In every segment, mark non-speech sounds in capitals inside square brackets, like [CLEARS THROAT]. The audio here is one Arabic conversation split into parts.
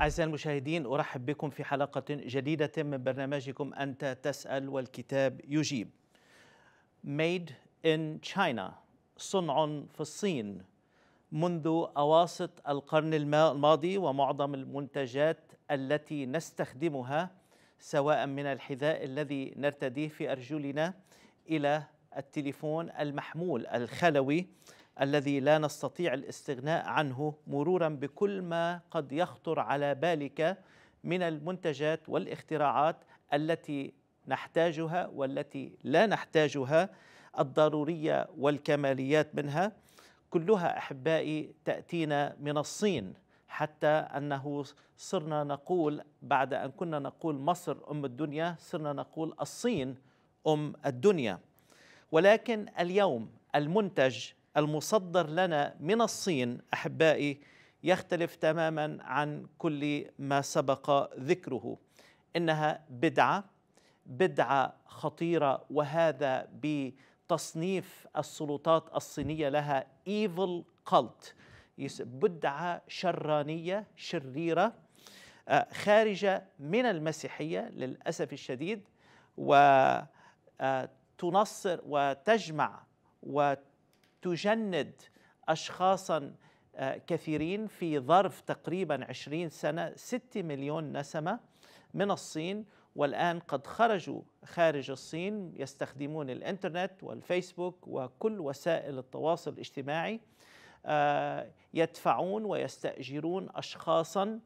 أعزائي المشاهدين أرحب بكم في حلقة جديدة من برنامجكم أنت تسأل والكتاب يجيب Made in China صنع في الصين منذ أواسط القرن الماضي ومعظم المنتجات التي نستخدمها سواء من الحذاء الذي نرتديه في أرجلنا إلى التليفون المحمول الخلوي الذي لا نستطيع الاستغناء عنه مرورا بكل ما قد يخطر على بالك من المنتجات والاختراعات التي نحتاجها والتي لا نحتاجها الضروريه والكماليات منها كلها احبائي تاتينا من الصين حتى انه صرنا نقول بعد ان كنا نقول مصر ام الدنيا صرنا نقول الصين ام الدنيا ولكن اليوم المنتج المصدر لنا من الصين احبائي يختلف تماما عن كل ما سبق ذكره انها بدعه بدعه خطيره وهذا بتصنيف السلطات الصينيه لها ايفل قلت بدعه شرانيه شريره آه، خارجه من المسيحيه للاسف الشديد وتنصر آه، وتجمع وت تجند أشخاصا آه، كثيرين في ظرف تقريبا 20 سنة 6 مليون نسمة من الصين والآن قد خرجوا خارج الصين يستخدمون الإنترنت والفيسبوك وكل وسائل التواصل الاجتماعي آه، يدفعون ويستأجرون أشخاصا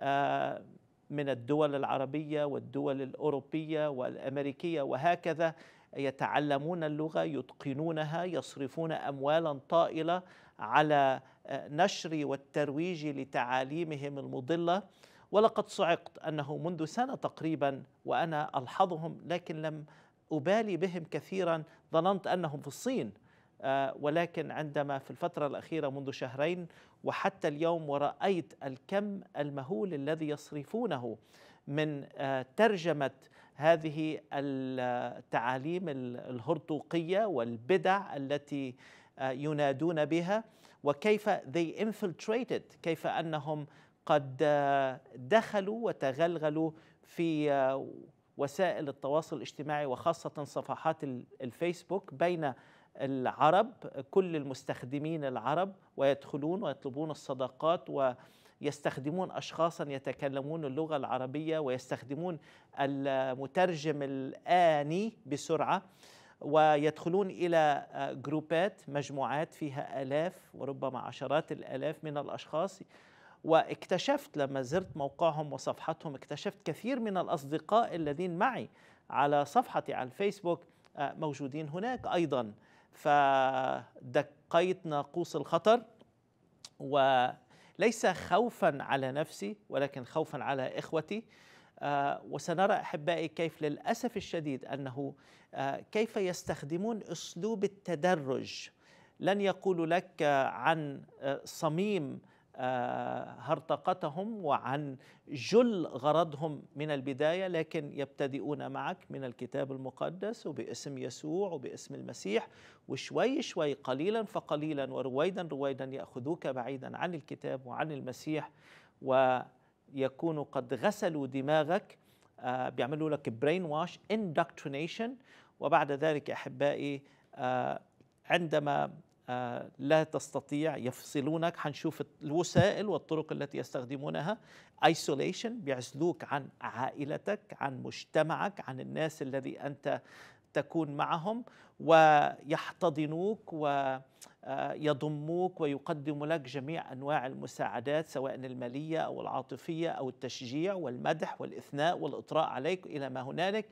آه، من الدول العربية والدول الأوروبية والأمريكية وهكذا يتعلمون اللغه يتقنونها يصرفون اموالا طائله على آه، نشر والترويج لتعاليمهم المضله ولقد صعقت انه منذ سنه تقريبا وانا الحظهم لكن لم ابالي بهم كثيرا ظننت انهم في الصين آه، ولكن عندما في الفترة الأخيرة منذ شهرين وحتى اليوم ورأيت الكم المهول الذي يصرفونه من آه، ترجمة هذه التعاليم الهرطوقية والبدع التي آه، ينادون بها وكيف they infiltrated كيف أنهم قد آه، دخلوا وتغلغلوا في آه، وسائل التواصل الاجتماعي وخاصة صفحات الفيسبوك بين العرب كل المستخدمين العرب ويدخلون ويطلبون الصداقات و يستخدمون أشخاصا يتكلمون اللغة العربية ويستخدمون المترجم الآني بسرعة ويدخلون إلى آه، جروبات مجموعات فيها آلاف وربما عشرات الآلاف من الأشخاص واكتشفت لما زرت موقعهم وصفحتهم اكتشفت كثير من الأصدقاء الذين معي على صفحتي على الفيسبوك آه، موجودين هناك أيضا فدقيت ناقوس الخطر و ليس خوفا على نفسي ولكن خوفا على إخوتي آه، وسنرى أحبائي كيف للأسف الشديد أنه آه، كيف يستخدمون أسلوب التدرج لن يقولوا لك آه، عن صميم آه، هرطقتهم وعن جل غرضهم من البدايه لكن يبتدئون معك من الكتاب المقدس وباسم يسوع وباسم المسيح وشوي شوي قليلا فقليلا ورويدا رويدا ياخذوك بعيدا عن الكتاب وعن المسيح ويكونوا قد غسلوا دماغك آه، بيعملوا لك برين واش اندكترينيشن وبعد ذلك احبائي آه، عندما آه، لا تستطيع يفصلونك حنشوف الوسائل والطرق التي يستخدمونها isolation بيعزلوك عن عائلتك عن مجتمعك عن الناس الذي أنت تكون معهم ويحتضنوك ويضموك آه، ويقدموا لك جميع انواع المساعدات سواء الماليه او العاطفيه او التشجيع والمدح والاثناء والاطراء عليك الى ما هنالك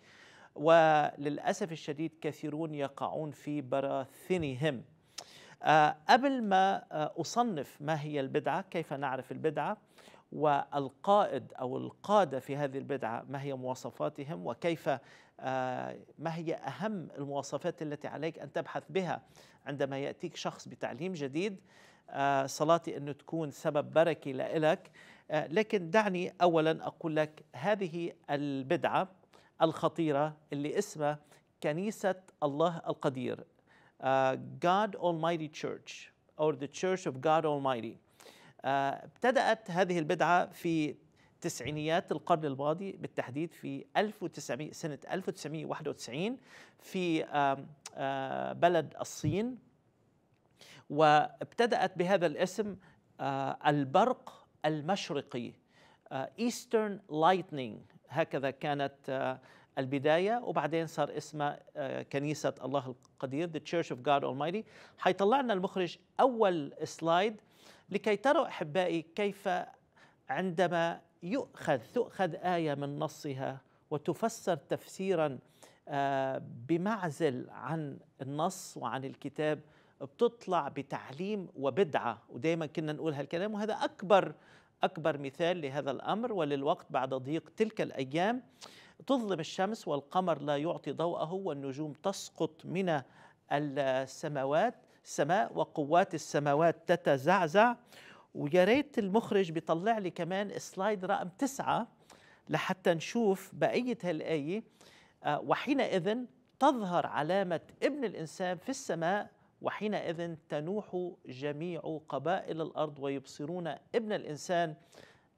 وللاسف الشديد كثيرون يقعون في براثنهم آه، قبل ما آه، أصنف ما هي البدعة كيف نعرف البدعة والقائد أو القادة في هذه البدعة ما هي مواصفاتهم وكيف آه، ما هي أهم المواصفات التي عليك أن تبحث بها عندما يأتيك شخص بتعليم جديد صلاتي أنه تكون سبب بركة لإلك لكن دعني أولا أقول لك هذه البدعة الخطيرة اللي اسمها كنيسة الله القدير Uh, God Almighty Church or the Church of God Almighty uh, ابتدأت هذه البدعة في تسعينيات القرن الماضي بالتحديد في 1900 سنة 1991 في آه، بلد الصين وابتدأت بهذا الاسم آه، البرق المشرقي آه، Eastern Lightning هكذا كانت البدايه وبعدين صار اسمها آه، كنيسه الله القدير The Church of God Almighty حيطلع لنا المخرج اول سلايد لكي تروا احبائي كيف عندما يؤخذ تؤخذ ايه من نصها وتفسر تفسيرا آه، بمعزل عن النص وعن الكتاب بتطلع بتعليم وبدعه ودائما كنا نقول هالكلام وهذا اكبر اكبر مثال لهذا الامر وللوقت بعد ضيق تلك الايام تظلم الشمس والقمر لا يعطي ضوءه والنجوم تسقط من السماوات السماء وقوات السماوات تتزعزع ويا ريت المخرج بيطلع لي كمان سلايد رقم تسعة لحتى نشوف بقية هالآية آه، وحينئذ تظهر علامة ابن الإنسان في السماء وحينئذ تنوح جميع قبائل الأرض ويبصرون ابن الإنسان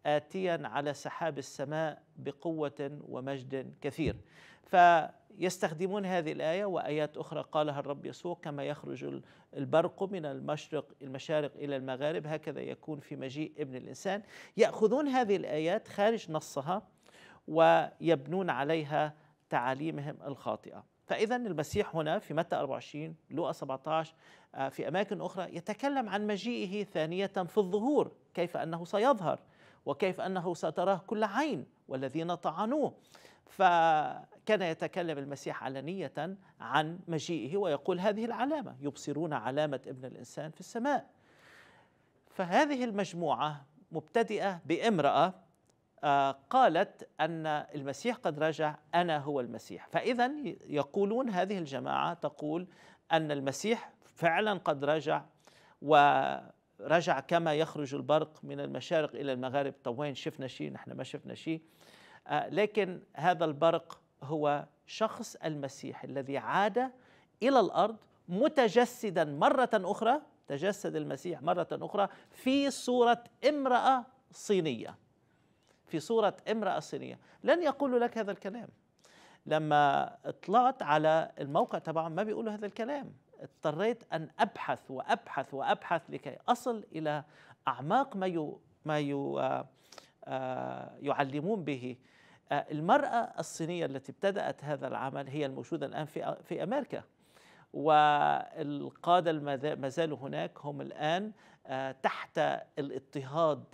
آتيا على سحاب السماء بقوة ومجد كثير فيستخدمون هذه الآية وآيات أخرى قالها الرب يسوع كما يخرج البرق من المشرق المشارق إلى المغارب هكذا يكون في مجيء ابن الإنسان يأخذون هذه الآيات خارج نصها ويبنون عليها تعاليمهم الخاطئة فإذا المسيح هنا في متى 24 لوقا 17 آه، في أماكن أخرى يتكلم عن مجيئه ثانية في الظهور كيف أنه سيظهر وكيف أنه ستراه كل عين والذين طعنوه فكان يتكلم المسيح علنية عن مجيئه ويقول هذه العلامة يبصرون علامة ابن الإنسان في السماء فهذه المجموعة مبتدئة بامرأة آه، قالت أن المسيح قد رجع أنا هو المسيح فإذا يقولون هذه الجماعة تقول أن المسيح فعلا قد رجع و رجع كما يخرج البرق من المشارق إلى المغارب طب وين شفنا شيء نحن ما شفنا شيء آه، لكن هذا البرق هو شخص المسيح الذي عاد إلى الأرض متجسدا مرة أخرى تجسد المسيح مرة أخرى في صورة امرأة صينية في صورة امرأة صينية لن يقولوا لك هذا الكلام لما طلعت على الموقع تبعهم ما بيقولوا هذا الكلام اضطريت أن أبحث وأبحث وأبحث لكي أصل إلى أعماق ما يو ما يو آه، آه، يعلمون به آه، المرأة الصينية التي ابتدأت هذا العمل هي الموجودة الآن في في أمريكا والقادة ما زالوا هناك هم الآن تحت الاضطهاد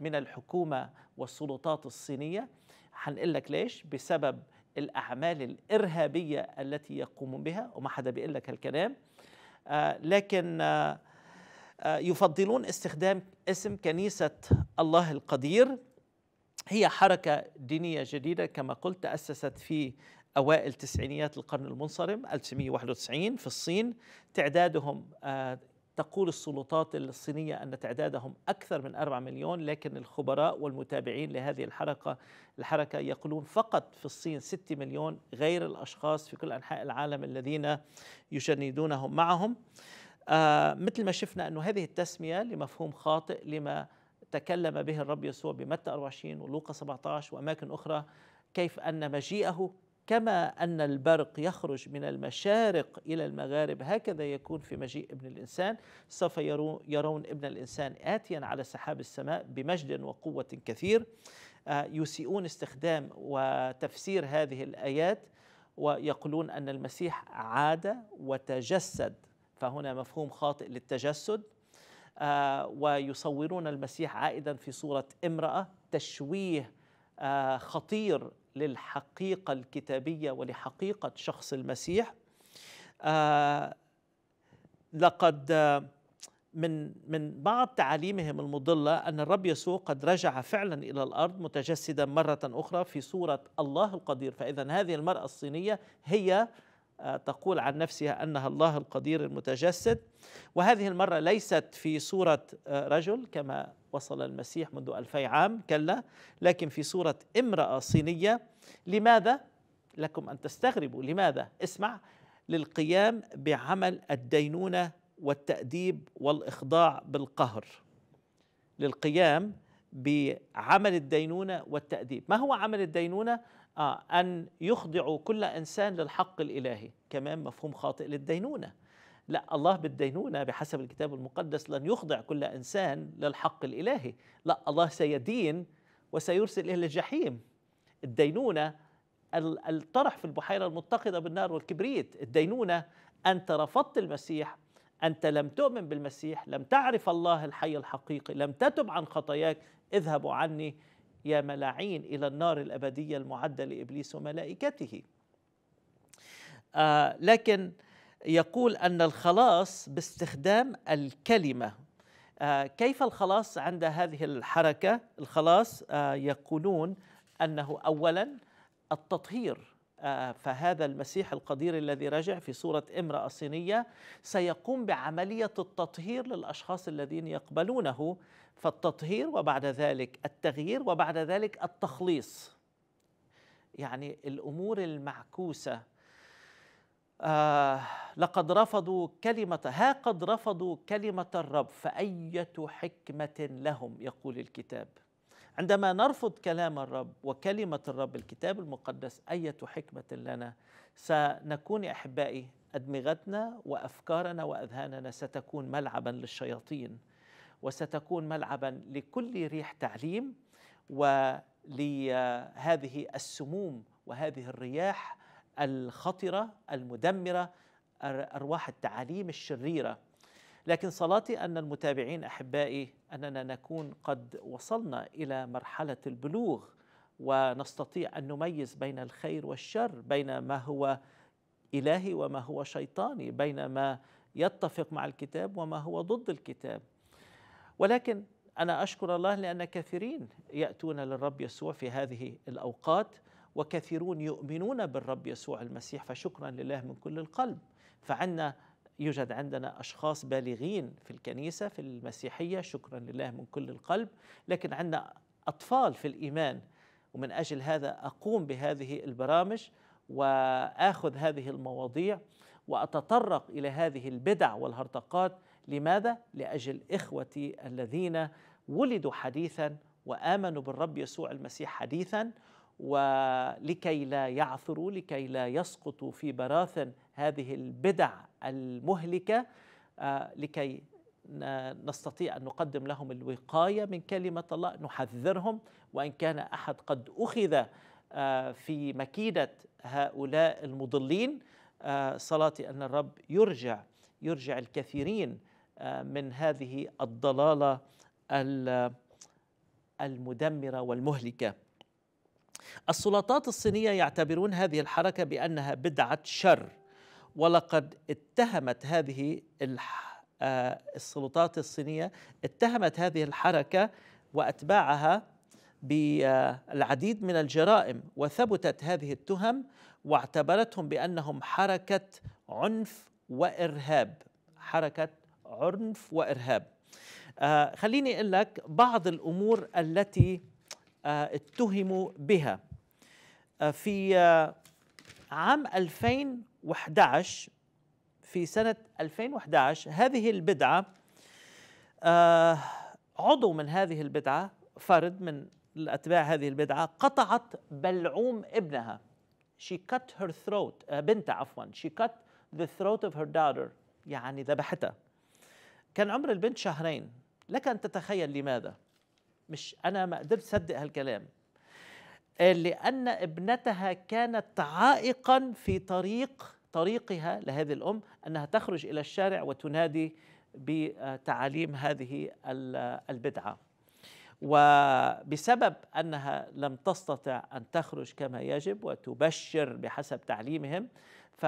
من الحكومة والسلطات الصينية حنقول لك ليش بسبب الأعمال الإرهابية التي يقومون بها وما حدا بيقول لك هالكلام آه، لكن آه، آه، يفضلون استخدام اسم كنيسة الله القدير هي حركة دينية جديدة كما قلت تأسست في أوائل تسعينيات القرن المنصرم 1991 في الصين تعدادهم تقول السلطات الصينية أن تعدادهم أكثر من 4 مليون لكن الخبراء والمتابعين لهذه الحركة الحركة يقولون فقط في الصين 6 مليون غير الأشخاص في كل أنحاء العالم الذين يجندونهم معهم آه مثل ما شفنا أن هذه التسمية لمفهوم خاطئ لما تكلم به الرب يسوع بمتى 24 ولوقا 17 وأماكن أخرى كيف أن مجيئه كما ان البرق يخرج من المشارق الى المغارب هكذا يكون في مجيء ابن الانسان سوف يرون ابن الانسان اتيا على سحاب السماء بمجد وقوه كثير آه، يسيئون استخدام وتفسير هذه الايات ويقولون ان المسيح عاد وتجسد فهنا مفهوم خاطئ للتجسد آه، ويصورون المسيح عائدا في صوره امراه تشويه آه، خطير للحقيقة الكتابية ولحقيقة شخص المسيح آه لقد آه، من من بعض تعاليمهم المضلة أن الرب يسوع قد رجع فعلا إلى الأرض متجسدا مرة أخرى في صورة الله القدير فإذا هذه المرأة الصينية هي تقول عن نفسها انها الله القدير المتجسد وهذه المره ليست في صوره آه، رجل كما وصل المسيح منذ ألفي عام كلا لكن في صوره امراه صينيه لماذا لكم ان تستغربوا لماذا اسمع للقيام بعمل الدينونه والتاديب والاخضاع بالقهر للقيام بعمل الدينونه والتاديب ما هو عمل الدينونه آه أن يخضعوا كل إنسان للحق الإلهي كمان مفهوم خاطئ للدينونة لا الله بالدينونة بحسب الكتاب المقدس لن يخضع كل إنسان للحق الإلهي لا الله سيدين وسيرسل إلى الجحيم الدينونة الطرح في البحيرة المتقدة بالنار والكبريت الدينونة أنت رفضت المسيح أنت لم تؤمن بالمسيح لم تعرف الله الحي الحقيقي لم تتب عن خطاياك اذهبوا عني يا ملاعين إلى النار الأبدية المعدة لإبليس وملائكته آه لكن يقول أن الخلاص باستخدام الكلمة آه كيف الخلاص عند هذه الحركة الخلاص آه يقولون أنه أولا التطهير فهذا المسيح القدير الذي رجع في صورة امرأة صينية سيقوم بعملية التطهير للأشخاص الذين يقبلونه فالتطهير وبعد ذلك التغيير وبعد ذلك التخليص يعني الأمور المعكوسة آه لقد رفضوا كلمة ها قد رفضوا كلمة الرب فأية حكمة لهم يقول الكتاب عندما نرفض كلام الرب وكلمة الرب الكتاب المقدس أية حكمة لنا سنكون أحبائي أدمغتنا وأفكارنا وأذهاننا ستكون ملعبا للشياطين وستكون ملعبا لكل ريح تعليم ولهذه السموم وهذه الرياح الخطرة المدمرة أرواح التعاليم الشريرة لكن صلاتي أن المتابعين أحبائي أننا نكون قد وصلنا إلى مرحلة البلوغ ونستطيع أن نميز بين الخير والشر بين ما هو إلهي وما هو شيطاني بين ما يتفق مع الكتاب وما هو ضد الكتاب ولكن أنا أشكر الله لأن كثيرين يأتون للرب يسوع في هذه الأوقات وكثيرون يؤمنون بالرب يسوع المسيح فشكرا لله من كل القلب فعنا يوجد عندنا أشخاص بالغين في الكنيسة في المسيحية شكرا لله من كل القلب لكن عندنا أطفال في الإيمان ومن أجل هذا أقوم بهذه البرامج وآخذ هذه المواضيع وأتطرق إلى هذه البدع والهرطقات لماذا؟ لأجل إخوتي الذين ولدوا حديثا وآمنوا بالرب يسوع المسيح حديثا ولكي لا يعثروا لكي لا يسقطوا في براثن هذه البدع المهلكه آه، لكي نستطيع ان نقدم لهم الوقايه من كلمه الله نحذرهم وان كان احد قد اخذ آه، في مكيده هؤلاء المضلين آه، صلاتي ان الرب يرجع يرجع الكثيرين من هذه الضلاله المدمره والمهلكه السلطات الصينية يعتبرون هذه الحركة بأنها بدعة شر ولقد اتهمت هذه آه، السلطات الصينية اتهمت هذه الحركة وأتباعها بالعديد من الجرائم وثبتت هذه التهم واعتبرتهم بأنهم حركة عنف وإرهاب حركة عنف وإرهاب آه، خليني أقول لك بعض الأمور التي آه، اتهموا بها آه، في آه، عام 2011 في سنة 2011 هذه البدعة عضو من هذه البدعة فرد من الأتباع هذه البدعة قطعت بلعوم ابنها she cut her throat بنتها عفوا she cut the throat of her daughter يعني ذبحتها كان عمر البنت شهرين لك أن تتخيل لماذا مش انا ما قدرت اصدق هالكلام آه، لان ابنتها كانت عائقا في طريق طريقها لهذه الام انها تخرج الى الشارع وتنادي بتعاليم هذه البدعه وبسبب انها لم تستطع ان تخرج كما يجب وتبشر بحسب تعليمهم ف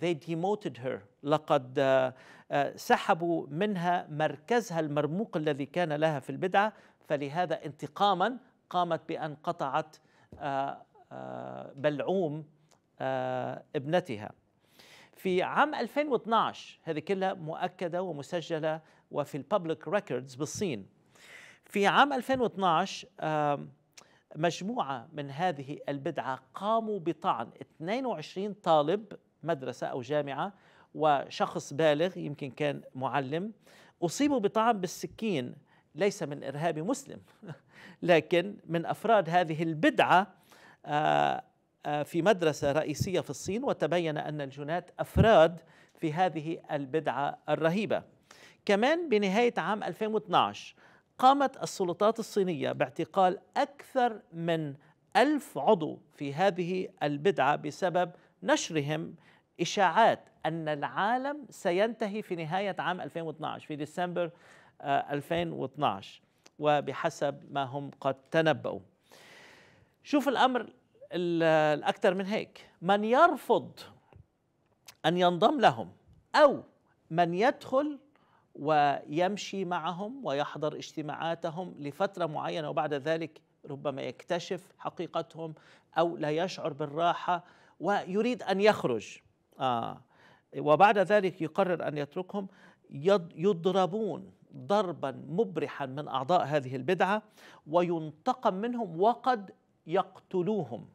they demoted her لقد آه، سحبوا منها مركزها المرموق الذي كان لها في البدعه فلهذا انتقاما قامت بأن قطعت آه، آه، بلعوم آه، ابنتها في عام 2012 هذه كلها مؤكدة ومسجلة وفي الببليك ريكوردز بالصين في عام 2012 مجموعة من هذه البدعة قاموا بطعن 22 طالب مدرسة أو جامعة وشخص بالغ يمكن كان معلم أصيبوا بطعن بالسكين ليس من إرهابي مسلم [LAUGHS] لكن من أفراد هذه البدعة آه، آه، في مدرسة رئيسية في الصين وتبين أن الجنات أفراد في هذه البدعة الرهيبة كمان بنهاية عام 2012 قامت السلطات الصينية باعتقال أكثر من ألف عضو في هذه البدعة بسبب نشرهم إشاعات أن العالم سينتهي في نهاية عام 2012 في ديسمبر 2012 آه، وبحسب ما هم قد تنبؤوا شوف الأمر الأكثر من هيك من يرفض أن ينضم لهم أو من يدخل ويمشي معهم ويحضر اجتماعاتهم لفترة معينة وبعد ذلك ربما يكتشف حقيقتهم أو لا يشعر بالراحة ويريد أن يخرج آه وبعد ذلك يقرر أن يتركهم يضربون ضربا مبرحا من اعضاء هذه البدعه وينتقم منهم وقد يقتلوهم.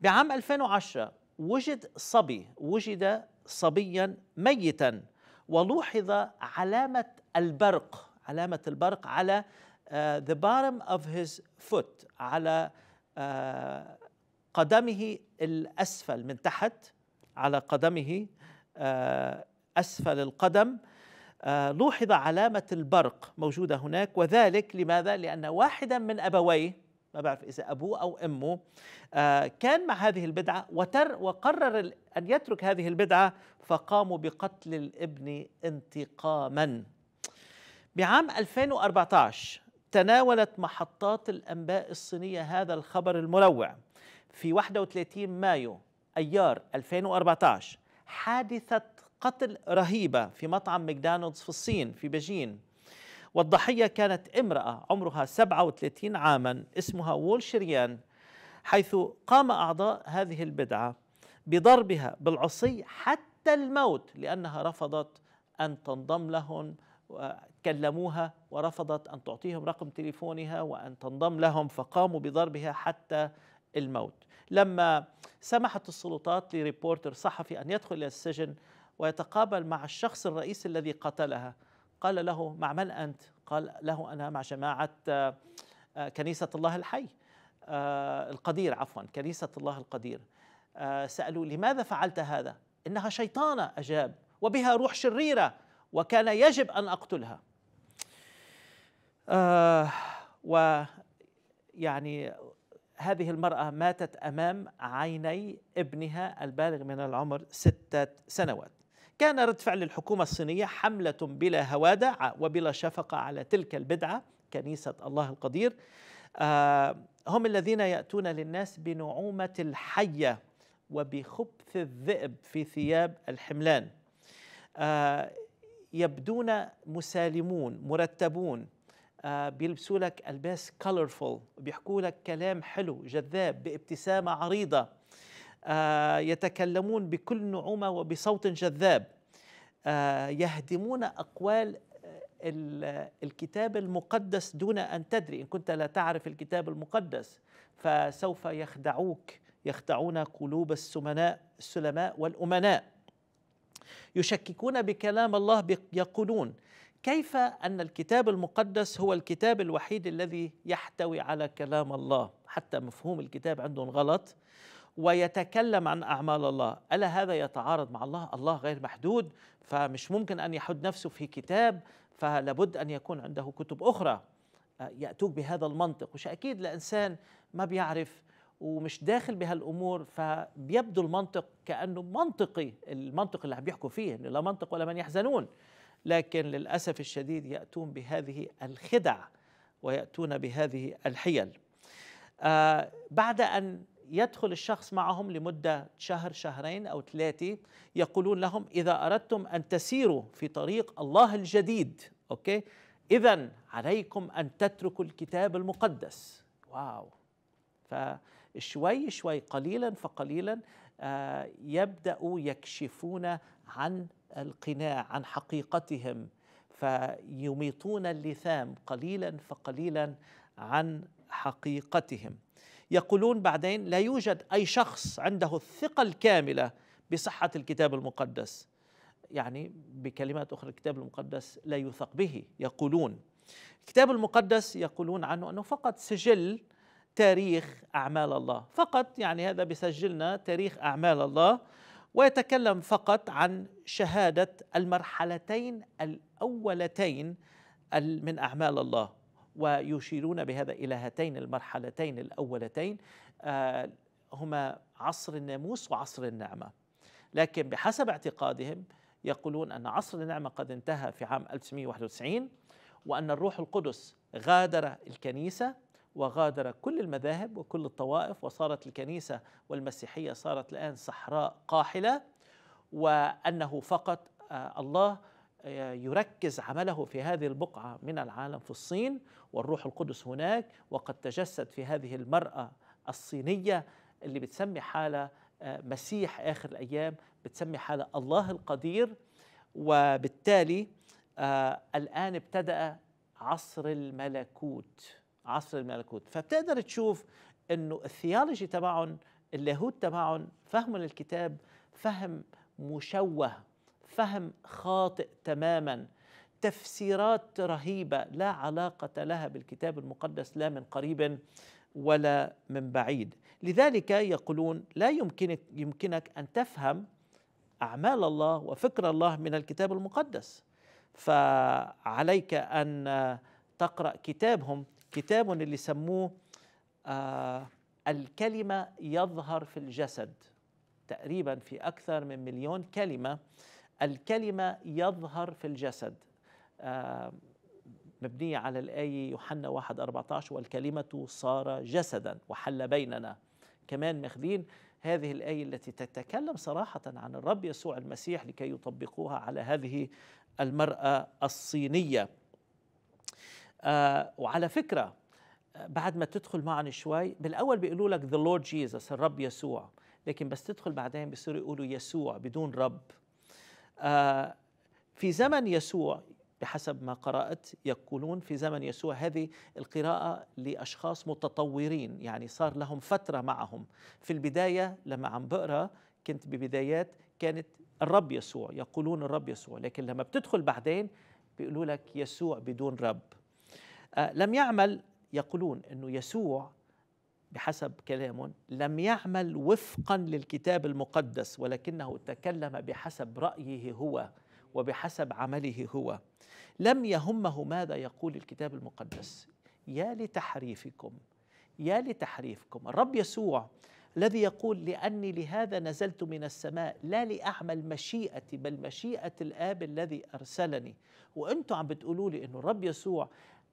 بعام 2010 وجد صبي وجد صبيا ميتا ولوحظ علامه البرق علامه البرق على آه، the bottom of his foot على آه، قدمه الاسفل من تحت على قدمه آه، اسفل القدم آه، لوحظ علامة البرق موجودة هناك وذلك لماذا؟ لأن واحدا من أبويه ما بعرف إذا أبوه أو أمه آه، كان مع هذه البدعة وتر وقرر أن يترك هذه البدعة فقاموا بقتل الابن انتقاما بعام 2014 تناولت محطات الأنباء الصينية هذا الخبر المروع في 31 مايو أيار 2014 حادثة قتل رهيبة في مطعم ماكدونالدز في الصين في بجين والضحية كانت امرأة عمرها 37 عاما اسمها وول شريان حيث قام أعضاء هذه البدعة بضربها بالعصي حتى الموت لأنها رفضت أن تنضم لهم كلموها ورفضت أن تعطيهم رقم تليفونها وأن تنضم لهم فقاموا بضربها حتى الموت لما سمحت السلطات لريبورتر صحفي أن يدخل إلى السجن ويتقابل مع الشخص الرئيسي الذي قتلها قال له مع من أنت؟ قال له أنا مع جماعة آه، آه، كنيسة الله الحي آه، القدير عفوا كنيسة الله القدير سألوا لماذا فعلت هذا؟ إنها شيطانة أجاب وبها روح شريرة وكان يجب أن أقتلها ويعني هذه المرأة ماتت أمام عيني ابنها البالغ من العمر ستة سنوات كان رد فعل الحكومة الصينية حملة بلا هوادع وبلا شفقة على تلك البدعة كنيسة الله القدير آه، هم الذين يأتون للناس بنعومة الحية وبخبث الذئب في ثياب الحملان آه، يبدون مسالمون مرتبون آه، بيلبسوا لك الباس كولورفول وبيحكوا لك كلام حلو جذاب بابتسامة عريضة آه، يتكلمون بكل نعومه وبصوت جذاب آه، يهدمون اقوال آه، الكتاب المقدس دون ان تدري ان كنت لا تعرف الكتاب المقدس فسوف يخدعوك يخدعون قلوب السمناء السلماء والامناء يشككون بكلام الله يقولون كيف ان الكتاب المقدس هو الكتاب الوحيد الذي يحتوي على كلام الله حتى مفهوم الكتاب عندهم غلط ويتكلم عن أعمال الله ألا هذا يتعارض مع الله الله غير محدود فمش ممكن أن يحد نفسه في كتاب فلابد أن يكون عنده كتب أخرى آه، يأتوك بهذا المنطق وش أكيد لإنسان ما بيعرف ومش داخل بهالامور فبيبدو المنطق كانه منطقي المنطق اللي عم بيحكوا فيه انه لا منطق ولا من يحزنون لكن للاسف الشديد ياتون بهذه الخدع وياتون بهذه الحيل آه بعد ان يدخل الشخص معهم لمدة شهر شهرين أو ثلاثة يقولون لهم إذا أردتم أن تسيروا في طريق الله الجديد أوكي إذا عليكم أن تتركوا الكتاب المقدس واو فشوي شوي قليلا فقليلا آه، يبدأوا يكشفون عن القناع عن حقيقتهم فيميطون اللثام قليلا فقليلا عن حقيقتهم يقولون بعدين لا يوجد أي شخص عنده الثقة الكاملة بصحة الكتاب المقدس يعني بكلمات أخرى الكتاب المقدس لا يوثق به يقولون الكتاب المقدس يقولون عنه أنه فقط سجل تاريخ أعمال الله فقط يعني هذا بيسجلنا تاريخ أعمال الله ويتكلم فقط عن شهادة المرحلتين الأولتين من أعمال الله ويشيرون بهذا إلى هاتين المرحلتين الأولتين آه، هما عصر الناموس وعصر النعمة لكن بحسب اعتقادهم يقولون أن عصر النعمة قد انتهى في عام 1991 وأن الروح القدس غادر الكنيسة وغادر كل المذاهب وكل الطوائف وصارت الكنيسة والمسيحية صارت الآن صحراء قاحلة وأنه فقط آه، الله يركز عمله في هذه البقعة من العالم في الصين والروح القدس هناك وقد تجسد في هذه المرأة الصينية اللي بتسمي حالة آه، مسيح آخر الأيام بتسمي حالة الله القدير وبالتالي آه، الآن ابتدأ عصر الملكوت عصر الملكوت فبتقدر تشوف أنه الثيولوجي تبعهم اللاهوت تبعهم فهم للكتاب فهم مشوه فهم خاطئ تماما تفسيرات رهيبه لا علاقه لها بالكتاب المقدس لا من قريب ولا من بعيد لذلك يقولون لا يمكنك يمكنك ان تفهم اعمال الله وفكر الله من الكتاب المقدس فعليك ان تقرا كتابهم كتاب اللي سموه آه الكلمه يظهر في الجسد تقريبا في اكثر من مليون كلمه الكلمة يظهر في الجسد آه، مبنية على الآية يوحنا أربعة 14 والكلمة صار جسدا وحل بيننا كمان ماخذين هذه الآية التي تتكلم صراحة عن الرب يسوع المسيح لكي يطبقوها على هذه المرأة الصينية آه وعلى فكرة بعد ما تدخل معنا شوي بالأول بيقولوا لك the Lord Jesus الرب يسوع لكن بس تدخل بعدين بيصيروا يقولوا يسوع بدون رب آه، في زمن يسوع بحسب ما قرأت يقولون في زمن يسوع هذه القراءة لأشخاص متطورين يعني صار لهم فترة معهم في البداية لما عم بقرأ كنت ببدايات كانت الرب يسوع يقولون الرب يسوع لكن لما بتدخل بعدين بيقولوا لك يسوع بدون رب آه، لم يعمل يقولون أنه يسوع بحسب كلام لم يعمل وفقا للكتاب المقدس ولكنه تكلم بحسب رايه هو وبحسب عمله هو لم يهمه ماذا يقول الكتاب المقدس يا لتحريفكم يا لتحريفكم الرب يسوع الذي يقول لاني لهذا نزلت من السماء لا لاعمل مشيئتي بل مشيئه الاب الذي ارسلني وانتم عم بتقولوا لي انه الرب يسوع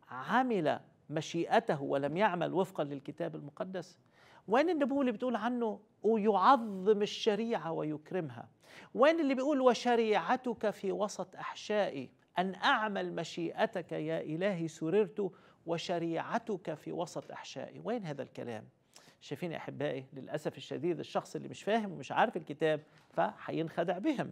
عمل مشيئته ولم يعمل وفقا للكتاب المقدس وين النبوة اللي بتقول عنه ويعظم الشريعة ويكرمها وين اللي بيقول وشريعتك في وسط أحشائي أن أعمل مشيئتك يا إلهي سررت وشريعتك في وسط أحشائي وين هذا الكلام شايفين يا أحبائي للأسف الشديد الشخص اللي مش فاهم ومش عارف الكتاب فحينخدع بهم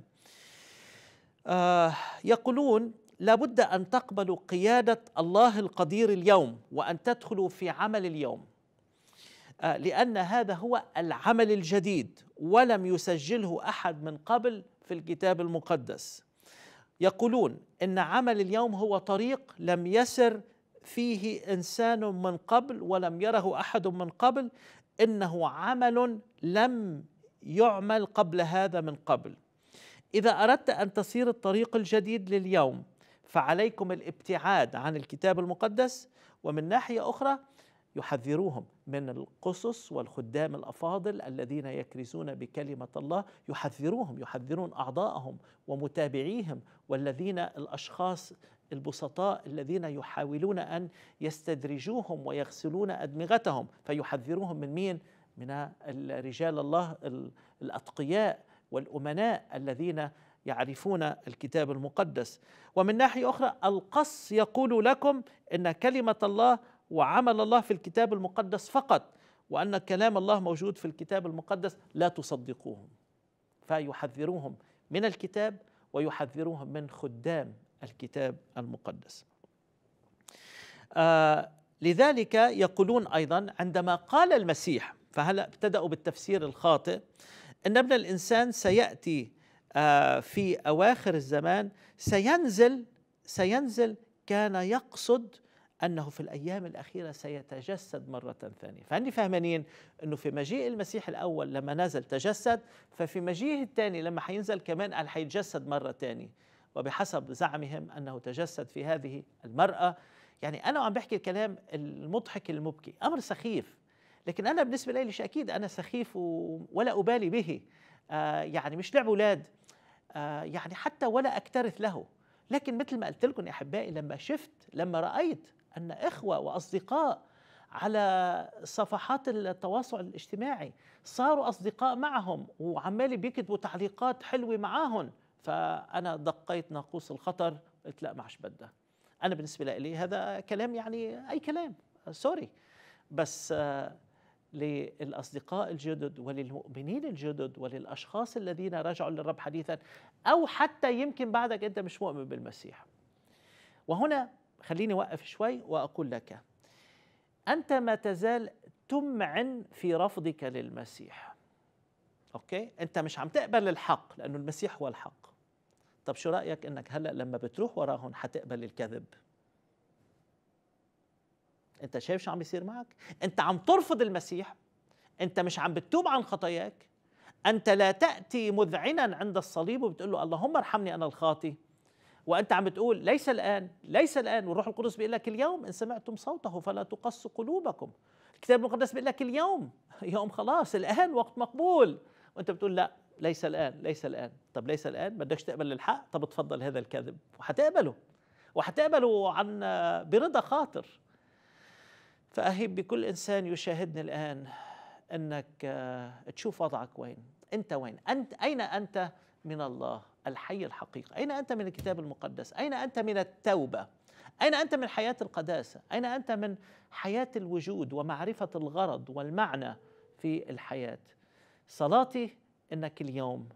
آه يقولون لابد ان تقبلوا قياده الله القدير اليوم وان تدخلوا في عمل اليوم آه، لان هذا هو العمل الجديد ولم يسجله احد من قبل في الكتاب المقدس يقولون ان عمل اليوم هو طريق لم يسر فيه انسان من قبل ولم يره احد من قبل انه عمل لم يعمل قبل هذا من قبل اذا اردت ان تسير الطريق الجديد لليوم فعليكم الابتعاد عن الكتاب المقدس ومن ناحيه اخرى يحذروهم من القصص والخدام الافاضل الذين يكرزون بكلمه الله يحذروهم يحذرون اعضاءهم ومتابعيهم والذين الاشخاص البسطاء الذين يحاولون ان يستدرجوهم ويغسلون ادمغتهم فيحذروهم من مين؟ من رجال الله الاتقياء والامناء الذين يعرفون الكتاب المقدس ومن ناحيه اخرى القص يقول لكم ان كلمه الله وعمل الله في الكتاب المقدس فقط وان كلام الله موجود في الكتاب المقدس لا تصدقوهم فيحذروهم من الكتاب ويحذروهم من خدام الكتاب المقدس آه لذلك يقولون ايضا عندما قال المسيح فهلا ابتداوا بالتفسير الخاطئ ان ابن الانسان سياتي آه، في اواخر الزمان سينزل سينزل كان يقصد انه في الايام الاخيره سيتجسد مره ثانيه، فهني فهمانين انه في مجيء المسيح الاول لما نزل تجسد، ففي مجيئه الثاني لما حينزل كمان قال حيتجسد مره ثانيه، وبحسب زعمهم انه تجسد في هذه المراه، يعني انا وعم بحكي الكلام المضحك المبكي، امر سخيف، لكن انا بالنسبه لي اكيد انا سخيف ولا ابالي به، آه يعني مش لعب اولاد آه، يعني حتى ولا أكترث له لكن مثل ما قلت لكم يا أحبائي لما شفت لما رأيت أن إخوة وأصدقاء على صفحات التواصل الاجتماعي صاروا أصدقاء معهم وعمالي بيكتبوا تعليقات حلوة معاهم فأنا دقيت ناقوس الخطر قلت لا معش بدها أنا بالنسبة لي هذا كلام يعني أي كلام آه، سوري بس آه للاصدقاء الجدد وللمؤمنين الجدد وللاشخاص الذين رجعوا للرب حديثا او حتى يمكن بعدك انت مش مؤمن بالمسيح. وهنا خليني اوقف شوي واقول لك انت ما تزال تمعن في رفضك للمسيح. اوكي؟ انت مش عم تقبل الحق لانه المسيح هو الحق. طب شو رايك انك هلا لما بتروح وراهم حتقبل الكذب؟ انت شايف شو عم بيصير معك انت عم ترفض المسيح انت مش عم بتتوب عن خطاياك انت لا تاتي مذعنا عند الصليب وبتقول له اللهم ارحمني انا الخاطي وانت عم بتقول ليس الان ليس الان والروح القدس بيقول لك اليوم ان سمعتم صوته فلا تقص قلوبكم الكتاب المقدس بيقول لك اليوم يوم خلاص الان وقت مقبول وانت بتقول لا ليس الان ليس الان طب ليس الان بدكش تقبل الحق طب تفضل هذا الكذب وحتقبله وحتقبله عن برضا خاطر فأهيب بكل إنسان يشاهدني الآن أنك آه، تشوف وضعك وين أنت وين أنت أين أنت من الله الحي الحقيقي أين أنت من الكتاب المقدس أين أنت من التوبة أين أنت من حياة القداسة أين أنت من حياة الوجود ومعرفة الغرض والمعنى في الحياة صلاتي أنك اليوم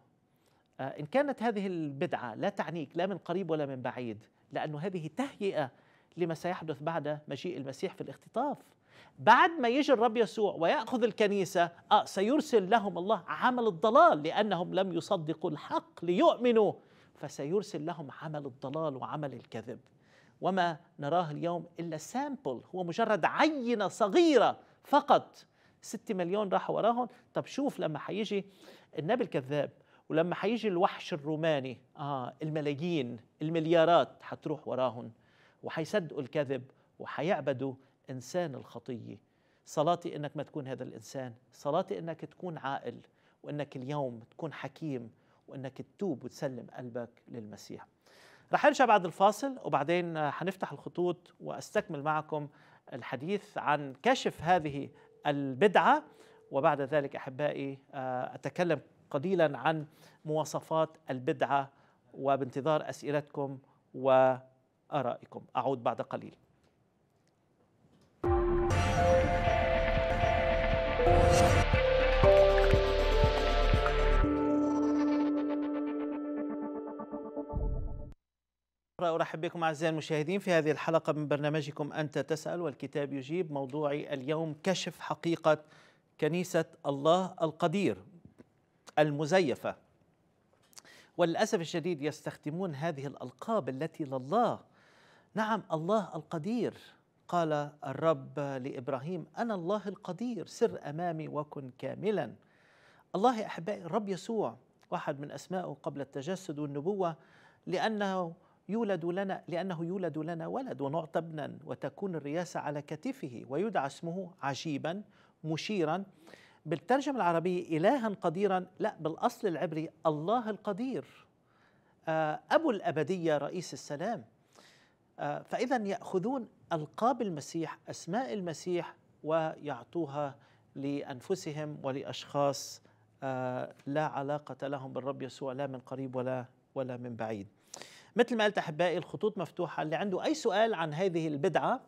آه، إن كانت هذه البدعة لا تعنيك لا من قريب ولا من بعيد لأن هذه تهيئة لما سيحدث بعد مجيء المسيح في الاختطاف بعد ما يجي الرب يسوع ويأخذ الكنيسة آه سيرسل لهم الله عمل الضلال لأنهم لم يصدقوا الحق ليؤمنوا فسيرسل لهم عمل الضلال وعمل الكذب وما نراه اليوم إلا سامبل هو مجرد عينة صغيرة فقط 6 مليون راحوا وراهم طب شوف لما حيجي النبي الكذاب ولما حيجي الوحش الروماني آه الملايين المليارات حتروح وراهم وحيصدقوا الكذب وحيعبدوا إنسان الخطية صلاتي إنك ما تكون هذا الإنسان صلاتي إنك تكون عاقل وإنك اليوم تكون حكيم وإنك تتوب وتسلم قلبك للمسيح رح ارجع بعد الفاصل وبعدين حنفتح الخطوط واستكمل معكم الحديث عن كشف هذه البدعه وبعد ذلك احبائي آه، اتكلم قليلا عن مواصفات البدعه وبانتظار اسئلتكم و آرائكم أعود بعد قليل أرحب بكم أعزائي المشاهدين في هذه الحلقة من برنامجكم أنت تسأل والكتاب يجيب موضوعي اليوم كشف حقيقة كنيسة الله القدير المزيفة وللأسف الشديد يستخدمون هذه الألقاب التي لله نعم الله القدير قال الرب لابراهيم انا الله القدير سر امامي وكن كاملا الله يا احبائي الرب يسوع واحد من اسمائه قبل التجسد والنبوه لانه يولد لنا لانه يولد لنا ولد ونعطى ابنا وتكون الرياسه على كتفه ويدعى اسمه عجيبا مشيرا بالترجمه العربيه الها قديرا لا بالاصل العبري الله القدير آه، ابو الابديه رئيس السلام فإذا يأخذون ألقاب المسيح أسماء المسيح ويعطوها لأنفسهم ولأشخاص آه، لا علاقة لهم بالرب يسوع لا من قريب ولا ولا من بعيد مثل ما قلت أحبائي الخطوط مفتوحة اللي عنده أي سؤال عن هذه البدعة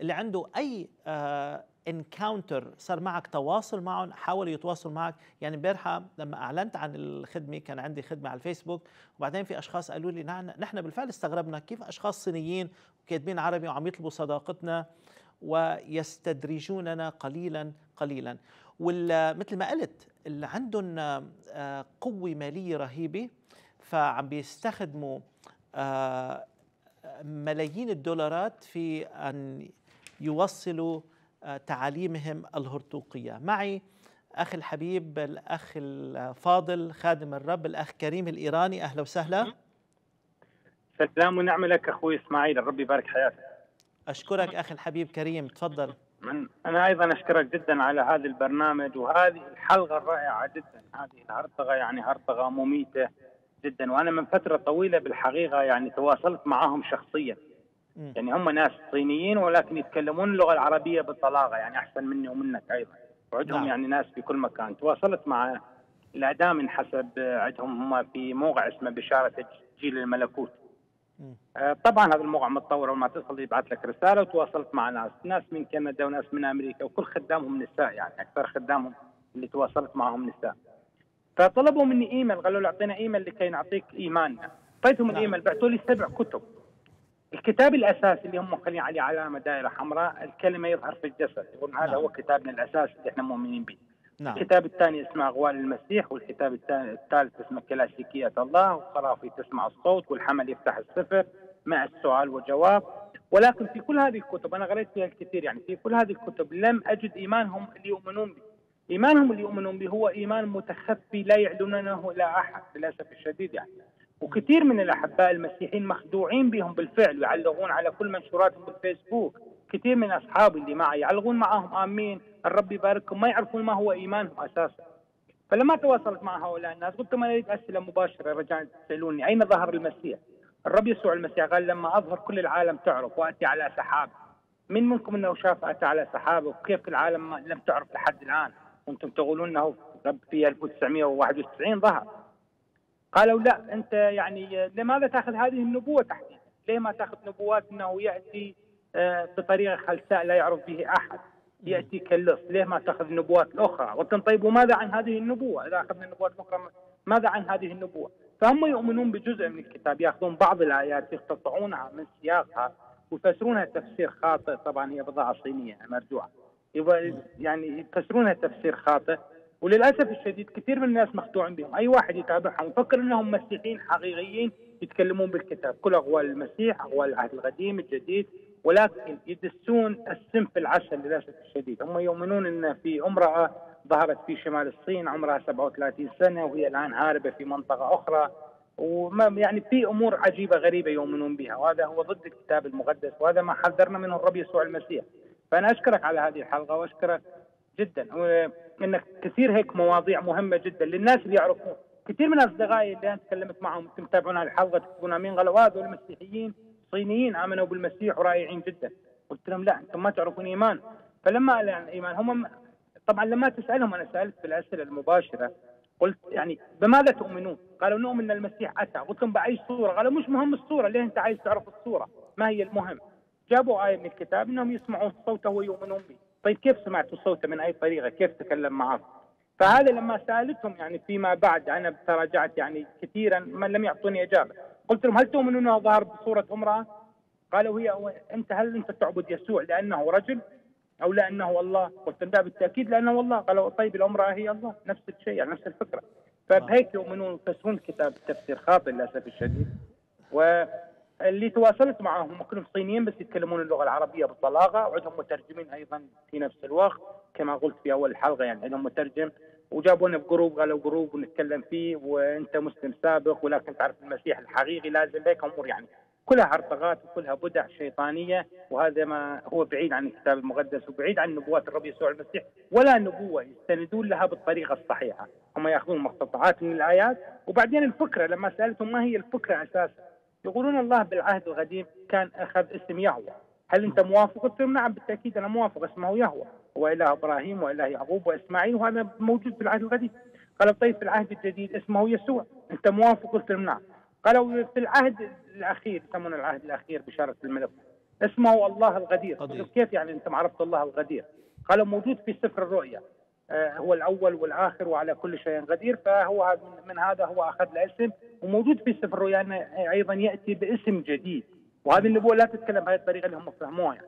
اللي عنده أي آه، انكاونتر صار معك تواصل معهم حاولوا يتواصلوا معك يعني امبارحه لما اعلنت عن الخدمه كان عندي خدمه على الفيسبوك وبعدين في اشخاص قالوا لي نحن بالفعل استغربنا كيف اشخاص صينيين وكاتبين عربي وعم يطلبوا صداقتنا ويستدرجوننا قليلا قليلا ومثل ما قلت اللي عندهم آه، قوه ماليه رهيبه فعم بيستخدموا آه، ملايين الدولارات في ان يوصلوا تعاليمهم الهرطوقية معي أخي الحبيب الأخ الفاضل خادم الرب الأخ كريم الإيراني أهلا وسهلا سلام ونعم لك أخوي إسماعيل الرب يبارك حياتك أشكرك أخي الحبيب كريم تفضل من أنا أيضا أشكرك جدا على هذا البرنامج وهذه الحلقة الرائعة جدا هذه الهرطغة يعني هرطغة مميتة جدا وأنا من فترة طويلة بالحقيقة يعني تواصلت معهم شخصيا م. يعني هم ناس صينيين ولكن يتكلمون اللغه العربيه بطلاقه يعني احسن مني ومنك ايضا وعندهم نعم. يعني ناس في كل مكان تواصلت مع الاعدام حسب عندهم هم في موقع اسمه بشاره جيل الملكوت آه، طبعا هذا الموقع متطور وما تصل يبعث لك رساله وتواصلت مع ناس ناس من كندا وناس من امريكا وكل خدامهم نساء يعني اكثر خدامهم اللي تواصلت معهم نساء فطلبوا مني ايميل قالوا لي اعطينا ايميل لكي نعطيك ايماننا اعطيتهم نعم. الايميل بعثوا لي سبع كتب الكتاب الاساسي اللي هم خلينا عليه علامه دائره حمراء الكلمه يظهر في الجسد يقولون هذا نعم. هو كتابنا الاساسي اللي احنا مؤمنين به نعم. الكتاب الثاني اسمه اغوال المسيح والكتاب الثالث اسمه كلاسيكيه الله والقرافي تسمع الصوت والحمل يفتح السفر مع السؤال والجواب ولكن في كل هذه الكتب انا قريت فيها الكثير يعني في كل هذه الكتب لم اجد ايمانهم اللي يؤمنون به ايمانهم اللي يؤمنون به هو ايمان متخفي لا يعلنونه الى احد للاسف الشديد يعني وكثير من الأحباء المسيحيين مخدوعين بهم بالفعل ويعلقون على كل منشوراتهم بالفيسبوك كثير من أصحابي اللي معي يعلقون معهم آمين الرب يبارككم ما يعرفون ما هو إيمانهم أساسا فلما تواصلت مع هؤلاء الناس قلت لهم أنا أريد أسئلة مباشرة رجاء تسألوني أين ظهر المسيح الرب يسوع المسيح قال لما أظهر كل العالم تعرف وأتي على سحاب من منكم أنه شاف أتى على سحاب وكيف العالم لم تعرف لحد الآن وأنتم تقولون أنه رب في 1991 ظهر قالوا لا انت يعني لماذا تاخذ هذه النبوه تحديدا؟ ليه ما تاخذ نبوات انه ياتي آه، بطريقه خلساء لا يعرف به احد؟ ياتي كاللص، ليه ما تاخذ نبوات اخرى؟ قلت طيب وماذا عن هذه النبوه؟ اذا اخذنا نبوات اخرى ماذا عن هذه النبوه؟ فهم يؤمنون بجزء من الكتاب ياخذون بعض الايات يقتطعونها من سياقها ويفسرونها تفسير خاطئ طبعا هي بضاعه صينيه مرجوعه يعني يفسرونها تفسير خاطئ وللاسف الشديد كثير من الناس مخدوعين بهم، اي واحد يتابعهم يفكر انهم مسيحيين حقيقيين يتكلمون بالكتاب كل اقوال المسيح اقوال العهد القديم الجديد ولكن يدسون السم في العسل للاسف الشديد هم يؤمنون ان في امراه ظهرت في شمال الصين عمرها 37 سنه وهي الان هاربه في منطقه اخرى وما يعني في امور عجيبه غريبه يؤمنون بها وهذا هو ضد الكتاب المقدس وهذا ما حذرنا منه الرب يسوع المسيح فانا اشكرك على هذه الحلقه واشكرك جدا انك كثير هيك مواضيع مهمه جدا للناس اللي يعرفون كثير من اصدقائي اللي انا تكلمت معهم تتابعون الحلقه تقولون امين قالوا هذول المسيحيين صينيين امنوا بالمسيح ورائعين جدا قلت لهم لا انتم ما تعرفون ايمان فلما قال عن ايمان هم طبعا لما تسالهم انا سالت بالاسئله المباشره قلت يعني بماذا تؤمنون؟ قالوا نؤمن ان المسيح اتى، قلت لهم باي صوره؟ قالوا مش مهم الصوره، ليه انت عايز تعرف الصوره؟ ما هي المهم؟ جابوا ايه من الكتاب انهم يسمعون صوته ويؤمنون به. طيب كيف سمعتوا صوته من اي طريقه؟ كيف تكلم معك؟ فهذا لما سالتهم يعني فيما بعد انا تراجعت يعني كثيرا ما لم يعطوني اجابه، قلت لهم هل تؤمنون انه ظهر بصوره امراه؟ قالوا هي انت هل انت تعبد يسوع لانه رجل؟ او لانه الله؟ قلت لا بالتاكيد لانه الله، قالوا طيب الامراه هي الله، نفس الشيء يعني نفس الفكره. فبهيك يؤمنون يفسرون كتاب التفسير خاطئ للاسف الشديد. و اللي تواصلت معهم كلهم صينيين بس يتكلمون اللغه العربيه بطلاقه وعندهم مترجمين ايضا في نفس الوقت كما قلت في اول الحلقه يعني عندهم مترجم وجابونا بجروب قالوا جروب ونتكلم فيه وانت مسلم سابق ولكن تعرف المسيح الحقيقي لازم لك امور يعني كلها هرطغات وكلها بدع شيطانيه وهذا ما هو بعيد عن الكتاب المقدس وبعيد عن نبوات الرب يسوع المسيح ولا نبوه يستندون لها بالطريقه الصحيحه هم ياخذون مقتطعات من الايات وبعدين الفكره لما سالتهم ما هي الفكره اساسا يقولون الله بالعهد القديم كان أخذ اسم يهوى هل أنت موافق؟ قلت لهم نعم بالتأكيد أنا موافق اسمه يهوى هو إله إبراهيم وإله يعقوب وإسماعيل وهذا موجود في العهد القديم قالوا طيب في العهد الجديد اسمه يسوع أنت موافق؟ قلت لهم نعم قالوا في العهد الأخير يسمون العهد الأخير بشارة الملك اسمه الله الغدير قدير. كيف يعني أنت ما عرفت الله الغدير؟ قالوا موجود في سفر الرؤيا آه، هو الاول والاخر وعلى كل شيء قدير فهو من هذا هو اخذ الاسم وموجود في سفر يعني ايضا ياتي باسم جديد وهذه النبوه لا تتكلم بهذه الطريقه اللي هم فهموها يعني.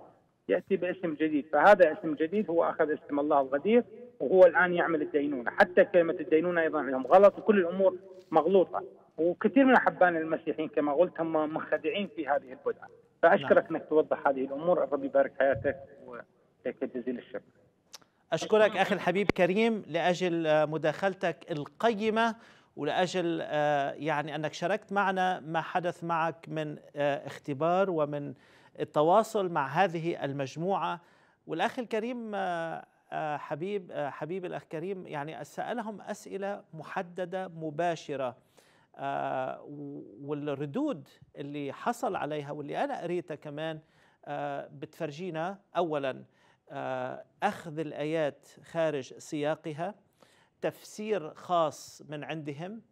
ياتي باسم جديد فهذا اسم جديد هو اخذ اسم الله الغدير وهو الان يعمل الدينونه حتى كلمه الدينونه ايضا عندهم غلط وكل الامور مغلوطه وكثير من احبان المسيحيين كما قلت هم منخدعين في هذه البدعه فاشكرك نعم. انك توضح هذه الامور الرب يبارك حياتك ولك جزيل الشكر أشكرك أخي الحبيب كريم لأجل آه، مداخلتك القيمة ولأجل آه، يعني أنك شاركت معنا ما حدث معك من آه، اختبار ومن التواصل مع هذه المجموعة والأخ الكريم حبيب حبيب الأخ كريم يعني سألهم أسئلة محددة مباشرة والردود اللي حصل عليها واللي أنا قريتها كمان بتفرجينا أولاً آه، اخذ الايات خارج سياقها تفسير خاص من عندهم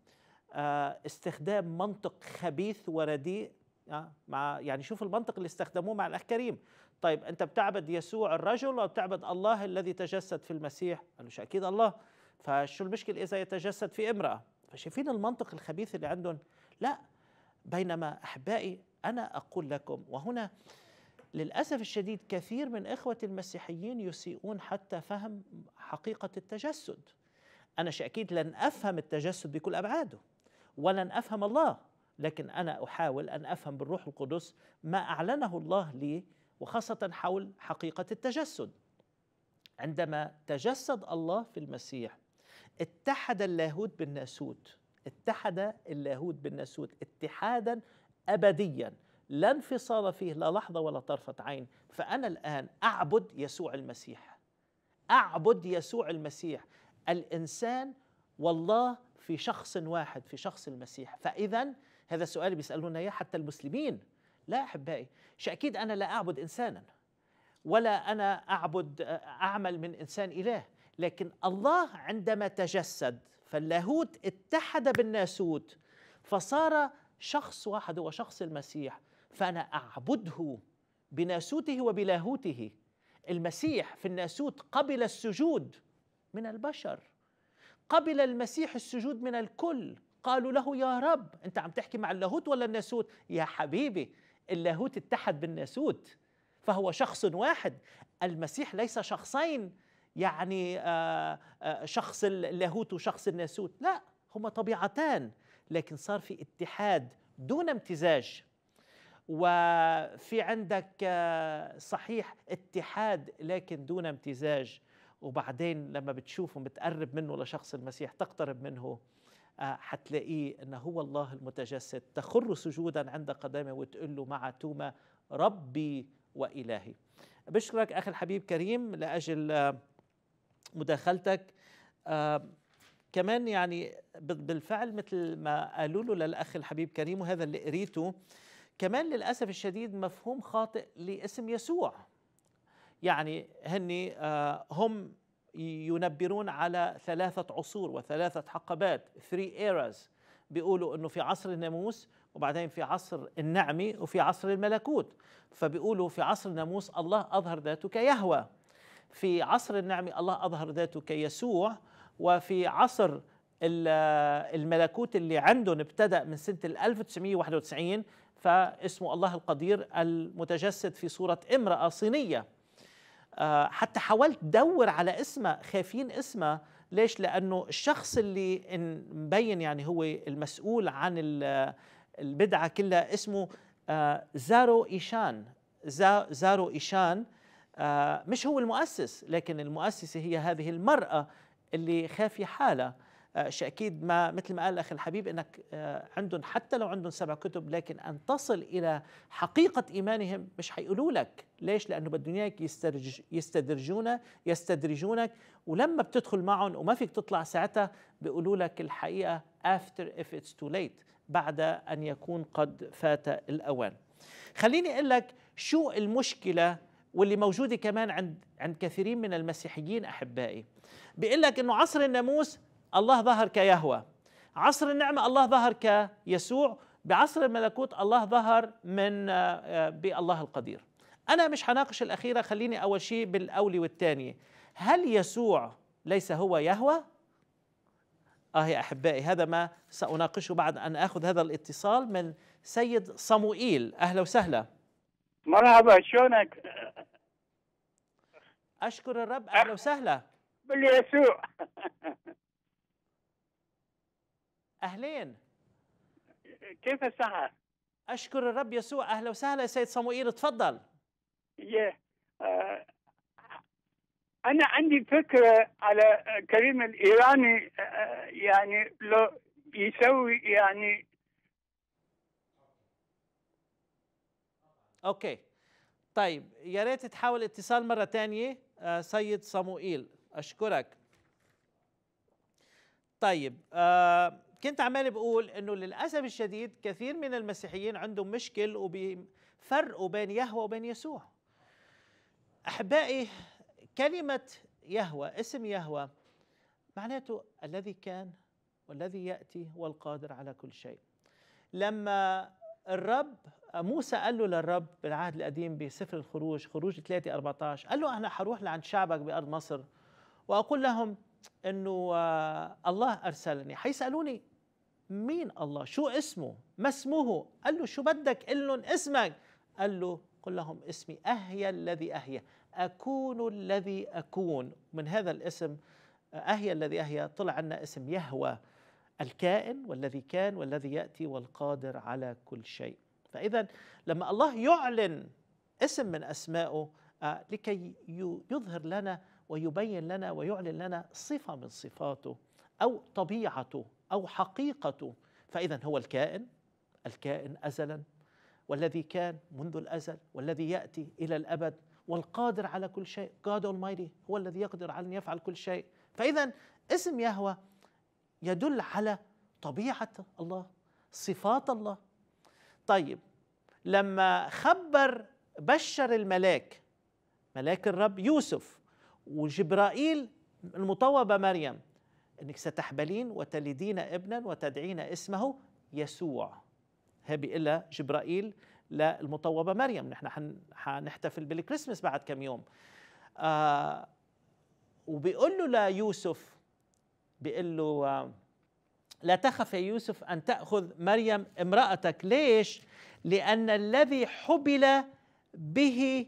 آه، استخدام منطق خبيث ورديء آه، مع يعني شوف المنطق اللي استخدموه مع الاخ كريم طيب انت بتعبد يسوع الرجل او بتعبد الله الذي تجسد في المسيح قال مش اكيد الله فشو المشكلة اذا يتجسد في امراه فشايفين المنطق الخبيث اللي عندهم لا بينما احبائي انا اقول لكم وهنا للأسف الشديد كثير من إخوة المسيحيين يسيئون حتى فهم حقيقة التجسد أنا شأكيد لن أفهم التجسد بكل أبعاده ولن أفهم الله لكن أنا أحاول أن أفهم بالروح القدس ما أعلنه الله لي وخاصة حول حقيقة التجسد عندما تجسد الله في المسيح اتحد اللاهوت بالناسوت اتحد اللاهوت بالناسوت اتحادا أبديا لا انفصال فيه لا لحظة ولا طرفة عين فأنا الآن أعبد يسوع المسيح أعبد يسوع المسيح الإنسان والله في شخص واحد في شخص المسيح فإذا هذا السؤال بيسألونا إياه حتى المسلمين لا أحبائي أكيد أنا لا أعبد إنسانا ولا أنا أعبد أعمل من إنسان إله لكن الله عندما تجسد فاللاهوت اتحد بالناسوت فصار شخص واحد هو شخص المسيح فأنا أعبده بناسوته وبلاهوته المسيح في الناسوت قبل السجود من البشر قبل المسيح السجود من الكل قالوا له يا رب انت عم تحكي مع اللاهوت ولا الناسوت يا حبيبي اللاهوت اتحد بالناسوت فهو شخص واحد المسيح ليس شخصين يعني آه، آه، شخص اللاهوت وشخص الناسوت لا هما طبيعتان لكن صار في اتحاد دون امتزاج وفي عندك آه، صحيح اتحاد لكن دون امتزاج وبعدين لما بتشوفه بتقرب منه لشخص المسيح تقترب منه آه، حتلاقيه أنه هو الله المتجسد تخر سجودا عند قدمه وتقول له مع توما ربي وإلهي بشكرك أخي الحبيب كريم لأجل آه، مداخلتك كمان يعني بالفعل مثل ما قالوا له للأخ الحبيب كريم وهذا اللي قريته كمان للأسف الشديد مفهوم خاطئ لاسم يسوع يعني هني آه، هم ينبرون على ثلاثة عصور وثلاثة حقبات three eras بيقولوا انه في عصر الناموس وبعدين في عصر النعمة وفي عصر الملكوت فبيقولوا في عصر الناموس الله أظهر ذاته كيهوى في عصر النعمة الله أظهر ذاته كيسوع وفي عصر آه، الملكوت اللي عندهم ابتدأ من سنة 1991 فاسم الله القدير المتجسد في صورة امرأة صينية آه، حتى حاولت دور على اسمها خافين اسمها ليش لأنه الشخص اللي مبين يعني هو المسؤول عن البدعة كلها اسمه آه، زارو إيشان زارو إيشان آه، مش هو المؤسس لكن المؤسسة هي هذه المرأة اللي خافي حالها آه، اكيد ما مثل ما قال الاخ الحبيب انك آه، عندهم حتى لو عندهم سبع كتب لكن ان تصل الى حقيقه ايمانهم مش حيقولوا لك ليش لانه بدهم اياك يستدرج يستدرجونك ولما بتدخل معهم وما فيك تطلع ساعتها بيقولوا لك الحقيقه after if it's too late بعد ان يكون قد فات الاوان خليني اقول لك شو المشكله واللي موجوده كمان عند عند كثيرين من المسيحيين احبائي بيقول لك انه عصر الناموس الله ظهر كيهوى عصر النعمة الله ظهر كيسوع بعصر الملكوت الله ظهر من آه، بالله القدير أنا مش هناقش الأخيرة خليني أول شيء بالأولي والثانية هل يسوع ليس هو يهوى؟ آه يا أحبائي هذا ما سأناقشه بعد أن أخذ هذا الاتصال من سيد صموئيل أهلا وسهلا مرحبا شلونك؟ أشكر الرب أهلا وسهلا باليسوع [LAUGHS] أهلين كيف الساعة؟ أشكر الرب يسوع أهلا وسهلا يا سيد صموئيل تفضل yeah. uh, آه، أنا عندي فكرة على كريم الإيراني uh, يعني لو يسوي يعني أوكي طيب يا ريت تحاول اتصال مرة ثانية آه سيد صموئيل أشكرك طيب آه كنت عمال بقول انه للاسف الشديد كثير من المسيحيين عندهم مشكل وبيفرقوا بين يهوى وبين يسوع احبائي كلمه يهوى اسم يهوى معناته الذي كان والذي ياتي والقادر على كل شيء لما الرب موسى قال له للرب بالعهد القديم بسفر الخروج خروج 3 14 قال له انا حروح لعند شعبك بارض مصر واقول لهم انه آه، الله ارسلني حيسالوني مين الله شو اسمه ما اسمه قال له شو بدك قل لهم اسمك قال له قل لهم اسمي أهيا الذي أهيا أكون الذي أكون من هذا الاسم أهيا الذي أهيا طلع عنا اسم يهوى الكائن والذي كان والذي يأتي والقادر على كل شيء فإذا لما الله يعلن اسم من أسمائه آه، لكي يظهر لنا ويبين لنا ويعلن لنا صفة من صفاته أو طبيعته أو حقيقته فإذا هو الكائن الكائن أزلا والذي كان منذ الأزل والذي يأتي إلى الأبد والقادر على كل شيء God Almighty هو الذي يقدر على أن يفعل كل شيء فإذا اسم يهوى يدل على طبيعة الله صفات الله طيب لما خبر بشر الملاك ملاك الرب يوسف وجبرائيل المطوبة مريم أنك ستحبلين وتلدين ابنا وتدعين اسمه يسوع هي إلا جبرائيل للمطوبة مريم نحن حنحتفل بالكريسماس بعد كم يوم آه وبيقول له ليوسف بيقول له آه لا تخف يا يوسف أن تأخذ مريم امرأتك ليش؟ لأن الذي حبل به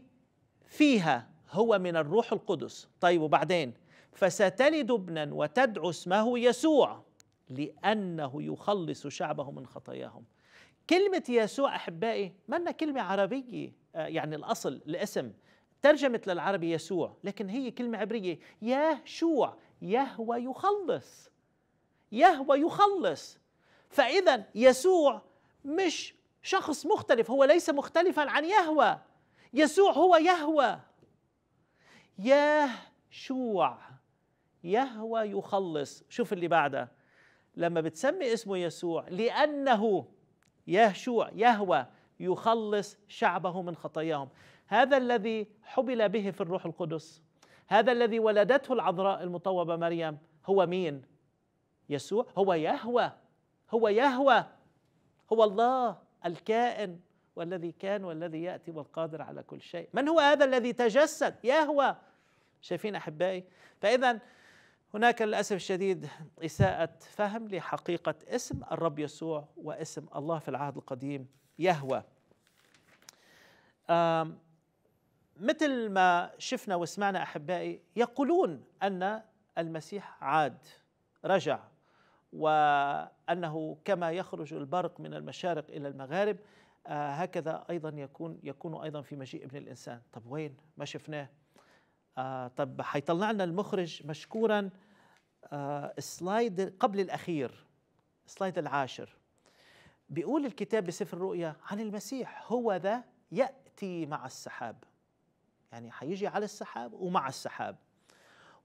فيها هو من الروح القدس طيب وبعدين فستلد ابنا وتدعو اسمه يسوع لأنه يخلص شعبه من خطاياهم كلمة يسوع أحبائي منا كلمة عربية آه، يعني الأصل الاسم ترجمت للعربي يسوع لكن هي كلمة عبرية يهشوع يهوى يخلص يهوى يخلص فإذا يسوع مش شخص مختلف هو ليس مختلفا عن يهوى يسوع هو يهوى يهشوع يهوى يخلص شوف اللي بعده لما بتسمي اسمه يسوع لأنه يهشوع يهوى يخلص شعبه من خطاياهم هذا الذي حبل به في الروح القدس هذا الذي ولدته العذراء المطوبة مريم هو مين يسوع هو يهوى هو يهوى هو الله الكائن والذي كان والذي ياتي والقادر على كل شيء من هو هذا الذي تجسد يهوى شايفين احبائي فاذا هناك للأسف الشديد إساءة فهم لحقيقة اسم الرب يسوع واسم الله في العهد القديم يهوى مثل ما شفنا وسمعنا أحبائي يقولون أن المسيح عاد رجع وأنه كما يخرج البرق من المشارق إلى المغارب آه، هكذا أيضا يكون يكون أيضا في مجيء ابن الإنسان طب وين ما شفناه آه طب حيطلع لنا المخرج مشكورا آه السلايد قبل الأخير السلايد العاشر بيقول الكتاب بسفر الرؤيا عن المسيح هو ذا يأتي مع السحاب يعني حيجي على السحاب ومع السحاب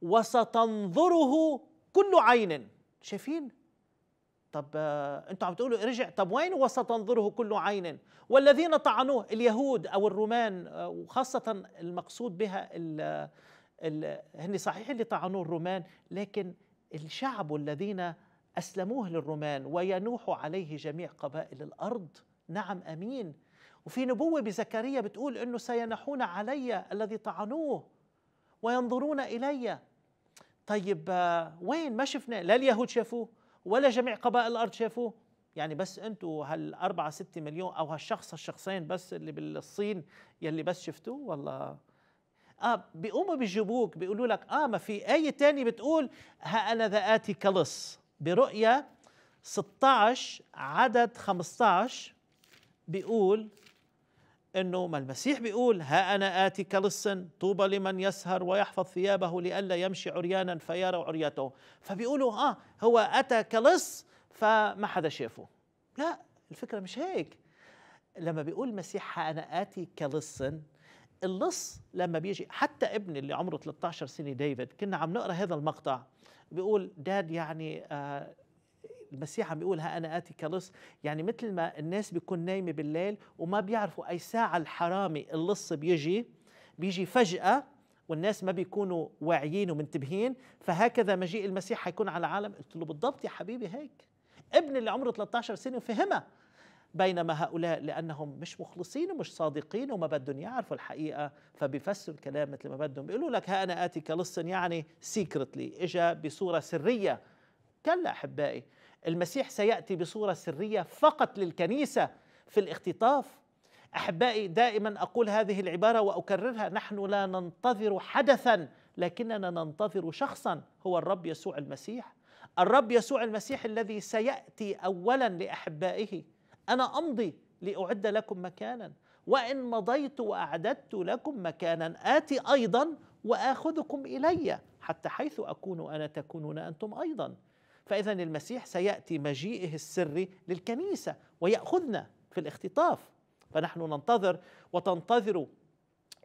وستنظره كل عين شايفين طب آه، انتم عم تقولوا رجع طب وين وستنظره كل عين والذين طعنوه اليهود او الرومان آه، وخاصه المقصود بها ال ال هن صحيح اللي طعنوه الرومان لكن الشعب الذين اسلموه للرومان وينوح عليه جميع قبائل الارض نعم امين وفي نبوه بزكريا بتقول انه سينحون علي الذي طعنوه وينظرون الي طيب آه، وين ما شفنا لا اليهود شافوه ولا جميع قبائل الارض شافوه يعني بس انتوا هالأربعة ستة مليون أو هالشخص هالشخصين بس اللي بالصين يلي بس شفتوه والله آه بيقوموا بيجيبوك بيقولوا لك آه ما في آية تانية بتقول ها أنا ذا آتي كلص برؤية 16 عدد 15 بيقول انه ما المسيح بيقول ها انا اتي كلص طوبى لمن يسهر ويحفظ ثيابه لئلا يمشي عريانا فيرى عريته فبيقولوا اه هو اتى كلص فما حدا شافه لا الفكره مش هيك لما بيقول المسيح ها انا اتي كلص اللص لما بيجي حتى ابني اللي عمره 13 سنه ديفيد كنا عم نقرا هذا المقطع بيقول داد يعني آه المسيح عم بيقول ها انا اتي كلص يعني مثل ما الناس بيكون نايمه بالليل وما بيعرفوا اي ساعه الحرامي اللص بيجي بيجي فجاه والناس ما بيكونوا واعيين ومنتبهين فهكذا مجيء المسيح حيكون على العالم قلت له بالضبط يا حبيبي هيك ابن اللي عمره 13 سنه فهمها بينما هؤلاء لأنهم مش مخلصين ومش صادقين وما بدهم يعرفوا الحقيقة فبيفسروا الكلام مثل ما بدهم بيقولوا لك ها أنا آتي كلص يعني سيكرتلي إجا بصورة سرية كلا أحبائي المسيح سياتي بصوره سريه فقط للكنيسه في الاختطاف احبائي دائما اقول هذه العباره واكررها نحن لا ننتظر حدثا لكننا ننتظر شخصا هو الرب يسوع المسيح الرب يسوع المسيح الذي سياتي اولا لاحبائه انا امضي لاعد لكم مكانا وان مضيت واعددت لكم مكانا اتي ايضا واخذكم الي حتى حيث اكون انا تكونون انتم ايضا فإذا المسيح سيأتي مجيئه السري للكنيسة ويأخذنا في الاختطاف فنحن ننتظر وتنتظر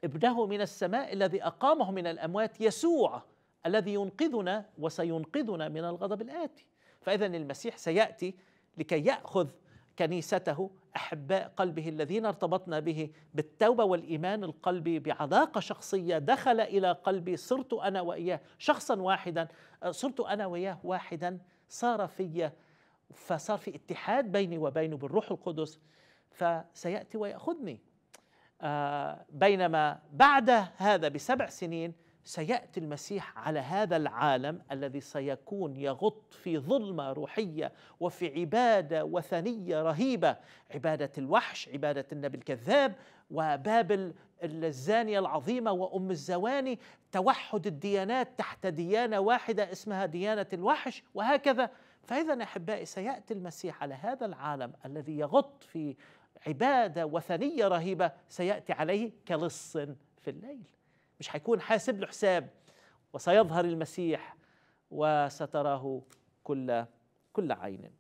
ابنه من السماء الذي أقامه من الأموات يسوع الذي ينقذنا وسينقذنا من الغضب الآتي فإذا المسيح سيأتي لكي يأخذ كنيسته احباء قلبه الذين ارتبطنا به بالتوبه والايمان القلبي بعلاقه شخصيه دخل الى قلبي صرت انا واياه شخصا واحدا صرت انا وإياه واحدا صار في فصار في اتحاد بيني وبينه بالروح القدس فسيأتي ويأخذني آه، بينما بعد هذا بسبع سنين سياتي المسيح على هذا العالم الذي سيكون يغط في ظلمه روحيه وفي عباده وثنيه رهيبه عباده الوحش عباده النبي الكذاب وبابل الزانيه العظيمه وام الزواني توحد الديانات تحت ديانه واحده اسمها ديانه الوحش وهكذا فاذا احبائي سياتي المسيح على هذا العالم الذي يغط في عباده وثنيه رهيبه سياتي عليه كلص في الليل مش هيكون حاسب له حساب وسيظهر المسيح وستراه كل كل عين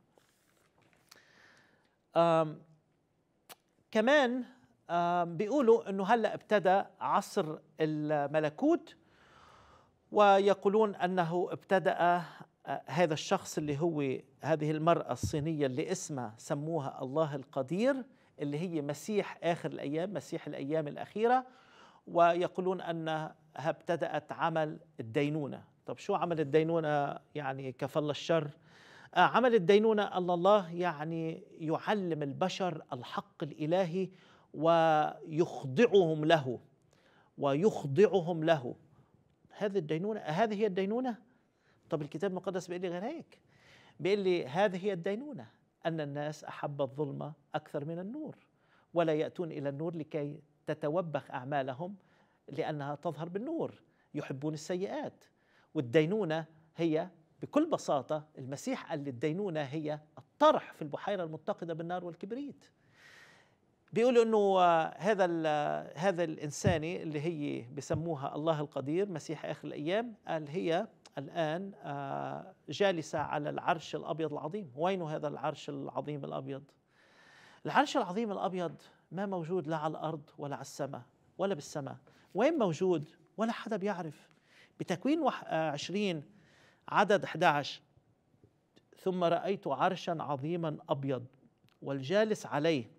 آم كمان آم بيقولوا انه هلا ابتدى عصر الملكوت ويقولون انه ابتدأ آه، هذا الشخص اللي هو هذه المرأة الصينية اللي اسمها سموها الله القدير اللي هي مسيح آخر الأيام مسيح الأيام الأخيرة ويقولون أنها ابتدأت عمل الدينونة طب شو عمل الدينونة يعني كفل الشر آه، عمل الدينونة ان الله يعني يعلم البشر الحق الإلهي ويخضعهم له ويخضعهم له هذه الدينونة هذه هي الدينونة طب الكتاب المقدس بيقول لي غير هيك بيقول لي هذه هي الدينونة أن الناس أحب الظلمة أكثر من النور ولا يأتون إلى النور لكي تتوبخ أعمالهم لأنها تظهر بالنور يحبون السيئات والدينونة هي بكل بساطة المسيح قال للدينونة هي الطرح في البحيرة المتقدة بالنار والكبريت بيقولوا انه هذا هذا الانساني اللي هي بسموها الله القدير مسيح اخر الايام قال هي الان آه، جالسه على العرش الابيض العظيم، وين هذا العرش العظيم الابيض؟ العرش العظيم الابيض ما موجود لا على الأرض ولا على السماء ولا بالسماء وين موجود ولا حدا بيعرف بتكوين 20 آه، عدد 11 ثم رأيت عرشا عظيما أبيض والجالس عليه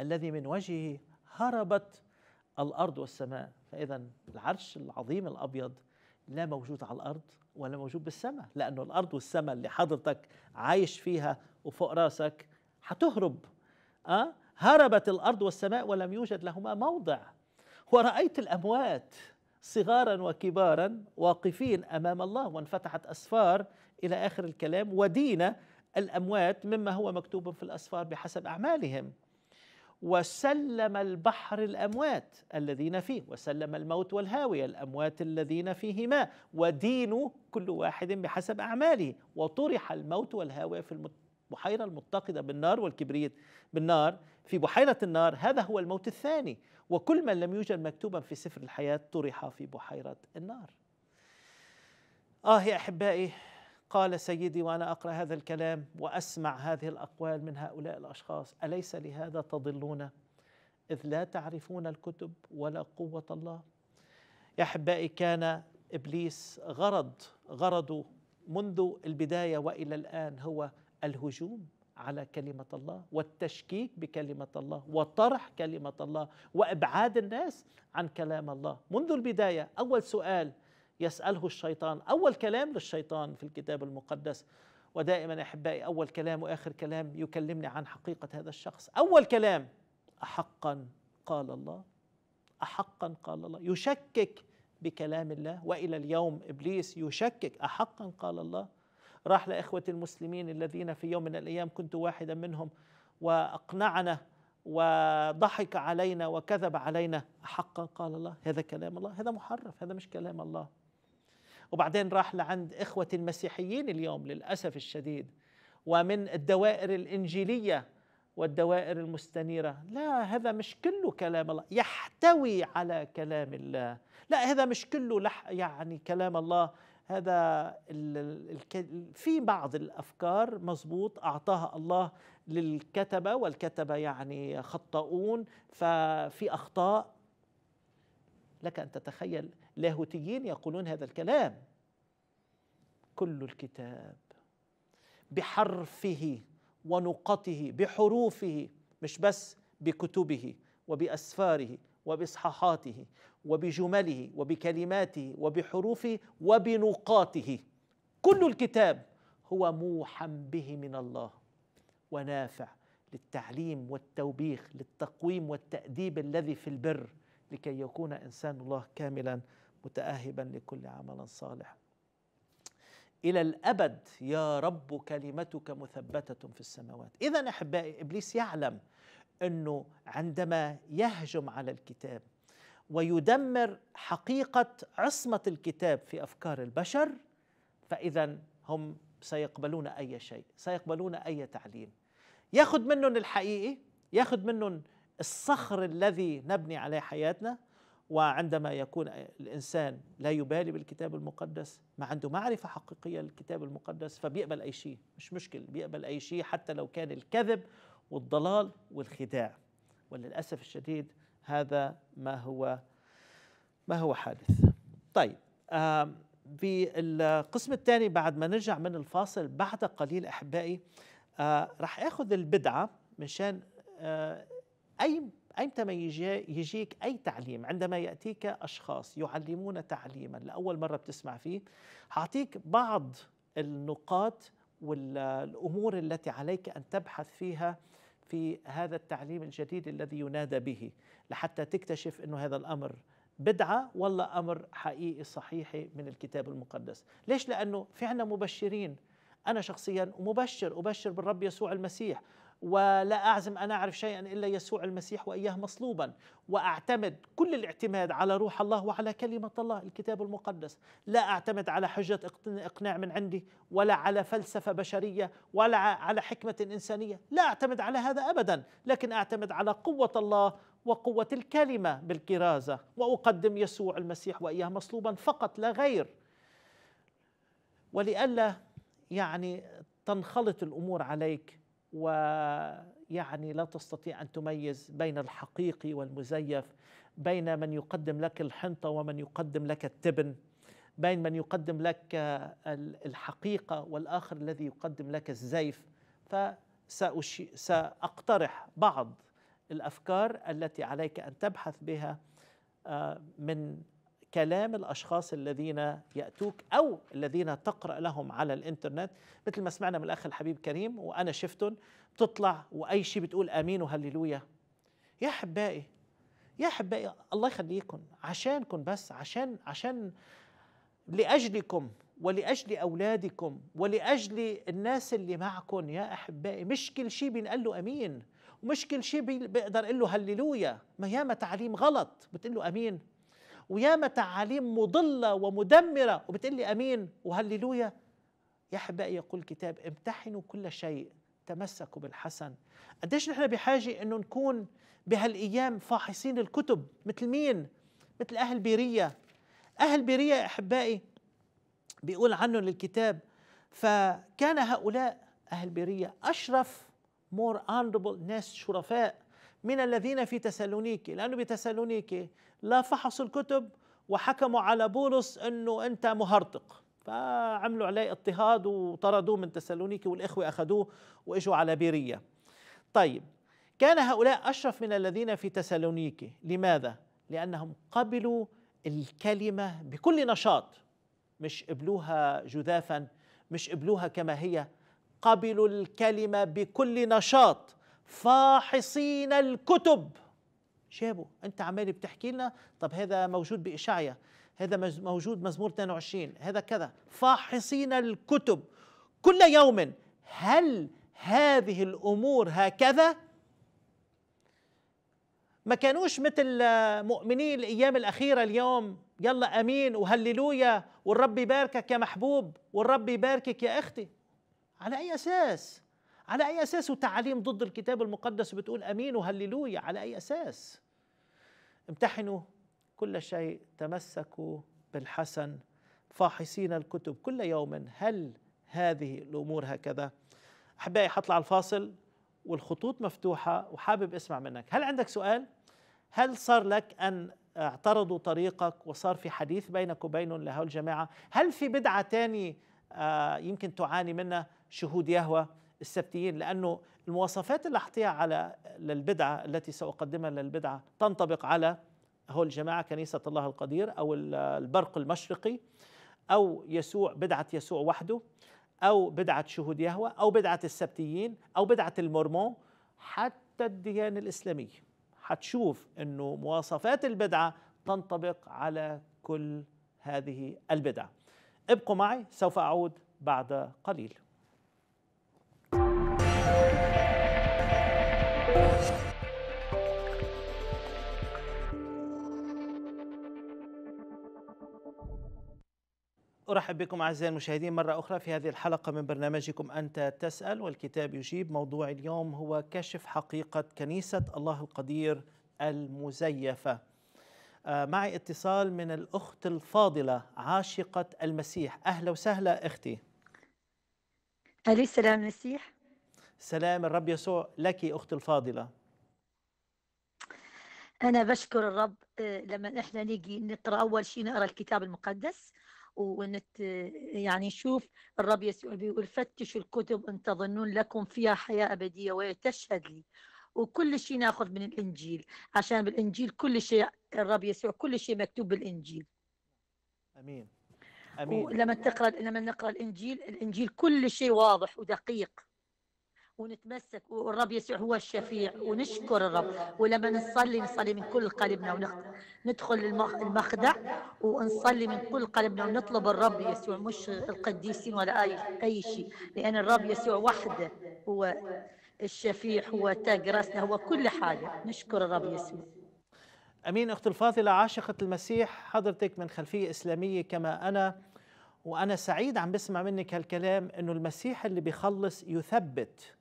الذي من وجهه هربت الأرض والسماء فإذا العرش العظيم الأبيض لا موجود على الأرض ولا موجود بالسماء لأنه الأرض والسماء اللي حضرتك عايش فيها وفوق راسك هتهرب أه؟ هربت الارض والسماء ولم يوجد لهما موضع ورايت الاموات صغارا وكبارا واقفين امام الله وانفتحت اسفار الى اخر الكلام ودين الاموات مما هو مكتوب في الاسفار بحسب اعمالهم وسلم البحر الاموات الذين فيه وسلم الموت والهاويه الاموات الذين فيهما ودين كل واحد بحسب اعماله وطرح الموت والهاويه في البحيره المتقده بالنار والكبريت بالنار في بحيرة النار هذا هو الموت الثاني وكل من لم يوجد مكتوبا في سفر الحياة طرح في بحيرة النار آه يا أحبائي قال سيدي وأنا أقرأ هذا الكلام وأسمع هذه الأقوال من هؤلاء الأشخاص أليس لهذا تضلون إذ لا تعرفون الكتب ولا قوة الله يا أحبائي كان إبليس غرض غرضه منذ البداية وإلى الآن هو الهجوم على كلمة الله والتشكيك بكلمة الله وطرح كلمة الله وإبعاد الناس عن كلام الله منذ البداية أول سؤال يسأله الشيطان أول كلام للشيطان في الكتاب المقدس ودائما أحبائي أول كلام وآخر كلام يكلمني عن حقيقة هذا الشخص أول كلام أحقا قال الله أحقا قال الله يشكك بكلام الله وإلى اليوم إبليس يشكك أحقا قال الله راح لاخوتي المسلمين الذين في يوم من الايام كنت واحدا منهم واقنعنا وضحك علينا وكذب علينا حقا قال الله هذا كلام الله هذا محرف هذا مش كلام الله وبعدين راح لعند إخوة المسيحيين اليوم للأسف الشديد ومن الدوائر الإنجيلية والدوائر المستنيرة لا هذا مش كله كلام الله يحتوي على كلام الله لا هذا مش كله لح يعني كلام الله هذا في بعض الافكار مظبوط اعطاها الله للكتبه والكتبه يعني خطاؤون ففي اخطاء لك ان تتخيل لاهوتيين يقولون هذا الكلام كل الكتاب بحرفه ونقطه بحروفه مش بس بكتبه وباسفاره وباصحاحاته وبجمله وبكلماته وبحروفه وبنقاطه كل الكتاب هو موحى به من الله ونافع للتعليم والتوبيخ للتقويم والتأديب الذي في البر لكي يكون إنسان الله كاملا متأهبا لكل عمل صالح إلى الأبد يا رب كلمتك مثبتة في السماوات إذا أحبائي إبليس يعلم أنه عندما يهجم على الكتاب ويدمر حقيقه عصمه الكتاب في افكار البشر فاذا هم سيقبلون اي شيء سيقبلون اي تعليم ياخذ منهم الحقيقي ياخذ منهم الصخر الذي نبني عليه حياتنا وعندما يكون الانسان لا يبالي بالكتاب المقدس ما عنده معرفه حقيقيه للكتاب المقدس فبيقبل اي شيء مش مشكل بيقبل اي شيء حتى لو كان الكذب والضلال والخداع وللاسف الشديد هذا ما هو ما هو حادث طيب في القسم الثاني بعد ما نرجع من الفاصل بعد قليل أحبائي آه، راح أخذ البدعة مشان آه، أي أيمتى ما يجيك أي تعليم عندما يأتيك أشخاص يعلمون تعليما لأول مرة بتسمع فيه حاعطيك بعض النقاط والأمور التي عليك أن تبحث فيها في هذا التعليم الجديد الذي ينادى به لحتى تكتشف أن هذا الامر بدعه ولا امر حقيقي صحيح من الكتاب المقدس ليش لانه في عنا مبشرين انا شخصيا مبشر ابشر بالرب يسوع المسيح ولا أعزم أن أعرف شيئا إلا يسوع المسيح وإياه مصلوبا وأعتمد كل الاعتماد على روح الله وعلى كلمة الله الكتاب المقدس لا أعتمد على حجة إقناع من عندي ولا على فلسفة بشرية ولا على حكمة إنسانية لا أعتمد على هذا أبدا لكن أعتمد على قوة الله وقوة الكلمة بالكرازة وأقدم يسوع المسيح وإياه مصلوبا فقط لا غير ولئلا يعني تنخلط الأمور عليك ويعني لا تستطيع ان تميز بين الحقيقي والمزيف بين من يقدم لك الحنطه ومن يقدم لك التبن بين من يقدم لك آه، الحقيقه والاخر الذي يقدم لك الزيف فساقترح بعض الافكار التي عليك ان تبحث بها آه، من كلام الاشخاص الذين ياتوك او الذين تقرا لهم على الانترنت مثل ما سمعنا من الاخ الحبيب كريم وانا شفتهم بتطلع واي شيء بتقول امين وهللويا يا احبائي يا احبائي الله يخليكم عشانكم بس عشان عشان لاجلكم ولاجل اولادكم ولاجل الناس اللي معكم يا احبائي مش كل شيء بينقل له امين ومش كل شيء بقدر اقول له هللويا ما ياما تعليم غلط بتقول له امين وياما تعاليم مضلة ومدمرة لي أمين وهللويا يا أحبائي يقول الكتاب امتحنوا كل شيء تمسكوا بالحسن قديش نحن بحاجة أنه نكون بهالأيام فاحصين الكتب مثل مين؟ مثل أهل بيرية أهل بيرية يا أحبائي بيقول عنهم الكتاب فكان هؤلاء أهل بيرية أشرف مور honorable ناس شرفاء من الذين في تسالونيكي لأنه بتسالونيكي لا فحصوا الكتب وحكموا على بولس انه انت مهرطق فعملوا عليه اضطهاد وطردوه من تسالونيكي والاخوه اخذوه واجوا على بيريه. طيب كان هؤلاء اشرف من الذين في تسالونيكي، لماذا؟ لانهم قبلوا الكلمه بكل نشاط مش قبلوها جذافا، مش قبلوها كما هي، قبلوا الكلمه بكل نشاط فاحصين الكتب جابوا انت عمال بتحكي لنا طب هذا موجود باشعيا هذا موجود مزمور 22 هذا كذا فاحصين الكتب كل يوم هل هذه الامور هكذا ما كانوش مثل مؤمنين الايام الاخيره اليوم يلا امين وهللويا والرب يباركك يا محبوب والرب يباركك يا اختي على اي اساس على أي أساس وتعاليم ضد الكتاب المقدس بتقول أمين وهللويا على أي أساس امتحنوا كل شيء تمسكوا بالحسن فاحصين الكتب كل يوم هل هذه الأمور هكذا أحبائي حطلع الفاصل والخطوط مفتوحة وحابب أسمع منك هل عندك سؤال؟ هل صار لك أن اعترضوا طريقك وصار في حديث بينك وبين لهؤلاء الجماعة هل في بدعة ثانيه آه، يمكن تعاني منها شهود يهوه السبتيين لأنه المواصفات اللي حطيها على للبدعة التي سأقدمها للبدعة تنطبق على هو الجماعة كنيسة الله القدير أو البرق المشرقي أو يسوع بدعة يسوع وحده أو بدعة شهود يهوه أو بدعة السبتيين أو بدعة المورمون حتى الديانة الإسلامية حتشوف أنه مواصفات البدعة تنطبق على كل هذه البدع ابقوا معي سوف أعود بعد قليل أرحب بكم أعزائي المشاهدين مرة أخرى في هذه الحلقة من برنامجكم أنت تسأل والكتاب يجيب موضوع اليوم هو كشف حقيقة كنيسة الله القدير المزيفة آه، معي اتصال من الأخت الفاضلة عاشقة المسيح أهلا وسهلا أختي ألي سلام المسيح سلام الرب يسوع لك أخت الفاضلة أنا بشكر الرب آه، لما إحنا نيجي نقرأ أول شيء نقرأ الكتاب المقدس ونت يعني شوف الرب يسوع بيقول فتشوا الكتب ان تظنون لكم فيها حياه ابديه وهي تشهد لي وكل شيء ناخذ من الانجيل عشان بالانجيل كل شيء الرب يسوع كل شيء مكتوب بالانجيل امين امين ولما تقرا لما نقرا الانجيل الانجيل كل شيء واضح ودقيق ونتمسك والرب يسوع هو الشفيع ونشكر الرب ولما نصلي نصلي من كل قلبنا وندخل المخدع ونصلي من كل قلبنا ونطلب الرب يسوع مش القديسين ولا أي أي شيء لأن الرب يسوع وحده هو الشفيع هو تاج راسنا هو كل حاجة نشكر الرب يسوع أمين أخت الفاضلة عاشقة المسيح حضرتك من خلفية إسلامية كما أنا وأنا سعيد عم بسمع منك هالكلام إنه المسيح اللي بيخلص يثبت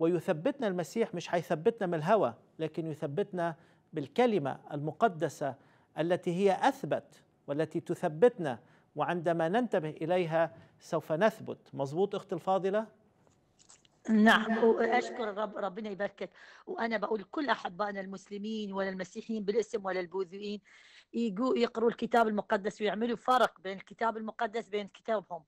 ويثبتنا المسيح مش هيثبتنا من الهوى لكن يثبتنا بالكلمة المقدسة التي هي أثبت والتي تثبتنا وعندما ننتبه إليها سوف نثبت مظبوط أخت الفاضلة؟ نعم واشكر نعم. رب ربنا يباركك وانا بقول كل احبائنا المسلمين ولا المسيحيين بالاسم ولا البوذيين يقروا الكتاب المقدس ويعملوا فرق بين الكتاب المقدس بين كتابهم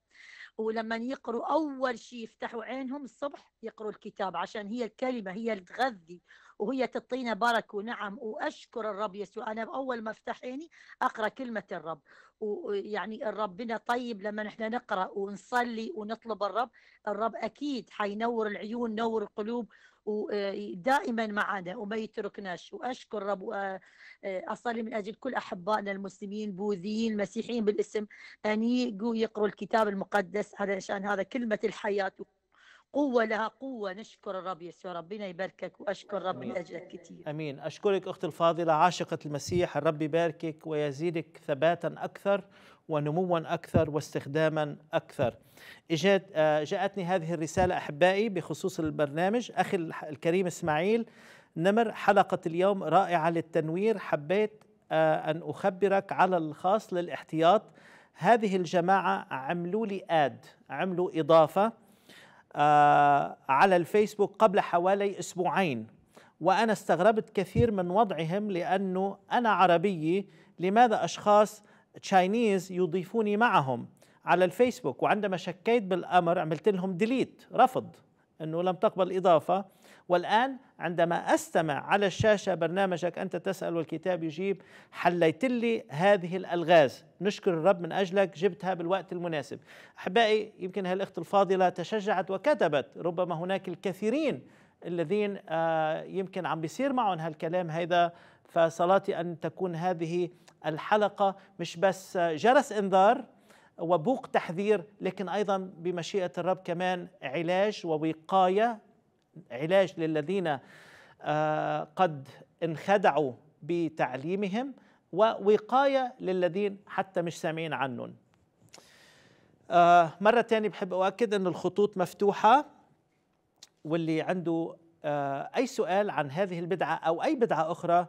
ولما يقروا أول شيء يفتحوا عينهم الصبح يقروا الكتاب عشان هي الكلمة هي اللي تغذي وهي تعطينا بركة ونعم وأشكر الرب يسوع أنا أول ما أفتح عيني أقرأ كلمة الرب ويعني ربنا طيب لما نحن نقرأ ونصلي ونطلب الرب الرب أكيد حينور العيون نور القلوب ودائما معنا وما يتركناش واشكر رب آه، آه، اصلي من اجل كل احبائنا المسلمين بوذيين مسيحيين بالاسم ان يجوا يقروا الكتاب المقدس علشان هذا كلمه الحياه قوة لها قوة نشكر الرب يسوع ربنا يباركك وأشكر ربي من أجلك كثير أمين أشكرك أختي الفاضلة عاشقة المسيح الرب يباركك ويزيدك ثباتا أكثر ونموا أكثر واستخداما أكثر اجت آه، جاءتني هذه الرسالة أحبائي بخصوص البرنامج أخي الكريم إسماعيل نمر حلقة اليوم رائعة للتنوير حبيت آه، أن أخبرك على الخاص للاحتياط هذه الجماعة عملوا لي آد عملوا إضافة آه، على الفيسبوك قبل حوالي أسبوعين وأنا استغربت كثير من وضعهم لأنه أنا عربي لماذا أشخاص تشاينيز يضيفوني معهم على الفيسبوك وعندما شكيت بالامر عملت لهم ديليت رفض انه لم تقبل اضافه والان عندما استمع على الشاشه برنامجك انت تسال والكتاب يجيب حليت لي هذه الالغاز نشكر الرب من اجلك جبتها بالوقت المناسب احبائي يمكن هالاخت الفاضله تشجعت وكتبت ربما هناك الكثيرين الذين آه، يمكن عم بيصير معهم هالكلام هذا فصلاتي أن تكون هذه الحلقة مش بس جرس إنذار وبوق تحذير لكن أيضا بمشيئة الرب كمان علاج ووقاية علاج للذين آه، قد انخدعوا بتعليمهم ووقاية للذين حتى مش سامعين عنهم آه، مرة ثانية بحب أؤكد أن الخطوط مفتوحة واللي عنده آه، أي سؤال عن هذه البدعة أو أي بدعة أخرى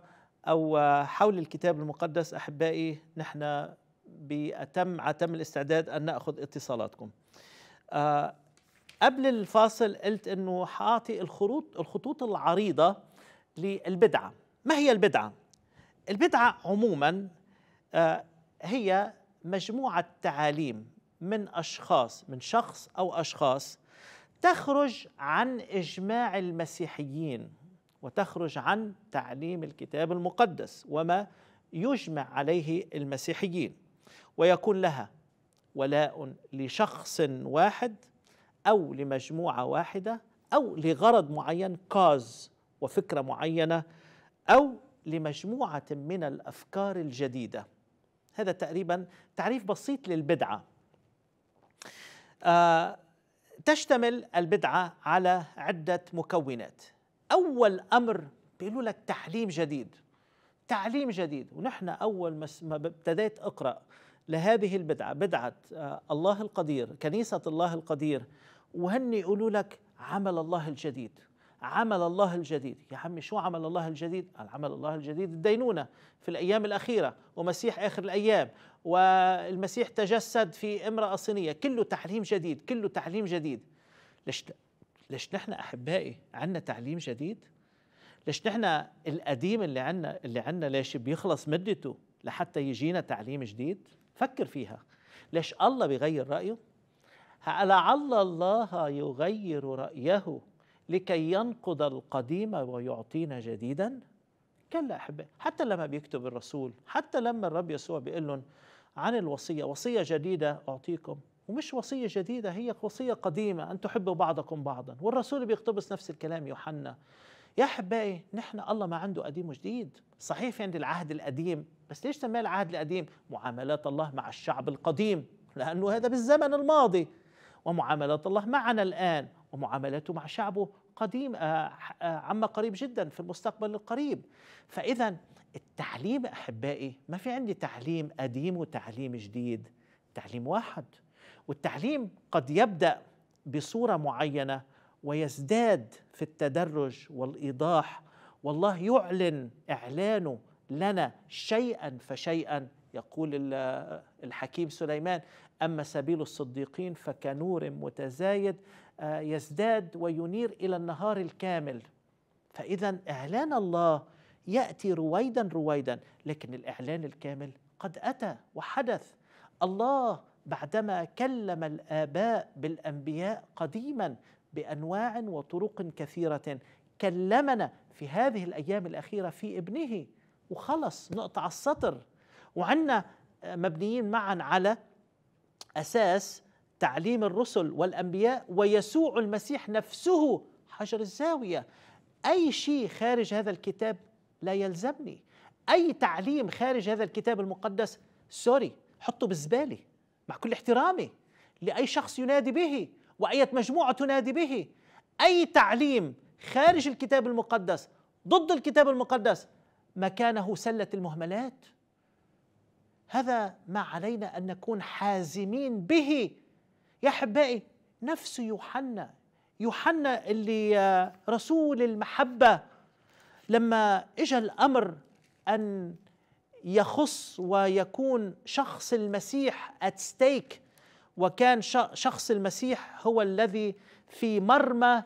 أو حول الكتاب المقدس أحبائي نحن بأتم عتم الاستعداد أن نأخذ اتصالاتكم آه، قبل الفاصل قلت أنه حاعطي الخروط الخطوط العريضة للبدعة ما هي البدعة؟ البدعة عموما آه، هي مجموعة تعاليم من أشخاص من شخص أو أشخاص تخرج عن إجماع المسيحيين وتخرج عن تعليم الكتاب المقدس وما يجمع عليه المسيحيين ويكون لها ولاء لشخص واحد او لمجموعه واحده او لغرض معين كاز وفكره معينه او لمجموعه من الافكار الجديده هذا تقريبا تعريف بسيط للبدعه آه تشتمل البدعه على عده مكونات اول امر بيقولوا لك تعليم جديد تعليم جديد ونحن اول ما ابتديت اقرا لهذه البدعه بدعه آه، الله القدير كنيسه الله القدير وهن يقولوا لك عمل الله الجديد عمل الله الجديد يا عمي شو عمل الله الجديد قال عمل الله الجديد الدينونة في الأيام الأخيرة ومسيح آخر الأيام والمسيح تجسد في امرأة صينية كله تعليم جديد كله تعليم جديد ليش ليش نحن احبائي عندنا تعليم جديد ليش نحن القديم اللي عندنا اللي عندنا ليش بيخلص مدته لحتى يجينا تعليم جديد فكر فيها ليش الله بيغير رايه لعل الله يغير رايه لكي ينقض القديم ويعطينا جديدا كلا احبائي حتى لما بيكتب الرسول حتى لما الرب يسوع بيقول لهم عن الوصيه وصيه جديده اعطيكم ومش وصية جديدة هي وصية قديمة أن تحبوا بعضكم بعضا والرسول بيقتبس نفس الكلام يوحنا يا أحبائي نحن الله ما عنده قديم وجديد صحيح في عند العهد القديم بس ليش سماه العهد القديم معاملات الله مع الشعب القديم لأنه هذا بالزمن الماضي ومعاملات الله معنا الآن ومعاملاته مع شعبه قديم آه، آه، عما قريب جدا في المستقبل القريب فإذا التعليم أحبائي ما في عندي تعليم قديم وتعليم جديد تعليم واحد والتعليم قد يبدا بصوره معينه ويزداد في التدرج والايضاح والله يعلن اعلانه لنا شيئا فشيئا يقول الحكيم سليمان اما سبيل الصديقين فكنور متزايد آه، يزداد وينير الى النهار الكامل فاذا اعلان الله ياتي رويدا رويدا لكن الاعلان الكامل قد اتى وحدث الله بعدما كلم الآباء بالأنبياء قديما بأنواع وطرق كثيرة كلمنا في هذه الأيام الأخيرة في ابنه وخلص نقطة على السطر وعنا مبنيين معا على أساس تعليم الرسل والأنبياء ويسوع المسيح نفسه حجر الزاوية أي شيء خارج هذا الكتاب لا يلزمني أي تعليم خارج هذا الكتاب المقدس سوري حطه بزبالي مع كل احترامي لأي شخص ينادي به وأية مجموعة تنادي به أي تعليم خارج الكتاب المقدس ضد الكتاب المقدس مكانه سلة المهملات هذا ما علينا أن نكون حازمين به يا أحبائي نفس يوحنا يوحنا اللي آه، رسول المحبة لما إجا الأمر أن يخص ويكون شخص المسيح ات ستيك وكان شخص المسيح هو الذي في مرمى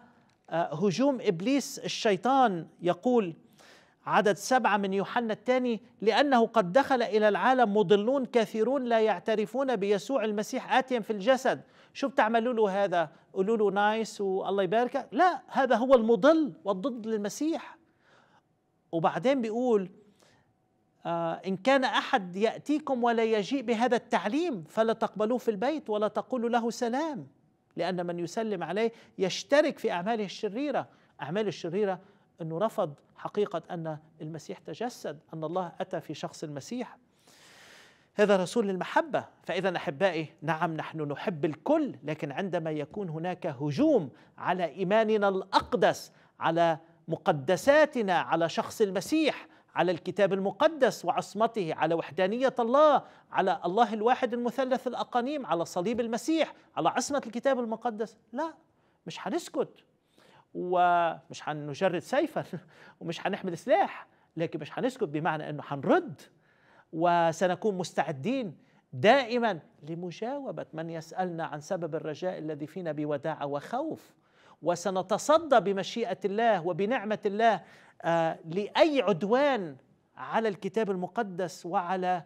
آه، هجوم ابليس الشيطان يقول عدد سبعه من يوحنا الثاني لانه قد دخل الى العالم مضلون كثيرون لا يعترفون بيسوع المسيح اتيا في الجسد شو بتعملوا له هذا قولوا له نايس والله يباركك لا هذا هو المضل والضد للمسيح وبعدين بيقول آه، إن كان أحد يأتيكم ولا يجيء بهذا التعليم فلا تقبلوه في البيت ولا تقولوا له سلام لأن من يسلم عليه يشترك في أعماله الشريرة أعماله الشريرة أنه رفض حقيقة أن المسيح تجسد أن الله أتى في شخص المسيح هذا رسول المحبة فإذا أحبائي نعم نحن نحب الكل لكن عندما يكون هناك هجوم على إيماننا الأقدس على مقدساتنا على شخص المسيح على الكتاب المقدس وعصمته على وحدانية الله على الله الواحد المثلث الأقانيم على صليب المسيح على عصمة الكتاب المقدس لا مش هنسكت ومش هنجرد سيفا [LAUGHS] ومش هنحمل سلاح لكن مش هنسكت بمعنى انه هنرد وسنكون مستعدين دائما لمجاوبة من يسألنا عن سبب الرجاء الذي فينا بوداعة وخوف وسنتصدى بمشيئة الله وبنعمة الله آه، لاي عدوان على الكتاب المقدس وعلى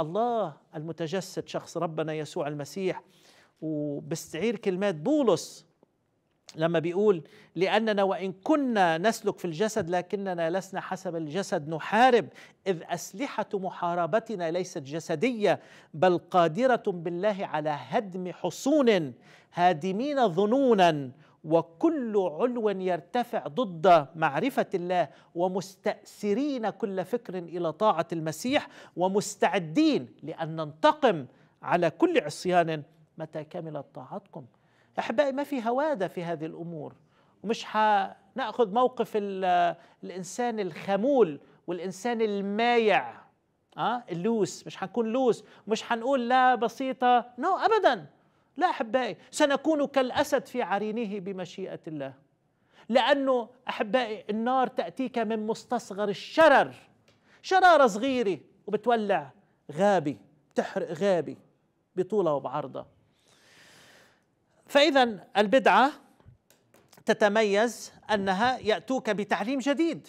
الله المتجسد شخص ربنا يسوع المسيح وبستعير كلمات بولس لما بيقول لأننا وإن كنا نسلك في الجسد لكننا لسنا حسب الجسد نحارب إذ أسلحة محاربتنا ليست جسدية بل قادرة بالله على هدم حصون هادمين ظنونا وكل علو يرتفع ضد معرفه الله ومستأسرين كل فكر الى طاعه المسيح ومستعدين لان ننتقم على كل عصيان متى كملت طاعتكم. احبائي ما في هواده في هذه الامور ومش هناخذ موقف الانسان الخمول والانسان المايع اه اللوس مش هنكون لوس مش هنقول لا بسيطه نو no, ابدا لا احبائي سنكون كالاسد في عرينه بمشيئه الله لانه احبائي النار تاتيك من مستصغر الشرر شراره صغيره وبتولع غابي بتحرق غابي بطوله وبعرضه فاذا البدعه تتميز انها ياتوك بتعليم جديد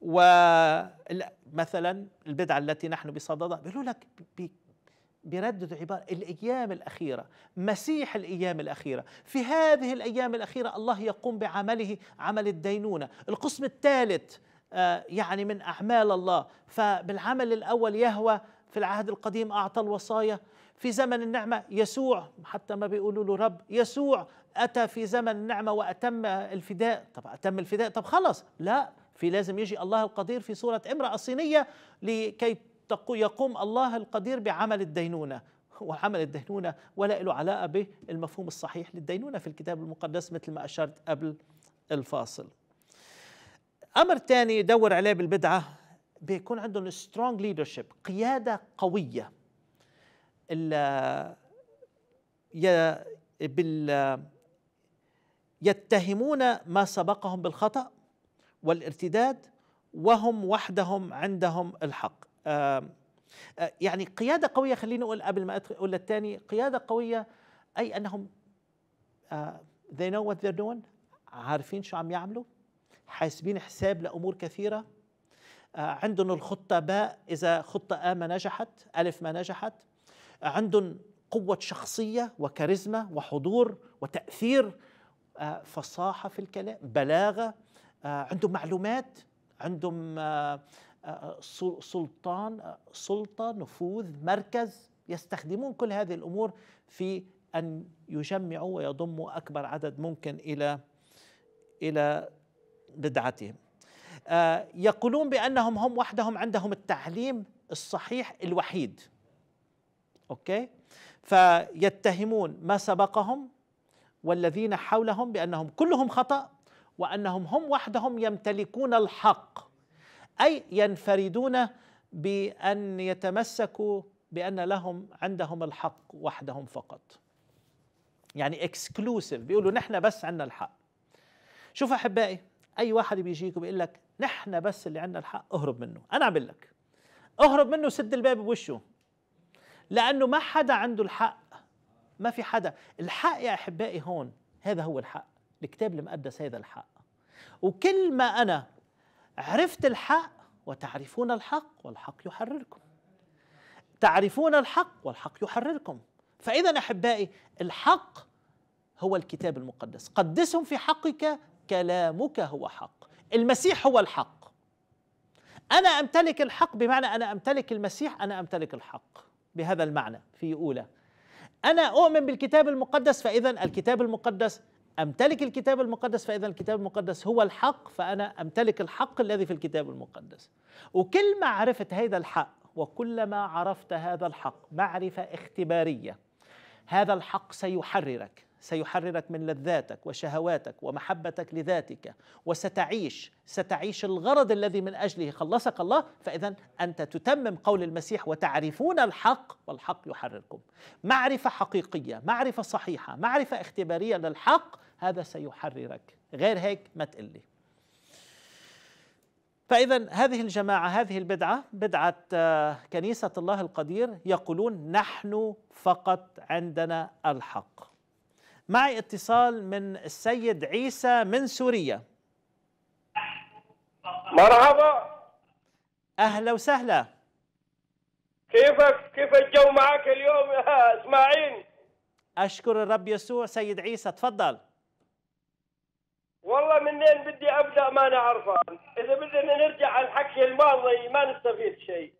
ومثلا البدعه التي نحن بصددها بيقولوا لك بيرددوا عبارة الأيام الأخيرة مسيح الأيام الأخيرة في هذه الأيام الأخيرة الله يقوم بعمله عمل الدينونة القسم الثالث آه، يعني من أعمال الله فبالعمل الأول يهوى في العهد القديم أعطى الوصايا في زمن النعمة يسوع حتى ما بيقولوا له رب يسوع أتى في زمن النعمة وأتم الفداء طب أتم الفداء طب خلص لا في لازم يجي الله القدير في صورة امرأة صينية لكي يقوم الله القدير بعمل الدينونة وعمل الدينونة ولا له علاقة بالمفهوم الصحيح للدينونة في الكتاب المقدس مثل ما أشرت قبل الفاصل أمر ثاني يدور عليه بالبدعة بيكون عندهم strong leadership قيادة قوية يا بال يتهمون ما سبقهم بالخطأ والارتداد وهم وحدهم عندهم الحق آه، يعني قيادة قوية خليني أقول قبل ما أقول للثاني قيادة قوية أي أنهم آه، they know what they're doing عارفين شو عم يعملوا حاسبين حساب لأمور كثيرة آه، عندهم الخطة باء إذا خطة آ ما نجحت ألف ما نجحت عندهم قوة شخصية وكاريزما وحضور وتأثير فصاحة في الكلام بلاغة عندهم معلومات عندهم سلطان سلطه نفوذ مركز يستخدمون كل هذه الامور في ان يجمعوا ويضموا اكبر عدد ممكن الى الى بدعتهم آه، يقولون بانهم هم وحدهم عندهم التعليم الصحيح الوحيد اوكي فيتهمون ما سبقهم والذين حولهم بانهم كلهم خطا وانهم هم وحدهم يمتلكون الحق اي ينفردون بان يتمسكوا بان لهم عندهم الحق وحدهم فقط يعني اكسكلوسيف بيقولوا نحن بس عندنا الحق شوف احبائي اي واحد بيجيك وبيقول لك نحن بس اللي عندنا الحق اهرب منه انا اعمل لك اهرب منه سد الباب بوشه لانه ما حدا عنده الحق ما في حدا الحق يا احبائي هون هذا هو الحق الكتاب المقدس هذا الحق وكل ما انا عرفت الحق وتعرفون الحق والحق يحرركم تعرفون الحق والحق يحرركم فإذا أحبائي الحق هو الكتاب المقدس قدسهم في حقك كلامك هو حق المسيح هو الحق أنا أمتلك الحق بمعنى أنا أمتلك المسيح أنا أمتلك الحق بهذا المعنى في أولى أنا أؤمن بالكتاب المقدس فإذا الكتاب المقدس امتلك الكتاب المقدس فاذا الكتاب المقدس هو الحق فانا امتلك الحق الذي في الكتاب المقدس وكل ما عرفت هذا الحق وكلما عرفت هذا الحق معرفه اختباريه هذا الحق سيحررك سيحررك من لذاتك وشهواتك ومحبتك لذاتك وستعيش ستعيش الغرض الذي من اجله خلصك الله فاذا انت تتمم قول المسيح وتعرفون الحق والحق يحرركم. معرفه حقيقيه، معرفه صحيحه، معرفه اختباريه للحق هذا سيحررك غير هيك ما تقلي فإذا هذه الجماعة هذه البدعة بدعة آه، كنيسة الله القدير يقولون نحن فقط عندنا الحق معي اتصال من السيد عيسى من سوريا مرحبا أهلا وسهلا كيفك كيف الجو معك اليوم يا إسماعيل أشكر الرب يسوع سيد عيسى تفضل والله منين بدي ابدا ما انا عرفان اذا بدنا نرجع على الحكي الماضي ما نستفيد شيء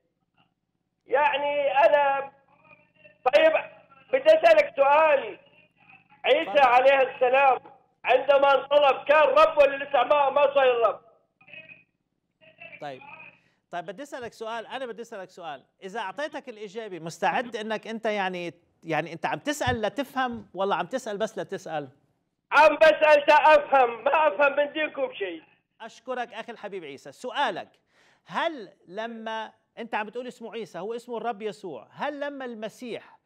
يعني انا طيب بدي اسالك سؤال عيسى عليه السلام عندما انطلب كان رب ولا لسه ما ما صاير رب طيب طيب بدي اسالك سؤال انا بدي اسالك سؤال اذا اعطيتك الاجابه مستعد انك انت يعني يعني انت عم تسال لتفهم ولا عم تسال بس لتسال عم بسأل أفهم ما أفهم من دينكم شيء أشكرك أخي الحبيب عيسى سؤالك هل لما أنت عم بتقول اسمه عيسى هو اسمه الرب يسوع هل لما المسيح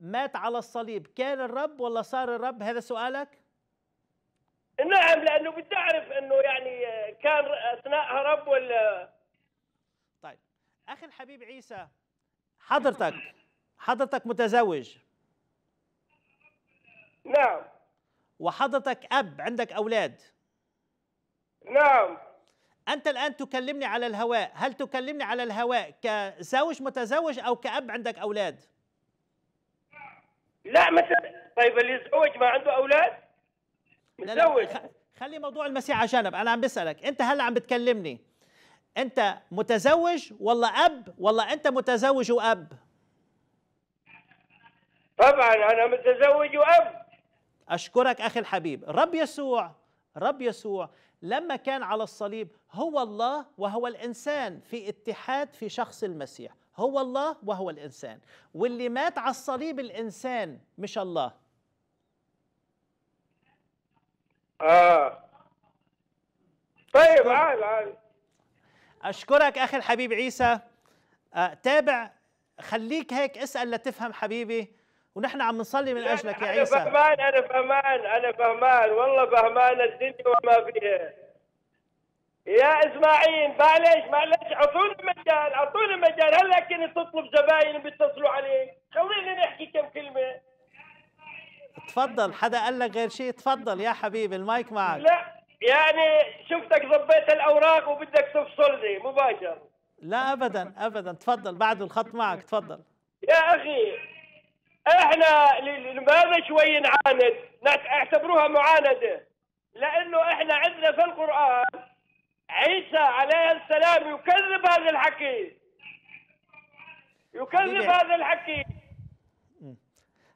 مات على الصليب كان الرب ولا صار الرب هذا سؤالك نعم لأنه بدي أعرف أنه يعني كان أثناءها رب ولا طيب أخي الحبيب عيسى حضرتك حضرتك متزوج نعم وحضرتك اب عندك اولاد نعم انت الان تكلمني على الهواء هل تكلمني على الهواء كزوج متزوج او كاب عندك اولاد لا مثلا طيب اللي يتزوج ما عنده اولاد متزوج خلي موضوع المسيح على جنب انا عم بسالك انت هلا عم بتكلمني انت متزوج ولا اب ولا انت متزوج واب طبعا انا متزوج واب أشكرك أخي الحبيب رب يسوع رب يسوع لما كان على الصليب هو الله وهو الإنسان في اتحاد في شخص المسيح هو الله وهو الإنسان واللي مات على الصليب الإنسان مش الله آه طيب عال عال أشكرك أخي الحبيب عيسى آه تابع خليك هيك اسأل لتفهم حبيبي ونحن عم نصلي من يعني اجلك يا عيسى انا فهمان انا فهمان انا فهمان والله فهمان الدنيا وما فيها يا اسماعيل معلش معلش اعطوني مجال اعطوني مجال هلا كنت تطلب زباين بيتصلوا عليك خلينا نحكي كم كلمه تفضل حدا قال لك غير شيء تفضل يا حبيبي المايك معك لا يعني شفتك ضبيت الاوراق وبدك تفصلني مباشر لا ابدا ابدا تفضل بعد الخط معك تفضل يا اخي احنا لماذا شوي نعاند؟ اعتبروها معانده لانه احنا عندنا في القران عيسى عليه السلام يكذب هذا الحكي يكذب هذا الحكي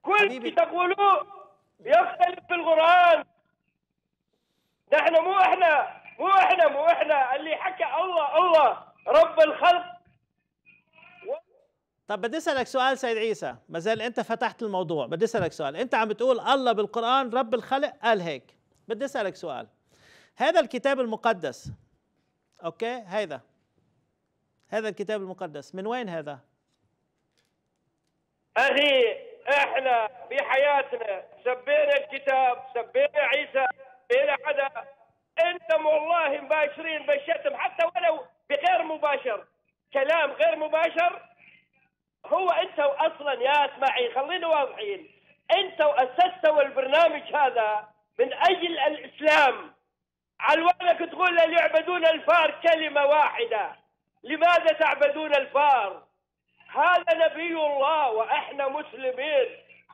كل شيء تقولوه يختلف في القران نحن مو احنا مو احنا مو احنا اللي حكى الله الله رب الخلق طب بدي اسالك سؤال سيد عيسى ما زال انت فتحت الموضوع بدي اسالك سؤال انت عم بتقول الله بالقران رب الخلق قال هيك بدي اسالك سؤال هذا الكتاب المقدس اوكي هذا هذا الكتاب المقدس من وين هذا اخي احنا بحياتنا سبينا الكتاب سبينا عيسى سبينا حدا انتم والله مباشرين بالشتم حتى ولو بغير مباشر كلام غير مباشر هو انتوا اصلا يا اسماعيل خلينا واضحين انتوا اسستوا البرنامج هذا من اجل الاسلام على وانك تقول يعبدون الفار كلمه واحده لماذا تعبدون الفار هذا نبي الله واحنا مسلمين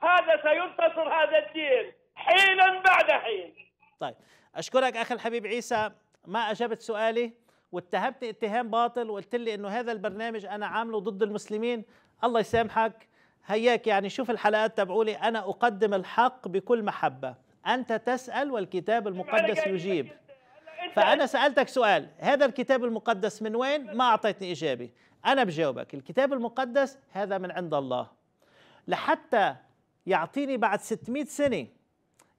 هذا سينتصر هذا الدين حينا بعد حين طيب اشكرك اخي الحبيب عيسى ما اجبت سؤالي واتهمتني اتهام باطل وقلت لي انه هذا البرنامج انا عامله ضد المسلمين الله يسامحك هياك يعني شوف الحلقات تبعولي أنا أقدم الحق بكل محبة أنت تسأل والكتاب المقدس يجيب فأنا سألتك سؤال هذا الكتاب المقدس من وين ما أعطيتني إجابة أنا بجاوبك الكتاب المقدس هذا من عند الله لحتى يعطيني بعد 600 سنة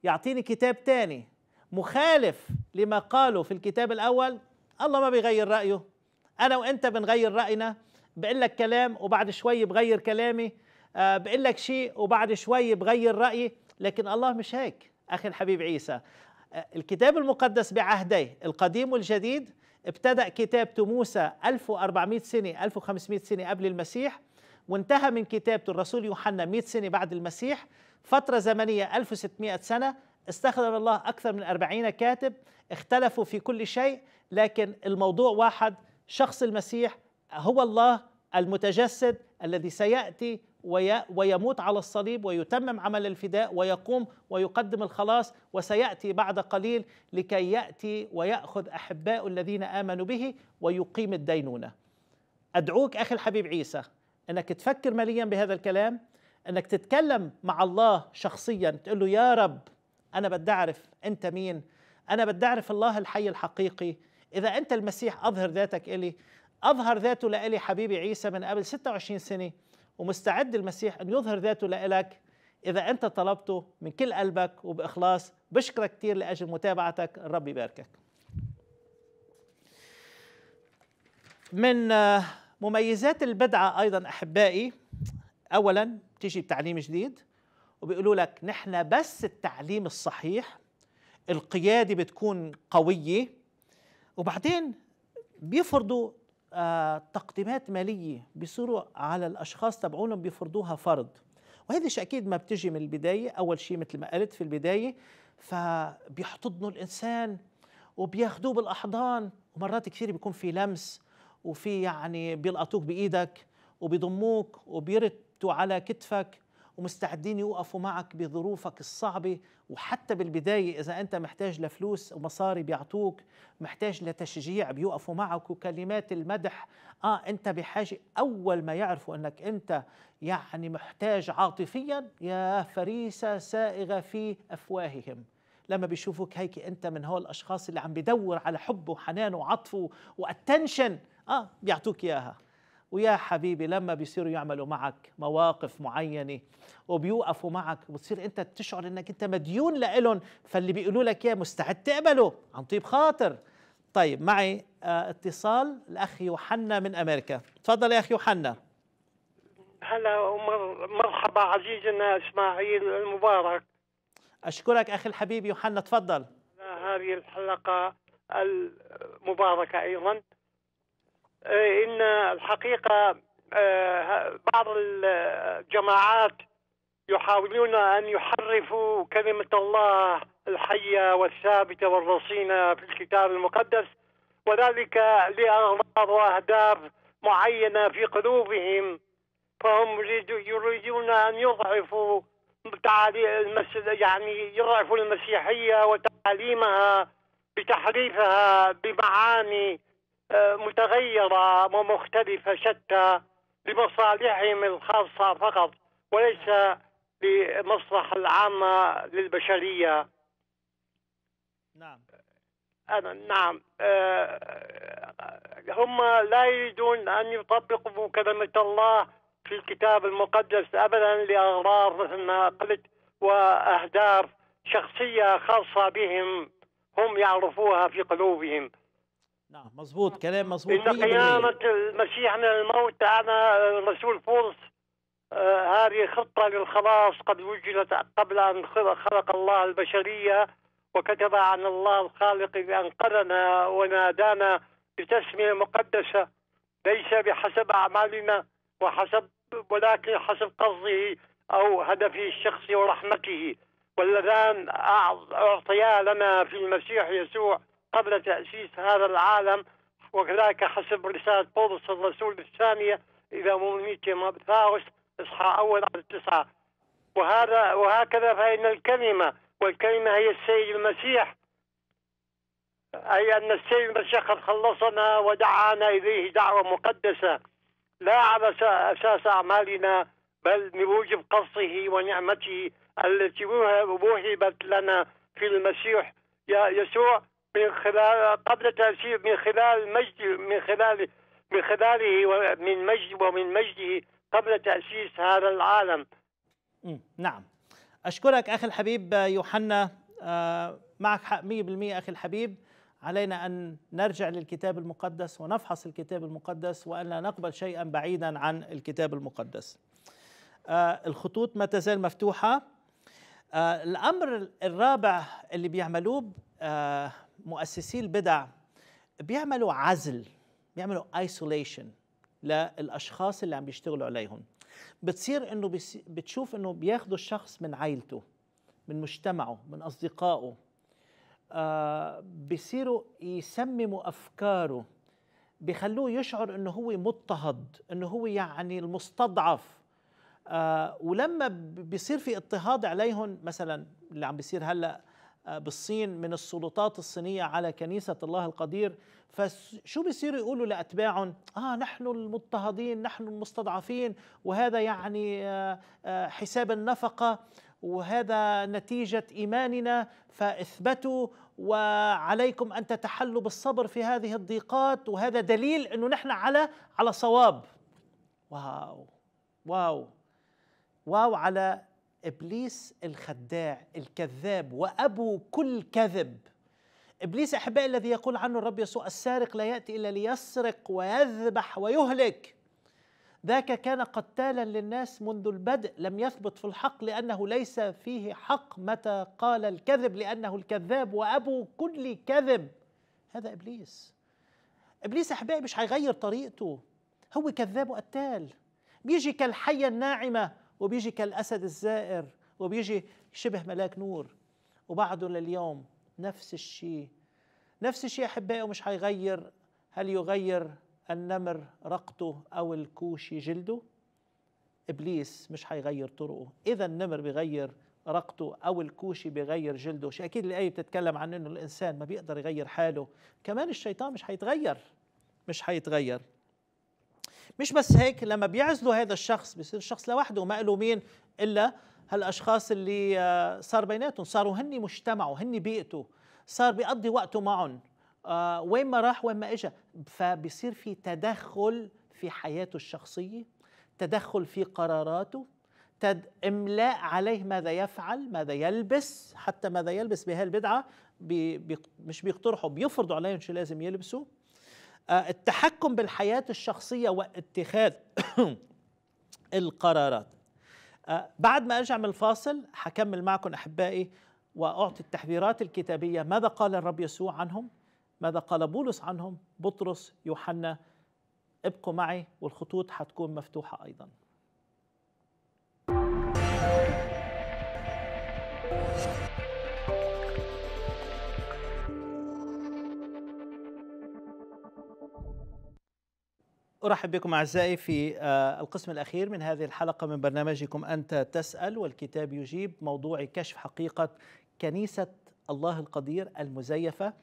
يعطيني كتاب ثاني مخالف لما قالوا في الكتاب الأول الله ما بيغير رأيه أنا وأنت بنغير رأينا بقول لك كلام وبعد شوي بغير كلامي آه، بقول لك شيء وبعد شوي بغير رايي لكن الله مش هيك اخي الحبيب عيسى آه، الكتاب المقدس بعهديه القديم والجديد ابتدأ كتابته موسى 1400 سنة 1500 سنة قبل المسيح وانتهى من كتابته الرسول يوحنا 100 سنة بعد المسيح فترة زمنية 1600 سنة استخدم الله أكثر من 40 كاتب اختلفوا في كل شيء لكن الموضوع واحد شخص المسيح هو الله المتجسد الذي سياتي ويموت على الصليب ويتمم عمل الفداء ويقوم ويقدم الخلاص وسياتي بعد قليل لكي ياتي وياخذ احباء الذين امنوا به ويقيم الدينونه. ادعوك اخي الحبيب عيسى انك تفكر مليا بهذا الكلام انك تتكلم مع الله شخصيا تقول له يا رب انا بدي اعرف انت مين انا بدي اعرف الله الحي الحقيقي اذا انت المسيح اظهر ذاتك الي أظهر ذاته لإلي حبيبي عيسى من قبل 26 سنة ومستعد المسيح أن يظهر ذاته لإلك إذا أنت طلبته من كل قلبك وبإخلاص بشكرك كثير لأجل متابعتك الرب يباركك من آه، مميزات البدعة أيضا أحبائي أولا تيجي بتعليم جديد وبيقولوا لك نحن بس التعليم الصحيح القيادة بتكون قوية وبعدين بيفرضوا آه، تقديمات مالية بيصيروا على الأشخاص تبعونهم بيفرضوها فرض وهذه أكيد ما بتجي من البداية أول شيء مثل ما قلت في البداية فبيحتضنوا الإنسان وبياخدوه بالأحضان ومرات كثير بيكون في لمس وفي يعني بيلقطوك بإيدك وبيضموك وبيرتوا على كتفك ومستعدين يوقفوا معك بظروفك الصعبة وحتى بالبداية إذا أنت محتاج لفلوس ومصاري بيعطوك محتاج لتشجيع بيوقفوا معك وكلمات المدح آه أنت بحاجة أول ما يعرفوا أنك أنت يعني محتاج عاطفيا يا فريسة سائغة في أفواههم لما بيشوفوك هيك أنت من هول الأشخاص اللي عم بدور على حبه وحنانه وعطفه واتنشن آه بيعطوك إياها ويا حبيبي لما بيصيروا يعملوا معك مواقف معينه وبيوقفوا معك وبتصير انت تشعر انك انت مديون لهم فاللي بيقولوا لك اياه مستعد تقبله عن طيب خاطر طيب معي آه اتصال الاخ يوحنا من امريكا تفضل يا اخ يوحنا هلا ومرحبا عزيزنا اسماعيل المبارك اشكرك اخي الحبيب يوحنا تفضل هذه الحلقه المباركه ايضا آه، ان الحقيقه آه، بعض الجماعات يحاولون ان يحرفوا كلمه الله الحيه والثابته والرصينه في الكتاب المقدس وذلك لاغراض واهداف معينه في قلوبهم فهم يريدون ان يضعفوا يعني يضعفوا المسيحيه وتعاليمها بتحريفها بمعاني متغيرة ومختلفة شتى لمصالحهم الخاصة فقط وليس لمصلحة العامة للبشرية نعم أنا نعم آه، هم لا يريدون أن يطبقوا كلمة الله في الكتاب المقدس أبدا لأغراض مثل ما قلت وأهداف شخصية خاصة بهم هم يعرفوها في قلوبهم نعم مظبوط كلام مظبوط إن قيامة المسيح من الموت أنا الرسول فرس آه هذه خطة للخلاص قد وجدت قبل أن خلق الله البشرية وكتب عن الله الخالق بأنقذنا ونادانا بتسمية مقدسة ليس بحسب أعمالنا وحسب ولكن حسب قصده أو هدفه الشخصي ورحمته واللذان أعطيا لنا في المسيح يسوع قبل تأسيس هذا العالم وكذلك حسب رسالة بولس الرسول الثانية إلى مؤمنين مابثاوس إصحاح أول عدد تسعة وهذا وهكذا فإن الكلمة والكلمة هي السيد المسيح أي أن السيد المسيح قد خلصنا ودعانا إليه دعوة مقدسة لا على أساس أعمالنا بل بموجب قصه ونعمته التي وهبت لنا في المسيح يا يسوع من خلال قبل تأسيس من خلال مجد من خلال من خلاله ومن مجد ومن مجده قبل تأسيس هذا العالم نعم أشكرك أخي الحبيب يوحنا آه، معك حق 100% أخي الحبيب علينا أن نرجع للكتاب المقدس ونفحص الكتاب المقدس وأن لا نقبل شيئا بعيدا عن الكتاب المقدس آه، الخطوط ما تزال مفتوحة آه، الأمر الرابع اللي بيعملوه مؤسسي البدع بيعملوا عزل بيعملوا ايسوليشن للاشخاص اللي عم بيشتغلوا عليهم بتصير انه بتشوف انه بياخذوا الشخص من عائلته من مجتمعه من اصدقائه آه بيصيروا يسمموا افكاره بخلوه يشعر انه هو مضطهد انه هو يعني المستضعف آه ولما بيصير في اضطهاد عليهم مثلا اللي عم بيصير هلا آه، بالصين من السلطات الصينية على كنيسة الله القدير فشو بيصير يقولوا لأتباعهم آه نحن المضطهدين نحن المستضعفين وهذا يعني آه، آه، حساب النفقة وهذا نتيجة إيماننا فاثبتوا وعليكم أن تتحلوا بالصبر في هذه الضيقات وهذا دليل أنه نحن على على صواب واو واو واو على ابليس الخداع الكذاب وابو كل كذب ابليس احبائي الذي يقول عنه الرب يسوع السارق لا ياتي الا ليسرق ويذبح ويهلك ذاك كان قتالا للناس منذ البدء لم يثبت في الحق لانه ليس فيه حق متى قال الكذب لانه الكذاب وابو كل كذب هذا ابليس ابليس احبائي مش هيغير طريقته هو كذاب وقتال بيجي كالحيه الناعمه وبيجي كالأسد الزائر وبيجي شبه ملاك نور وبعده لليوم نفس الشيء نفس الشيء أحبائي ومش حيغير هل يغير النمر رقته أو الكوشي جلده إبليس مش حيغير طرقه إذا النمر بيغير رقته أو الكوشي بيغير جلده أكيد الآية بتتكلم عن أنه الإنسان ما بيقدر يغير حاله كمان الشيطان مش حيتغير مش حيتغير مش بس هيك لما بيعزلوا هذا الشخص بيصير الشخص لوحده ما له مين الا هالاشخاص اللي آه، صار بيناتهم صاروا هن مجتمعه هن بيئته صار بيقضي وقته معهم آه، وين ما راح وين ما اجى فبصير في تدخل في حياته الشخصيه تدخل في قراراته تد املاء عليه ماذا يفعل ماذا يلبس حتى ماذا يلبس بهالبدعه بي بي مش بيقترحوا بيفرضوا عليهم شو لازم يلبسوا آه، التحكم بالحياة الشخصية واتخاذ [CLEARS THROAT] القرارات آه، بعد ما أرجع من الفاصل حكمل معكم أحبائي وأعطي التحذيرات الكتابية ماذا قال الرب يسوع عنهم ماذا قال بولس عنهم بطرس يوحنا ابقوا معي والخطوط حتكون مفتوحة أيضاً أرحب بكم أعزائي في آه، القسم الأخير من هذه الحلقة من برنامجكم أنت تسأل والكتاب يجيب موضوع كشف حقيقة كنيسة الله القدير المزيفة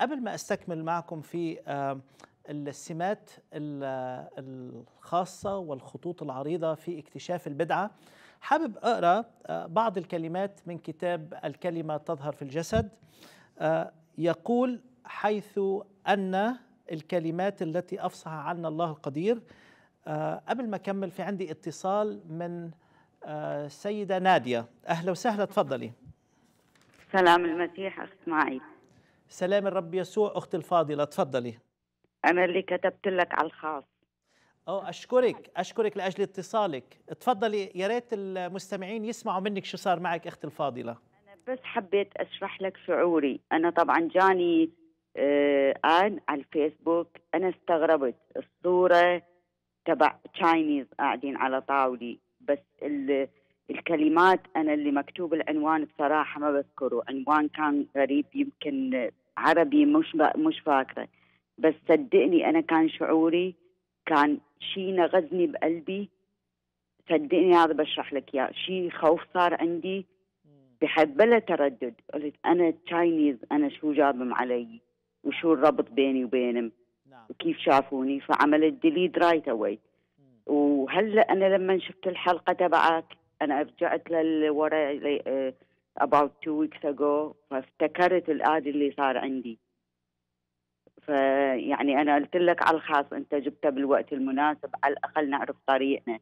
قبل ما أستكمل معكم في آه، السمات آه، الخاصة والخطوط العريضة في اكتشاف البدعة حابب أقرأ بعض الكلمات من كتاب الكلمة تظهر في الجسد يقول حيث أن الكلمات التي أفصح عنا الله القدير آه، قبل ما أكمل في عندي اتصال من آه، سيدة نادية أهلا وسهلا تفضلي سلام المسيح أخت معي سلام الرب يسوع أخت الفاضلة تفضلي أنا اللي كتبت لك على الخاص أو أشكرك أشكرك لأجل اتصالك تفضلي يا ريت المستمعين يسمعوا منك شو صار معك أخت الفاضلة أنا بس حبيت أشرح لك شعوري أنا طبعا جاني اد آه، على الفيسبوك انا استغربت الصوره تبع تشاينيز قاعدين على طاولي بس الكلمات انا اللي مكتوب العنوان بصراحه ما بذكره عنوان كان غريب يمكن عربي مش مش فاكره بس صدقني انا كان شعوري كان شيء نغزني بقلبي صدقني هذا بشرح لك اياه شيء خوف صار عندي بحب بلا تردد قلت انا تشاينيز انا شو جابهم علي وشو الربط بيني وبينهم نعم. وكيف شافوني فعملت ديليت رايت اواي وهلا انا لما شفت الحلقه تبعك انا رجعت للورا اباوت تو ويكس اجو فافتكرت الاد اللي صار عندي فيعني انا قلت لك على الخاص انت جبته بالوقت المناسب على الاقل نعرف طريقنا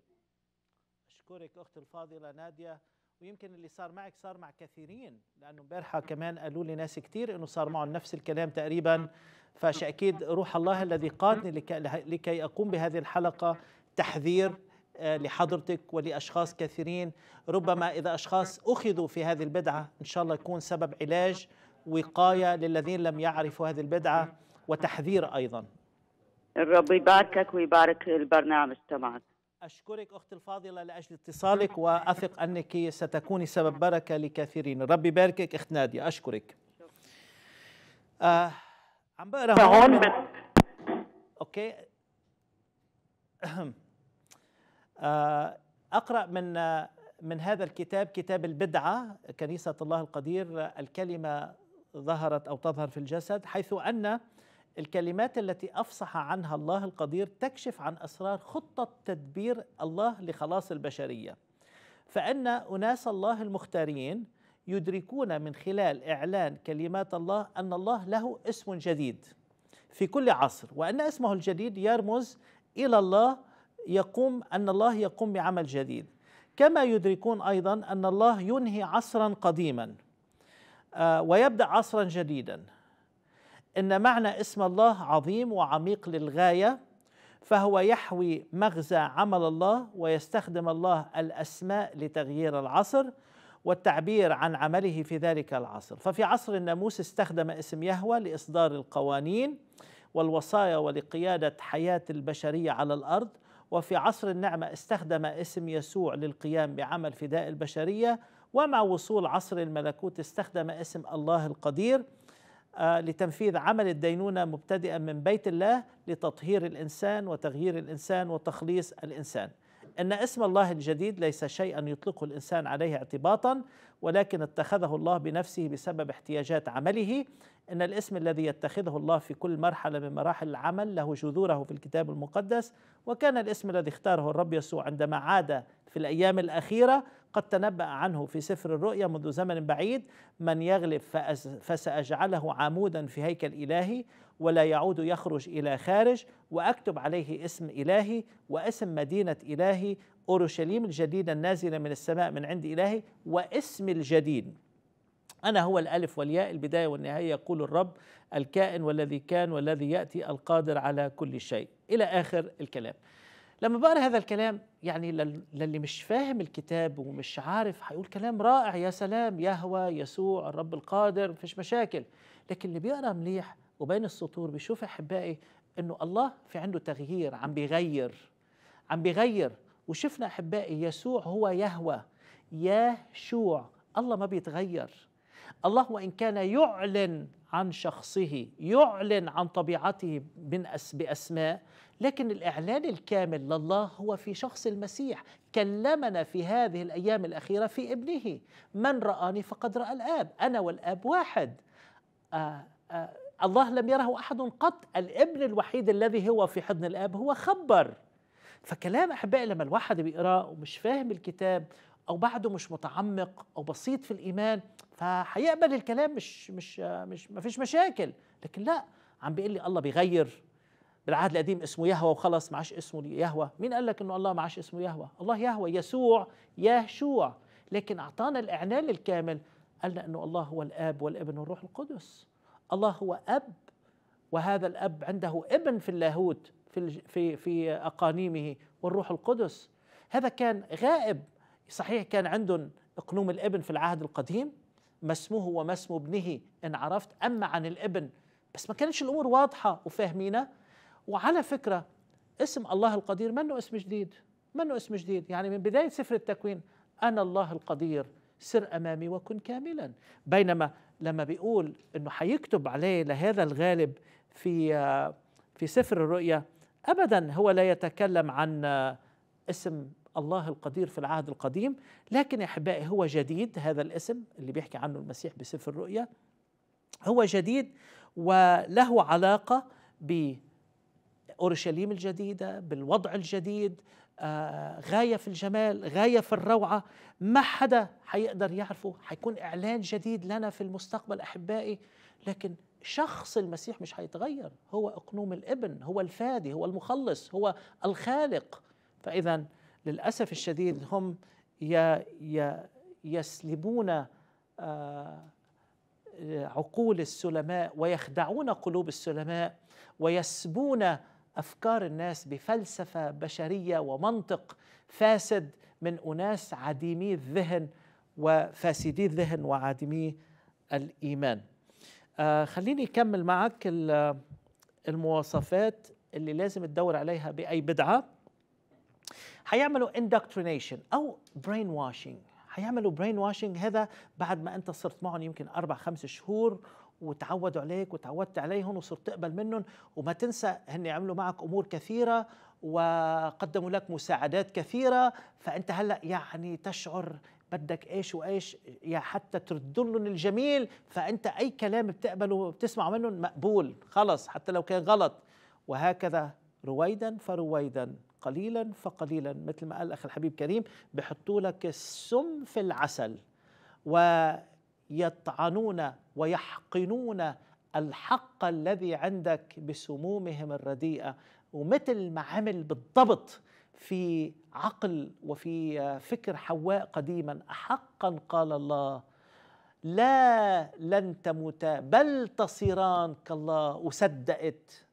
اشكرك اختي الفاضله ناديه ويمكن اللي صار معك صار مع كثيرين لانه امبارحه كمان قالوا لي ناس كثير انه صار معهم نفس الكلام تقريبا فشاكيد روح الله الذي قادني لكي, اقوم بهذه الحلقه تحذير آه، لحضرتك ولاشخاص كثيرين ربما اذا اشخاص اخذوا في هذه البدعه ان شاء الله يكون سبب علاج وقايه للذين لم يعرفوا هذه البدعه وتحذير ايضا الرب يباركك ويبارك البرنامج تبعك أشكرك أختي الفاضلة لأجل اتصالك وأثق أنك ستكوني سبب بركة لكثيرين ربي يباركك أخت نادية أشكرك آه عم بقرا هون أوكي [CLEARS THROAT] آه أقرأ من من هذا الكتاب كتاب البدعة كنيسة الله القدير الكلمة ظهرت أو تظهر في الجسد حيث أن الكلمات التي افصح عنها الله القدير تكشف عن اسرار خطه تدبير الله لخلاص البشريه فان اناس الله المختارين يدركون من خلال اعلان كلمات الله ان الله له اسم جديد في كل عصر وان اسمه الجديد يرمز الى الله يقوم ان الله يقوم بعمل جديد كما يدركون ايضا ان الله ينهي عصرا قديما آه، ويبدا عصرا جديدا ان معنى اسم الله عظيم وعميق للغايه فهو يحوي مغزى عمل الله ويستخدم الله الاسماء لتغيير العصر والتعبير عن عمله في ذلك العصر ففي عصر الناموس استخدم اسم يهوى لاصدار القوانين والوصايا ولقياده حياه البشريه على الارض وفي عصر النعمه استخدم اسم يسوع للقيام بعمل فداء البشريه ومع وصول عصر الملكوت استخدم اسم الله القدير آه، لتنفيذ عمل الدينونة مبتدئا من بيت الله لتطهير الإنسان وتغيير الإنسان وتخليص الإنسان أن اسم الله الجديد ليس شيئا يطلقه الإنسان عليه اعتباطا ولكن اتخذه الله بنفسه بسبب احتياجات عمله ان الاسم الذي يتخذه الله في كل مرحله من مراحل العمل له جذوره في الكتاب المقدس وكان الاسم الذي اختاره الرب يسوع عندما عاد في الايام الاخيره قد تنبأ عنه في سفر الرؤيا منذ زمن بعيد من يغلب فسأجعله عمودا في هيكل إلهي ولا يعود يخرج إلى خارج وأكتب عليه اسم إلهي واسم مدينة إلهي أورشليم الجديدة النازلة من السماء من عند إلهي واسم الجديد أنا هو الألف والياء البداية والنهاية يقول الرب الكائن والذي كان والذي يأتي القادر على كل شيء إلى آخر الكلام لما بقرا هذا الكلام يعني للي مش فاهم الكتاب ومش عارف هيقول كلام رائع يا سلام يهوى يسوع الرب القادر مفيش مشاكل لكن اللي بيقرا مليح وبين السطور بيشوف احبائي انه الله في عنده تغيير عم بيغير عم بيغير وشفنا احبائي يسوع هو يهوى يا شوع الله ما بيتغير الله وإن كان يعلن عن شخصه يعلن عن طبيعته بأسماء لكن الإعلان الكامل لله هو في شخص المسيح كلمنا في هذه الأيام الأخيرة في ابنه من رآني فقد رأى الآب أنا والآب واحد آآ آه، آآ آه، الله لم يره أحد قط الابن الوحيد الذي هو في حضن الآب هو خبر فكلام أحبائي لما الواحد بيقرأه ومش فاهم الكتاب أو بعده مش متعمق أو بسيط في الإيمان فهيقبل الكلام مش مش مش ما فيش مشاكل لكن لا عم بيقول لي الله بيغير بالعهد القديم اسمه يهوى وخلص معاش اسمه يهوى مين قال لك انه الله معاش اسمه يهوى الله يهوى يسوع يهشوع لكن اعطانا الاعلان الكامل قالنا انه الله هو الاب والابن والروح القدس الله هو اب وهذا الاب عنده ابن في اللاهوت في في في اقانيمه والروح القدس هذا كان غائب صحيح كان عندهم اقنوم الابن في العهد القديم ما اسمه وما اسم ابنه إن عرفت أما عن الابن بس ما كانتش الأمور واضحة وفاهمينها وعلى فكرة اسم الله القدير منه اسم جديد منه اسم جديد يعني من بداية سفر التكوين أنا الله القدير سر أمامي وكن كاملا بينما لما بيقول أنه حيكتب عليه لهذا الغالب في في سفر الرؤيا أبدا هو لا يتكلم عن اسم الله القدير في العهد القديم لكن يا احبائي هو جديد هذا الاسم اللي بيحكي عنه المسيح بسفر الرؤيا هو جديد وله علاقه باورشليم الجديده بالوضع الجديد آه، غاية في الجمال غاية في الروعة ما حدا حيقدر يعرفه حيكون إعلان جديد لنا في المستقبل أحبائي لكن شخص المسيح مش حيتغير هو أقنوم الابن هو الفادي هو المخلص هو الخالق فإذا للأسف الشديد هم يسلبون آه، عقول السلماء ويخدعون قلوب السلماء ويسبون افكار الناس بفلسفه بشريه ومنطق فاسد من اناس عديمي الذهن وفاسدي الذهن وعديمي الايمان. آه خليني اكمل معك المواصفات اللي لازم تدور عليها باي بدعه هيعملوا indoctrination او برين واشنج هيعملوا برين واشنج هذا بعد ما انت صرت معهم يمكن اربع خمس شهور وتعودوا عليك وتعودت عليهم وصرت تقبل منهم وما تنسى هن عملوا معك امور كثيره وقدموا لك مساعدات كثيره فانت هلا يعني تشعر بدك ايش وايش يا حتى ترد لهم الجميل فانت اي كلام بتقبله بتسمع منهم مقبول خلص حتى لو كان غلط وهكذا رويدا فرويدا قليلا فقليلا مثل ما قال الاخ الحبيب كريم بحطوا لك السم في العسل ويطعنون ويحقنون الحق الذي عندك بسمومهم الرديئه ومثل ما عمل بالضبط في عقل وفي فكر حواء قديما احقا قال الله لا لن تموتا بل تصيران كالله وصدقت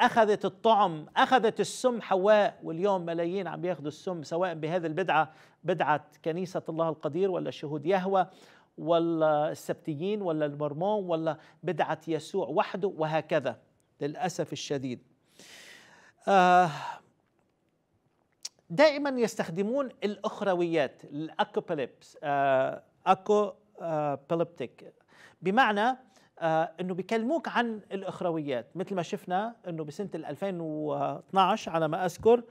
اخذت الطعم اخذت السم حواء واليوم ملايين عم ياخذوا السم سواء بهذه البدعه بدعه كنيسه الله القدير ولا شهود يهوى ولا السبتيين ولا المرمون ولا بدعه يسوع وحده وهكذا للاسف الشديد آه دائما يستخدمون الاخرويات الاكوباليبس آه اكوباليبتيك بمعنى آه، انه بيكلموك عن الاخرويات مثل ما شفنا انه بسنه 2012 على ما اذكر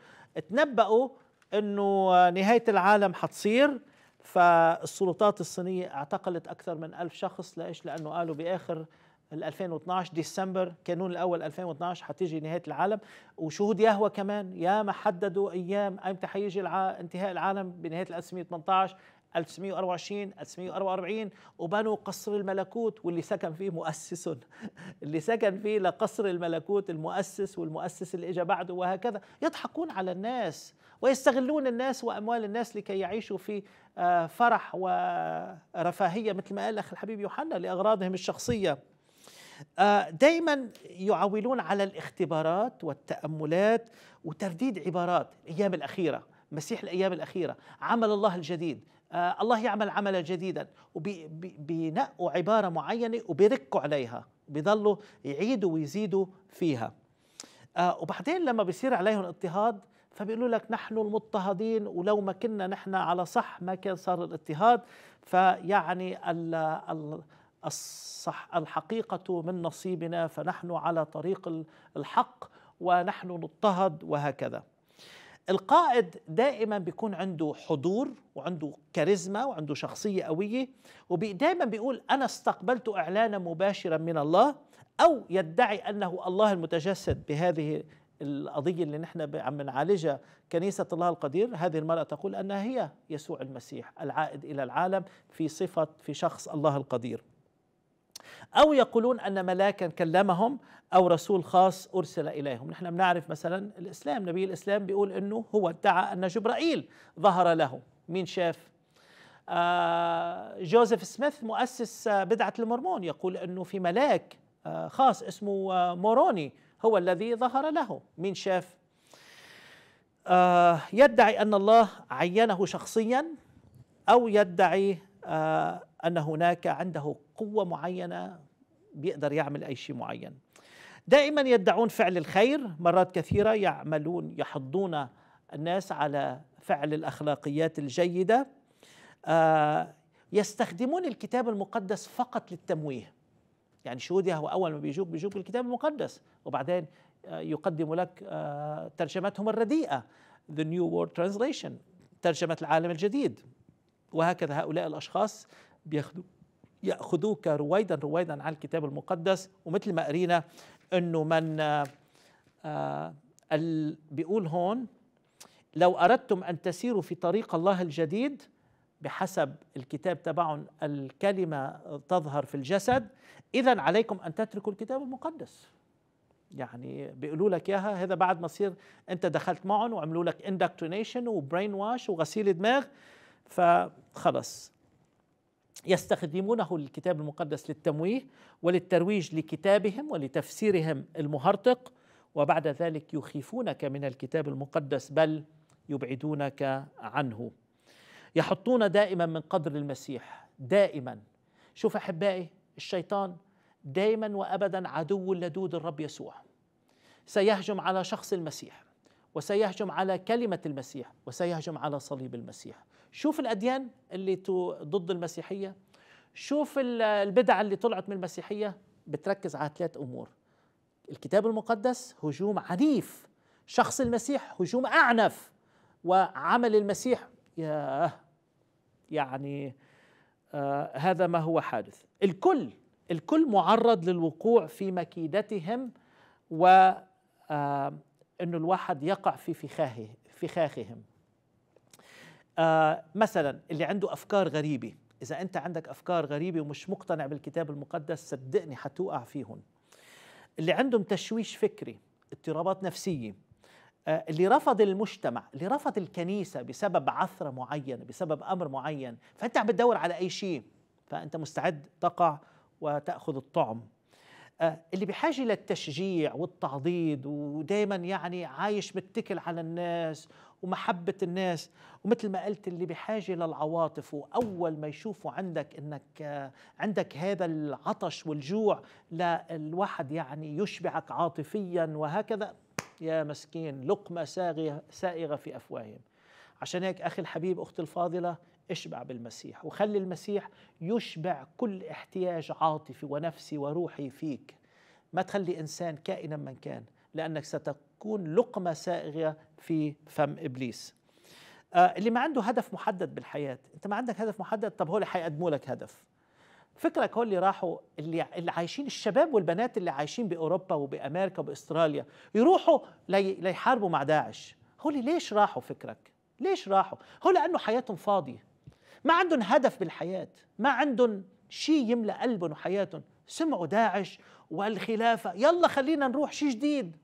تنبؤوا انه نهايه العالم حتصير فالسلطات الصينيه اعتقلت اكثر من ألف شخص ليش لانه قالوا باخر 2012 ديسمبر كانون الاول 2012 حتيجي نهايه العالم وشهود يهوى كمان يا ما حددوا ايام ايمتى حيجي انتهاء العالم بنهايه 1918 1924 1944 وبنوا قصر الملكوت واللي سكن فيه مؤسس [LAUGHS] اللي سكن فيه لقصر الملكوت المؤسس والمؤسس اللي اجى بعده وهكذا يضحكون على الناس ويستغلون الناس واموال الناس لكي يعيشوا في آه، فرح ورفاهيه مثل ما قال الاخ الحبيب يوحنا لاغراضهم الشخصيه آه، دايما يعولون على الاختبارات والتاملات وترديد عبارات الايام الاخيره مسيح الايام الاخيره عمل الله الجديد آه، الله يعمل عملا جديدا وبينقوا عبارة معينة وبيركوا عليها بيضلوا يعيدوا ويزيدوا فيها آه، وبعدين لما بيصير عليهم اضطهاد فبيقولوا لك نحن المضطهدين ولو ما كنا نحن على صح ما كان صار الاضطهاد فيعني ال الصح الحقيقة من نصيبنا فنحن على طريق الحق ونحن نضطهد وهكذا القائد دائما بيكون عنده حضور وعنده كاريزما وعنده شخصية قوية ودائما بيقول أنا استقبلت إعلانا مباشرا من الله أو يدعي أنه الله المتجسد بهذه القضية اللي نحن عم نعالجها كنيسة الله القدير هذه المرأة تقول أنها هي يسوع المسيح العائد إلى العالم في صفة في شخص الله القدير أو يقولون أن ملاكا كلمهم أو رسول خاص أرسل إليهم نحن بنعرف مثلا الإسلام نبي الإسلام بيقول أنه هو ادعى أن جبرائيل ظهر له مين شاف آه جوزيف سميث مؤسس آه، بدعة المرمون يقول أنه في ملاك آه خاص اسمه آه موروني هو الذي ظهر له مين شاف آه، يدعي أن الله عينه شخصيا أو يدعي آه، أن هناك عنده قوة معينة بيقدر يعمل أي شيء معين دائما يدعون فعل الخير مرات كثيره يعملون يحضون الناس على فعل الاخلاقيات الجيده آه، يستخدمون الكتاب المقدس فقط للتمويه يعني شهود هو اول ما بيجوك بيجوك بالكتاب المقدس وبعدين آه، يقدم لك آه، ترجمتهم الرديئه The New World Translation ترجمة العالم الجديد وهكذا هؤلاء الأشخاص بياخذوك رويدا رويدا على الكتاب المقدس ومثل ما قرينا انه من آه, آه، بيقول هون لو اردتم ان تسيروا في طريق الله الجديد بحسب الكتاب تبعهم الكلمه تظهر في الجسد اذا عليكم ان تتركوا الكتاب المقدس يعني بيقولوا لك اياها هذا بعد ما صير انت دخلت معهم وعملوا لك اندكترينيشن وبرين واش وغسيل دماغ فخلص يستخدمونه الكتاب المقدس للتمويه وللترويج لكتابهم ولتفسيرهم المهرطق وبعد ذلك يخيفونك من الكتاب المقدس بل يبعدونك عنه يحطون دائما من قدر المسيح دائما شوف احبائي الشيطان دائما وابدا عدو لدود الرب يسوع سيهجم على شخص المسيح وسيهجم على كلمة المسيح وسيهجم على صليب المسيح شوف الأديان اللي ضد المسيحية شوف البدع اللي طلعت من المسيحية بتركز على ثلاث أمور الكتاب المقدس هجوم عنيف شخص المسيح هجوم أعنف وعمل المسيح ياه يعني آه هذا ما هو حادث الكل الكل معرض للوقوع في مكيدتهم و آه، انه الواحد يقع في فخاهه فخاخهم آه مثلا اللي عنده افكار غريبه اذا انت عندك افكار غريبه ومش مقتنع بالكتاب المقدس صدقني حتوقع فيهم اللي عندهم تشويش فكري اضطرابات نفسيه آه اللي رفض المجتمع اللي رفض الكنيسه بسبب عثره معينه بسبب امر معين فانت عم بتدور على اي شيء فانت مستعد تقع وتاخذ الطعم آه، اللي بحاجه للتشجيع والتعضيد ودائما يعني عايش متكل على الناس ومحبه الناس ومثل ما قلت اللي بحاجه للعواطف واول ما يشوفوا عندك انك آه، عندك هذا العطش والجوع للواحد يعني يشبعك عاطفيا وهكذا يا مسكين لقمه ساغيه سائغه في افواههم عشان هيك اخي الحبيب اختي الفاضله اشبع بالمسيح وخلي المسيح يشبع كل احتياج عاطفي ونفسي وروحي فيك ما تخلي انسان كائنا من كان لانك ستكون لقمه سائغه في فم ابليس آه، اللي ما عنده هدف محدد بالحياه انت ما عندك هدف محدد طب هو اللي هيقدموا لك هدف فكرك هو اللي راحوا اللي اللي عايشين الشباب والبنات اللي عايشين باوروبا وبامريكا وباستراليا يروحوا لي ليحاربوا مع داعش هو اللي ليش راحوا فكرك ليش راحوا هو لانه حياتهم فاضيه ما عندهم هدف بالحياة ما عندهم شيء يملأ قلبهم وحياتهم سمعوا داعش والخلافة يلا خلينا نروح شيء جديد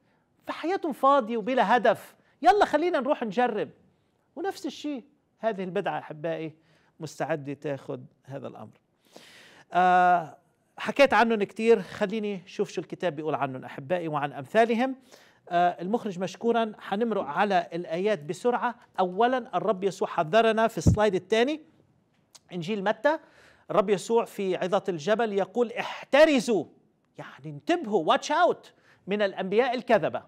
فحياتهم فاضية وبلا هدف يلا خلينا نروح نجرب ونفس الشيء هذه البدعة أحبائي مستعدة تاخذ هذا الأمر آه حكيت عنهم كثير خليني شوف شو الكتاب بيقول عنهم أحبائي وعن أمثالهم آه المخرج مشكورا حنمرق على الآيات بسرعة أولا الرب يسوع حذرنا في السلايد الثاني انجيل متى الرب يسوع في عظه الجبل يقول احترزوا يعني انتبهوا واتش اوت من الانبياء الكذبه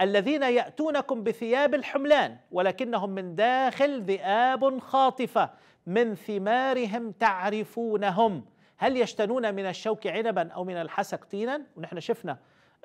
الذين ياتونكم بثياب الحملان ولكنهم من داخل ذئاب خاطفه من ثمارهم تعرفونهم هل يشتنون من الشوك عنبا او من الحسك طينا ونحن شفنا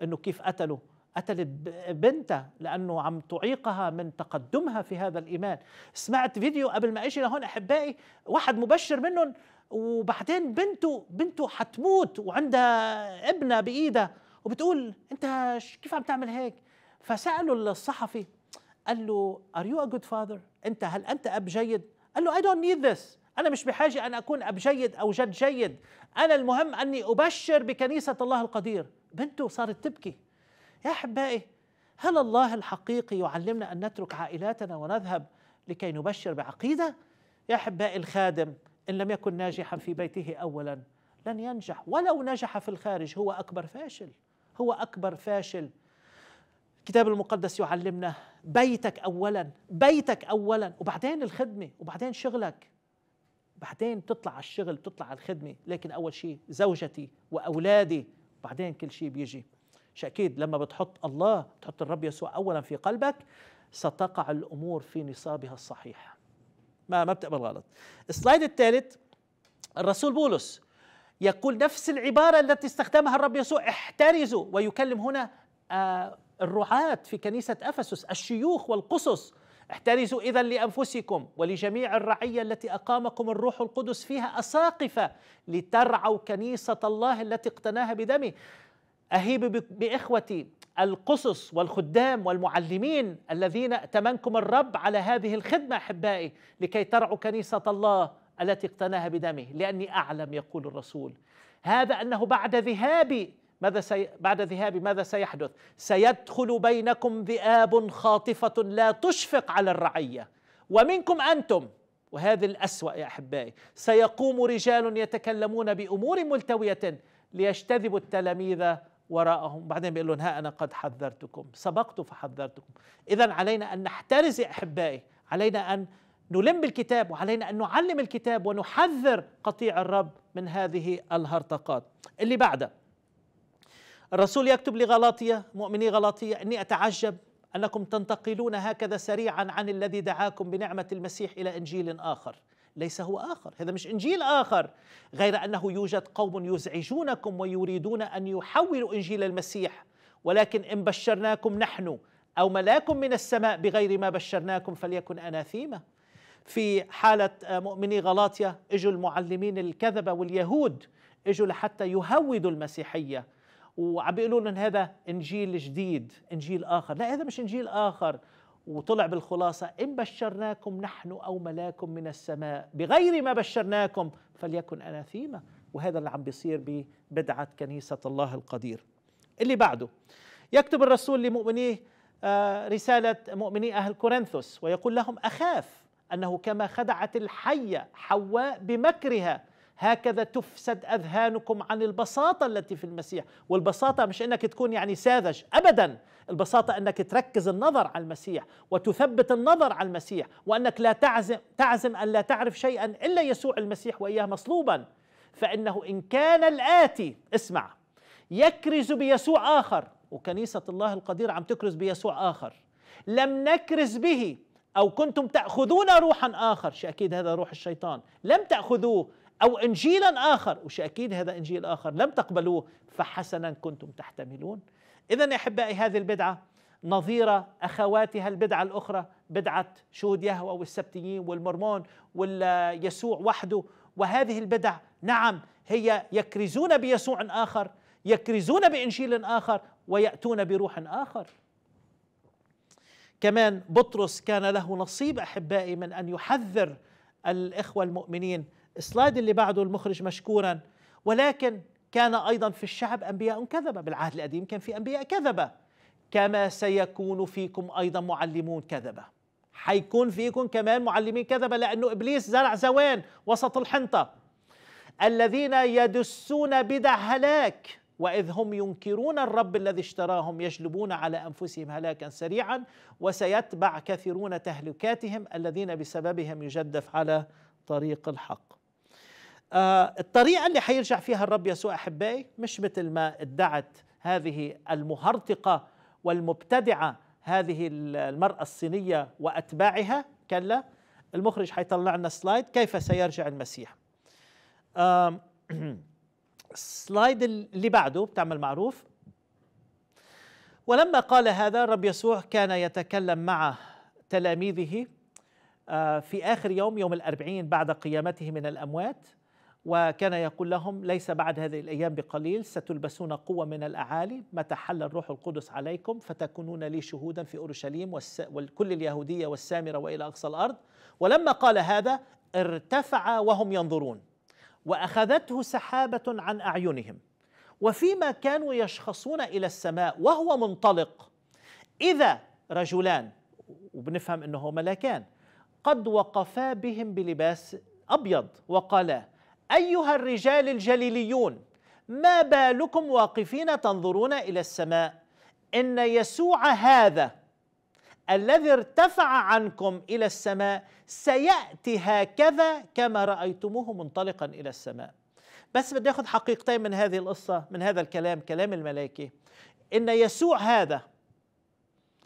انه كيف قتلوا قتلت بنتها لانه عم تعيقها من تقدمها في هذا الايمان سمعت فيديو قبل ما اجي لهون احبائي واحد مبشر منهم وبعدين بنته بنته حتموت وعندها ابنه بايدها وبتقول انت كيف عم تعمل هيك فساله الصحفي قال له ار يو ا جود فاذر انت هل انت اب جيد قال له اي دونت نيد ذس أنا مش بحاجة أن أكون أب جيد أو جد جيد أنا المهم أني أبشر بكنيسة الله القدير بنته صارت تبكي يا أحبائي هل الله الحقيقي يعلمنا أن نترك عائلاتنا ونذهب لكي نبشر بعقيدة؟ يا أحبائي الخادم إن لم يكن ناجحا في بيته أولا لن ينجح ولو نجح في الخارج هو أكبر فاشل هو أكبر فاشل الكتاب المقدس يعلمنا بيتك أولا بيتك أولا وبعدين الخدمة وبعدين شغلك بعدين تطلع الشغل تطلع الخدمة لكن أول شيء زوجتي وأولادي بعدين كل شيء بيجي مش اكيد لما بتحط الله تحط الرب يسوع أولا في قلبك ستقع الأمور في نصابها الصحيح ما ما بتقبل غلط السلايد الثالث الرسول بولس يقول نفس العبارة التي استخدمها الرب يسوع احترزوا ويكلم هنا آه، الرعاة في كنيسة أفسس الشيوخ والقصص احترزوا إذا لأنفسكم ولجميع الرعية التي أقامكم الروح القدس فيها أساقفة لترعوا كنيسة الله التي اقتناها بدمه أهيب بإخوتي القصص والخدام والمعلمين الذين ائتمنكم الرب على هذه الخدمة أحبائي لكي ترعوا كنيسة الله التي اقتناها بدمه لأني أعلم يقول الرسول هذا أنه بعد ذهابي ماذا سي... بعد ذهابي ماذا سيحدث سيدخل بينكم ذئاب خاطفة لا تشفق على الرعية ومنكم أنتم وهذا الأسوأ يا أحبائي سيقوم رجال يتكلمون بأمور ملتوية ليجتذبوا التلاميذ وراءهم بعدين بيقول لهم ها أنا قد حذرتكم سبقت فحذرتكم إذا علينا أن نحترز يا أحبائي علينا أن نلم بالكتاب وعلينا أن نعلم الكتاب ونحذر قطيع الرب من هذه الهرطقات اللي بعده الرسول يكتب لغلاطية مؤمني غلاطية أني أتعجب أنكم تنتقلون هكذا سريعا عن الذي دعاكم بنعمة المسيح إلى إنجيل آخر ليس هو آخر هذا مش إنجيل آخر غير أنه يوجد قوم يزعجونكم ويريدون أن يحولوا إنجيل المسيح ولكن إن بشرناكم نحن أو ملاك من السماء بغير ما بشرناكم فليكن أناثيما في حالة آه، مؤمني غلاطيا اجوا المعلمين الكذبة واليهود اجوا لحتى يهودوا المسيحية وعم بيقولوا لهم هذا انجيل جديد انجيل اخر لا هذا مش انجيل اخر وطلع بالخلاصة إن بشرناكم نحن أو ملاك من السماء بغير ما بشرناكم فليكن أناثيما وهذا اللي عم بيصير ببدعة كنيسة الله القدير اللي بعده يكتب الرسول لمؤمنيه آه، رسالة مؤمني أهل كورنثوس ويقول لهم أخاف أنه كما خدعت الحية حواء بمكرها هكذا تفسد أذهانكم عن البساطة التي في المسيح والبساطة مش أنك تكون يعني ساذج أبدا البساطة أنك تركز النظر على المسيح وتثبت النظر على المسيح وأنك لا تعزم, تعزم أن لا تعرف شيئا إلا يسوع المسيح وإياه مصلوبا فإنه إن كان الآتي اسمع يكرز بيسوع آخر وكنيسة الله القدير عم تكرز بيسوع آخر لم نكرز به أو كنتم تأخذون روحا آخر شيء أكيد هذا روح الشيطان لم تأخذوه أو إنجيلا آخر وش أكيد هذا إنجيل آخر لم تقبلوه فحسنا كنتم تحتملون إذا يا أحبائي هذه البدعة نظيرة أخواتها البدعة الأخرى بدعة شهود يهوى والسبتيين والمرمون واليسوع وحده وهذه البدع نعم هي يكرزون بيسوع آخر يكرزون بإنجيل آخر ويأتون بروح آخر كمان بطرس كان له نصيب أحبائي من أن يحذر الإخوة المؤمنين السلايد اللي بعده المخرج مشكورا ولكن كان أيضا في الشعب أنبياء كذبة بالعهد القديم كان في أنبياء كذبة كما سيكون فيكم أيضا معلمون كذبة حيكون فيكم كمان معلمين كذبة لأنه إبليس زرع زوان وسط الحنطة الذين يدسون بدع هلاك وإذ هم ينكرون الرب الذي اشتراهم يجلبون على أنفسهم هلاكا سريعا وسيتبع كثيرون تهلكاتهم الذين بسببهم يجدف على طريق الحق آه، الطريقة اللي حيرجع فيها الرب يسوع أحبائي مش مثل ما ادعت هذه المهرطقة والمبتدعة هذه المرأة الصينية وأتباعها كلا المخرج حيطلع لنا سلايد كيف سيرجع المسيح السلايد [CLEARS THROAT] اللي بعده بتعمل معروف ولما قال هذا الرب يسوع كان يتكلم مع تلاميذه آه، في آخر يوم يوم الأربعين بعد قيامته من الأموات وكان يقول لهم ليس بعد هذه الأيام بقليل ستلبسون قوة من الأعالي متى حل الروح القدس عليكم فتكونون لي شهودا في أورشليم وكل اليهودية والسامرة وإلى أقصى الأرض ولما قال هذا ارتفع وهم ينظرون وأخذته سحابة عن أعينهم وفيما كانوا يشخصون إلى السماء وهو منطلق إذا رجلان وبنفهم أنه ملاكان قد وقفا بهم بلباس أبيض وقالا أيها الرجال الجليليون ما بالكم واقفين تنظرون إلى السماء إن يسوع هذا الذي ارتفع عنكم إلى السماء سيأتي هكذا كما رأيتموه منطلقا إلى السماء بس بدي أخذ حقيقتين من هذه القصة من هذا الكلام كلام الملائكة إن يسوع هذا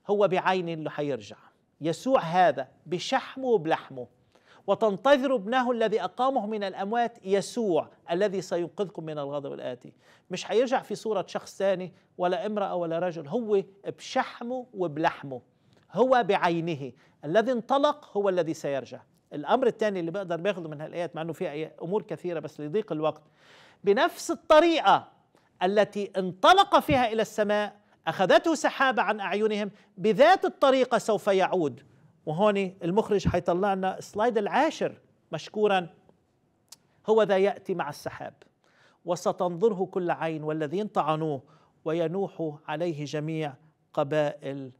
هو بعين اللي حيرجع يسوع هذا بشحمه وبلحمه وتنتظروا ابنه الذي أقامه من الأموات يسوع الذي سينقذكم من الغضب الآتي مش هيرجع في صورة شخص ثاني ولا امرأة ولا رجل هو بشحمه وبلحمه هو بعينه الذي انطلق هو الذي سيرجع الأمر الثاني اللي بقدر باخده من هالآيات مع أنه فيها أمور كثيرة بس لضيق الوقت بنفس الطريقة التي انطلق فيها إلى السماء أخذته سحابة عن أعينهم بذات الطريقة سوف يعود وهون المخرج حيطلع لنا السلايد العاشر مشكورا هو ذا يأتي مع السحاب وستنظره كل عين والذين طعنوه وينوح عليه جميع قبائل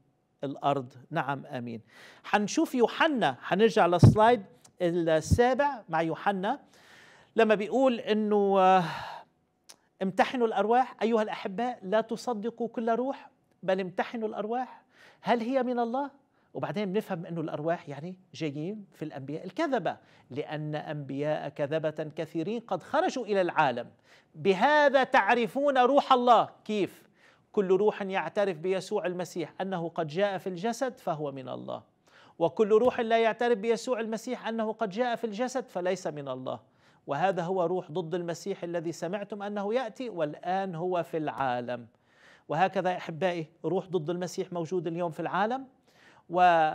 الأرض نعم آمين حنشوف يوحنا حنرجع للسلايد السابع مع يوحنا لما بيقول أنه آه، امتحنوا الأرواح أيها الأحباء لا تصدقوا كل روح بل امتحنوا الأرواح هل هي من الله وبعدين بنفهم انه الارواح يعني جايين في الانبياء الكذبه لان انبياء كذبه كثيرين قد خرجوا الى العالم بهذا تعرفون روح الله كيف كل روح يعترف بيسوع المسيح انه قد جاء في الجسد فهو من الله وكل روح لا يعترف بيسوع المسيح انه قد جاء في الجسد فليس من الله وهذا هو روح ضد المسيح الذي سمعتم انه ياتي والان هو في العالم وهكذا احبائي روح ضد المسيح موجود اليوم في العالم و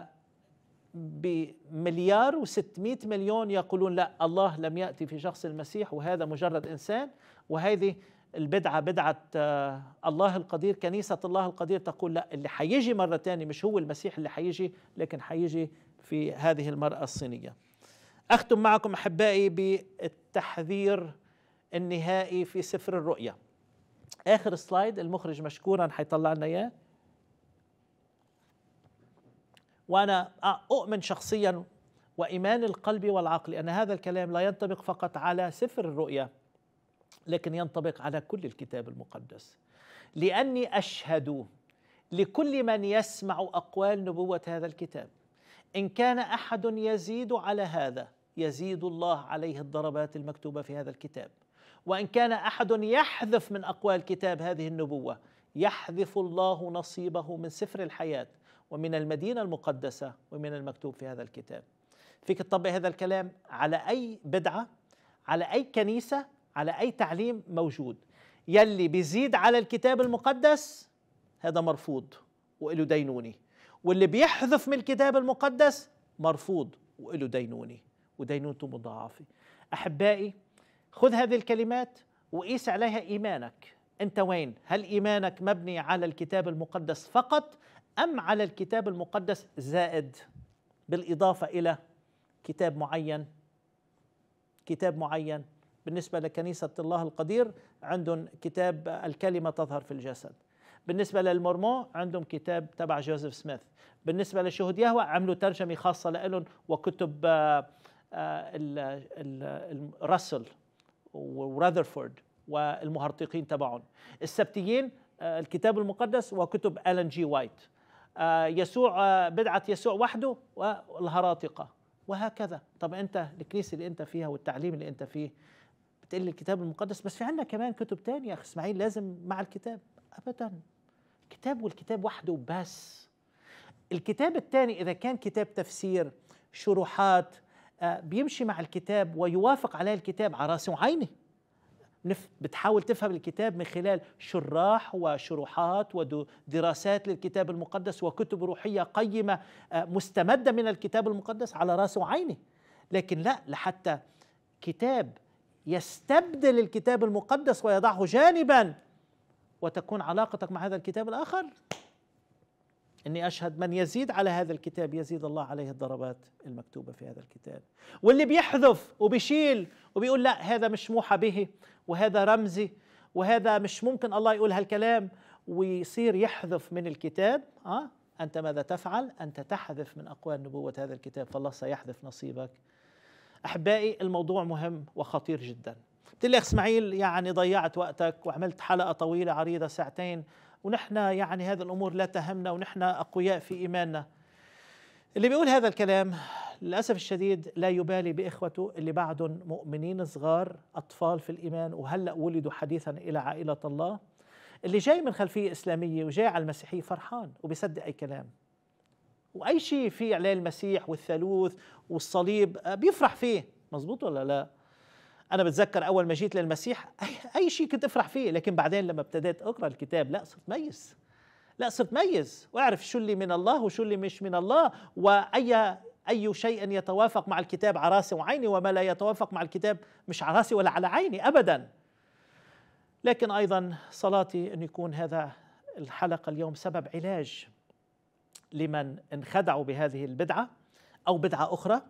بمليار و600 مليون يقولون لا الله لم يأتي في شخص المسيح وهذا مجرد إنسان وهذه البدعة بدعة آه، الله القدير كنيسة الله القدير تقول لا اللي حيجي مرة ثانيه مش هو المسيح اللي حيجي لكن حيجي في هذه المرأة الصينية أختم معكم أحبائي بالتحذير النهائي في سفر الرؤيا آخر سلايد المخرج مشكورا حيطلع لنا إياه وأنا أؤمن شخصيا وإيمان القلب والعقل أن هذا الكلام لا ينطبق فقط على سفر الرؤيا لكن ينطبق على كل الكتاب المقدس لأني أشهد لكل من يسمع أقوال نبوة هذا الكتاب إن كان أحد يزيد على هذا يزيد الله عليه الضربات المكتوبة في هذا الكتاب وإن كان أحد يحذف من أقوال كتاب هذه النبوة يحذف الله نصيبه من سفر الحياة ومن المدينة المقدسة ومن المكتوب في هذا الكتاب فيك تطبق هذا الكلام على أي بدعة على أي كنيسة على أي تعليم موجود يلي بيزيد على الكتاب المقدس هذا مرفوض وإله دينوني واللي بيحذف من الكتاب المقدس مرفوض وإله دينوني ودينونته مضاعفة أحبائي خذ هذه الكلمات وقيس عليها إيمانك أنت وين؟ هل إيمانك مبني على الكتاب المقدس فقط أم على الكتاب المقدس زائد بالإضافة إلى كتاب معين كتاب معين بالنسبة لكنيسة الله القدير عندهم كتاب الكلمة تظهر في الجسد بالنسبة للمورمون عندهم كتاب تبع جوزيف سميث بالنسبة لشهود يهوى عملوا ترجمة خاصة لهم وكتب آه، آه، راسل وراذرفورد والمهرطقين تبعهم السبتيين آه، الكتاب المقدس وكتب ألن جي وايت آه، يسوع آه، بدعة يسوع وحده والهراطقة وهكذا طب أنت الكنيسة اللي أنت فيها والتعليم اللي أنت فيه بتقول الكتاب المقدس بس في عندنا كمان كتب تانية يا أخي إسماعيل لازم مع الكتاب أبدا الكتاب والكتاب وحده بس الكتاب الثاني إذا كان كتاب تفسير شروحات آه، بيمشي مع الكتاب ويوافق عليه الكتاب على راسي وعيني بتحاول تفهم الكتاب من خلال شراح وشروحات ودراسات للكتاب المقدس وكتب روحية قيمة آه، مستمدة من الكتاب المقدس على رأس وعينه لكن لا لحتى كتاب يستبدل الكتاب المقدس ويضعه جانبا وتكون علاقتك مع هذا الكتاب الآخر اني اشهد من يزيد على هذا الكتاب يزيد الله عليه الضربات المكتوبه في هذا الكتاب واللي بيحذف وبيشيل وبيقول لا هذا مش موحى به وهذا رمزي وهذا مش ممكن الله يقول هالكلام ويصير يحذف من الكتاب أه؟ أنت ماذا تفعل؟ أنت تحذف من أقوال نبوة هذا الكتاب فالله سيحذف نصيبك أحبائي الموضوع مهم وخطير جدا قلت لي إسماعيل يعني ضيعت وقتك وعملت حلقة طويلة عريضة ساعتين ونحن يعني هذه الأمور لا تهمنا ونحن أقوياء في إيماننا اللي بيقول هذا الكلام للأسف الشديد لا يبالي بإخوته اللي بعدهم مؤمنين صغار أطفال في الإيمان وهلأ ولدوا حديثا إلى عائلة الله اللي جاي من خلفية إسلامية وجاي على المسيحية فرحان وبيصدق أي كلام وأي شيء فيه عليه المسيح والثالوث والصليب آه، بيفرح فيه مزبوط ولا لا أنا بتذكر أول ما جيت للمسيح أي شيء كنت أفرح فيه لكن بعدين لما ابتديت أقرأ الكتاب لا صرت ميس لا صرت ميز واعرف شو اللي من الله وشو اللي مش من الله واي اي شيء يتوافق مع الكتاب على راسي وعيني وما لا يتوافق مع الكتاب مش على راسي ولا على عيني ابدا لكن ايضا صلاتي ان يكون هذا الحلقه اليوم سبب علاج لمن انخدعوا بهذه البدعه او بدعه اخرى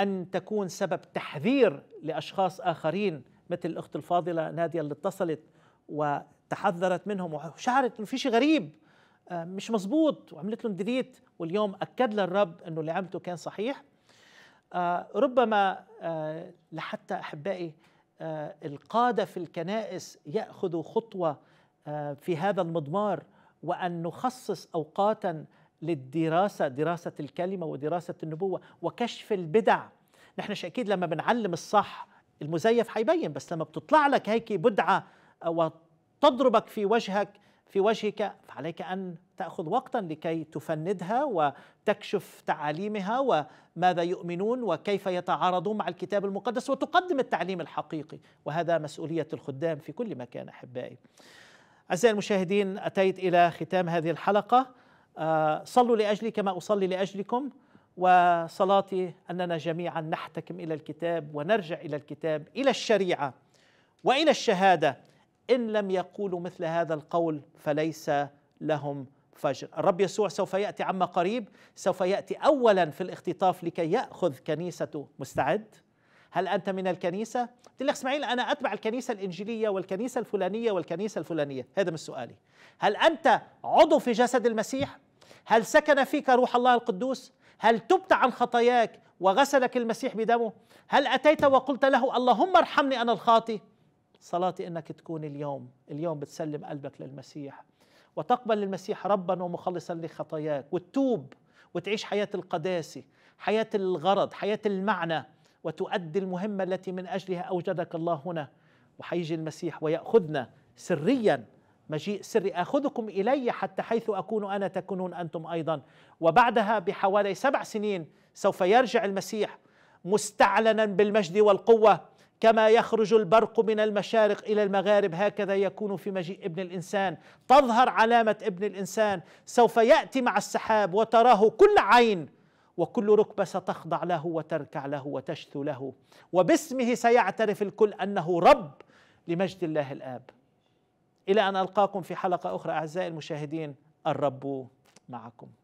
ان تكون سبب تحذير لاشخاص اخرين مثل الاخت الفاضله ناديه اللي اتصلت وتحذرت منهم وشعرت انه في شيء غريب آه، مش مظبوط وعملت لهم ديليت واليوم اكد لها الرب انه اللي عملته كان صحيح آه، ربما آه، لحتى احبائي القاده في الكنائس ياخذوا خطوه في هذا المضمار وان نخصص اوقاتا للدراسه دراسه الكلمه ودراسه النبوه وكشف البدع نحن اكيد لما بنعلم الصح المزيف حيبين بس لما بتطلع لك هيك بدعه وتضربك في وجهك في وجهك فعليك أن تأخذ وقتا لكي تفندها وتكشف تعاليمها وماذا يؤمنون وكيف يتعارضون مع الكتاب المقدس وتقدم التعليم الحقيقي وهذا مسؤولية الخدام في كل مكان أحبائي أعزائي المشاهدين أتيت إلى ختام هذه الحلقة آه، صلوا لأجلي كما أصلي لأجلكم وصلاتي أننا جميعا نحتكم إلى الكتاب ونرجع إلى الكتاب إلى الشريعة وإلى الشهادة إن لم يقولوا مثل هذا القول فليس لهم فجر الرب يسوع سوف يأتي عما قريب سوف يأتي أولا في الاختطاف لكي يأخذ كنيسته مستعد هل أنت من الكنيسة؟ تقول لي اسماعيل أنا أتبع الكنيسة الإنجيلية والكنيسة الفلانية والكنيسة الفلانية هذا من سؤالي هل أنت عضو في جسد المسيح؟ هل سكن فيك روح الله القدوس؟ هل تبت عن خطاياك وغسلك المسيح بدمه؟ هل أتيت وقلت له اللهم ارحمني أنا الخاطي؟ صلاتي انك تكون اليوم اليوم بتسلم قلبك للمسيح وتقبل المسيح ربا ومخلصا لخطاياك وتتوب وتعيش حياه القداسه حياه الغرض حياه المعنى وتؤدي المهمه التي من اجلها اوجدك الله هنا وحيجي المسيح وياخذنا سريا مجيء سري آخذكم إلي حتى حيث أكون أنا تكونون أنتم أيضا وبعدها بحوالي سبع سنين سوف يرجع المسيح مستعلنا بالمجد والقوة كما يخرج البرق من المشارق الى المغارب هكذا يكون في مجيء ابن الانسان تظهر علامه ابن الانسان سوف ياتي مع السحاب وتراه كل عين وكل ركبه ستخضع له وتركع له وتشثو له وباسمه سيعترف الكل انه رب لمجد الله الاب الى ان القاكم في حلقه اخرى اعزائي المشاهدين الرب معكم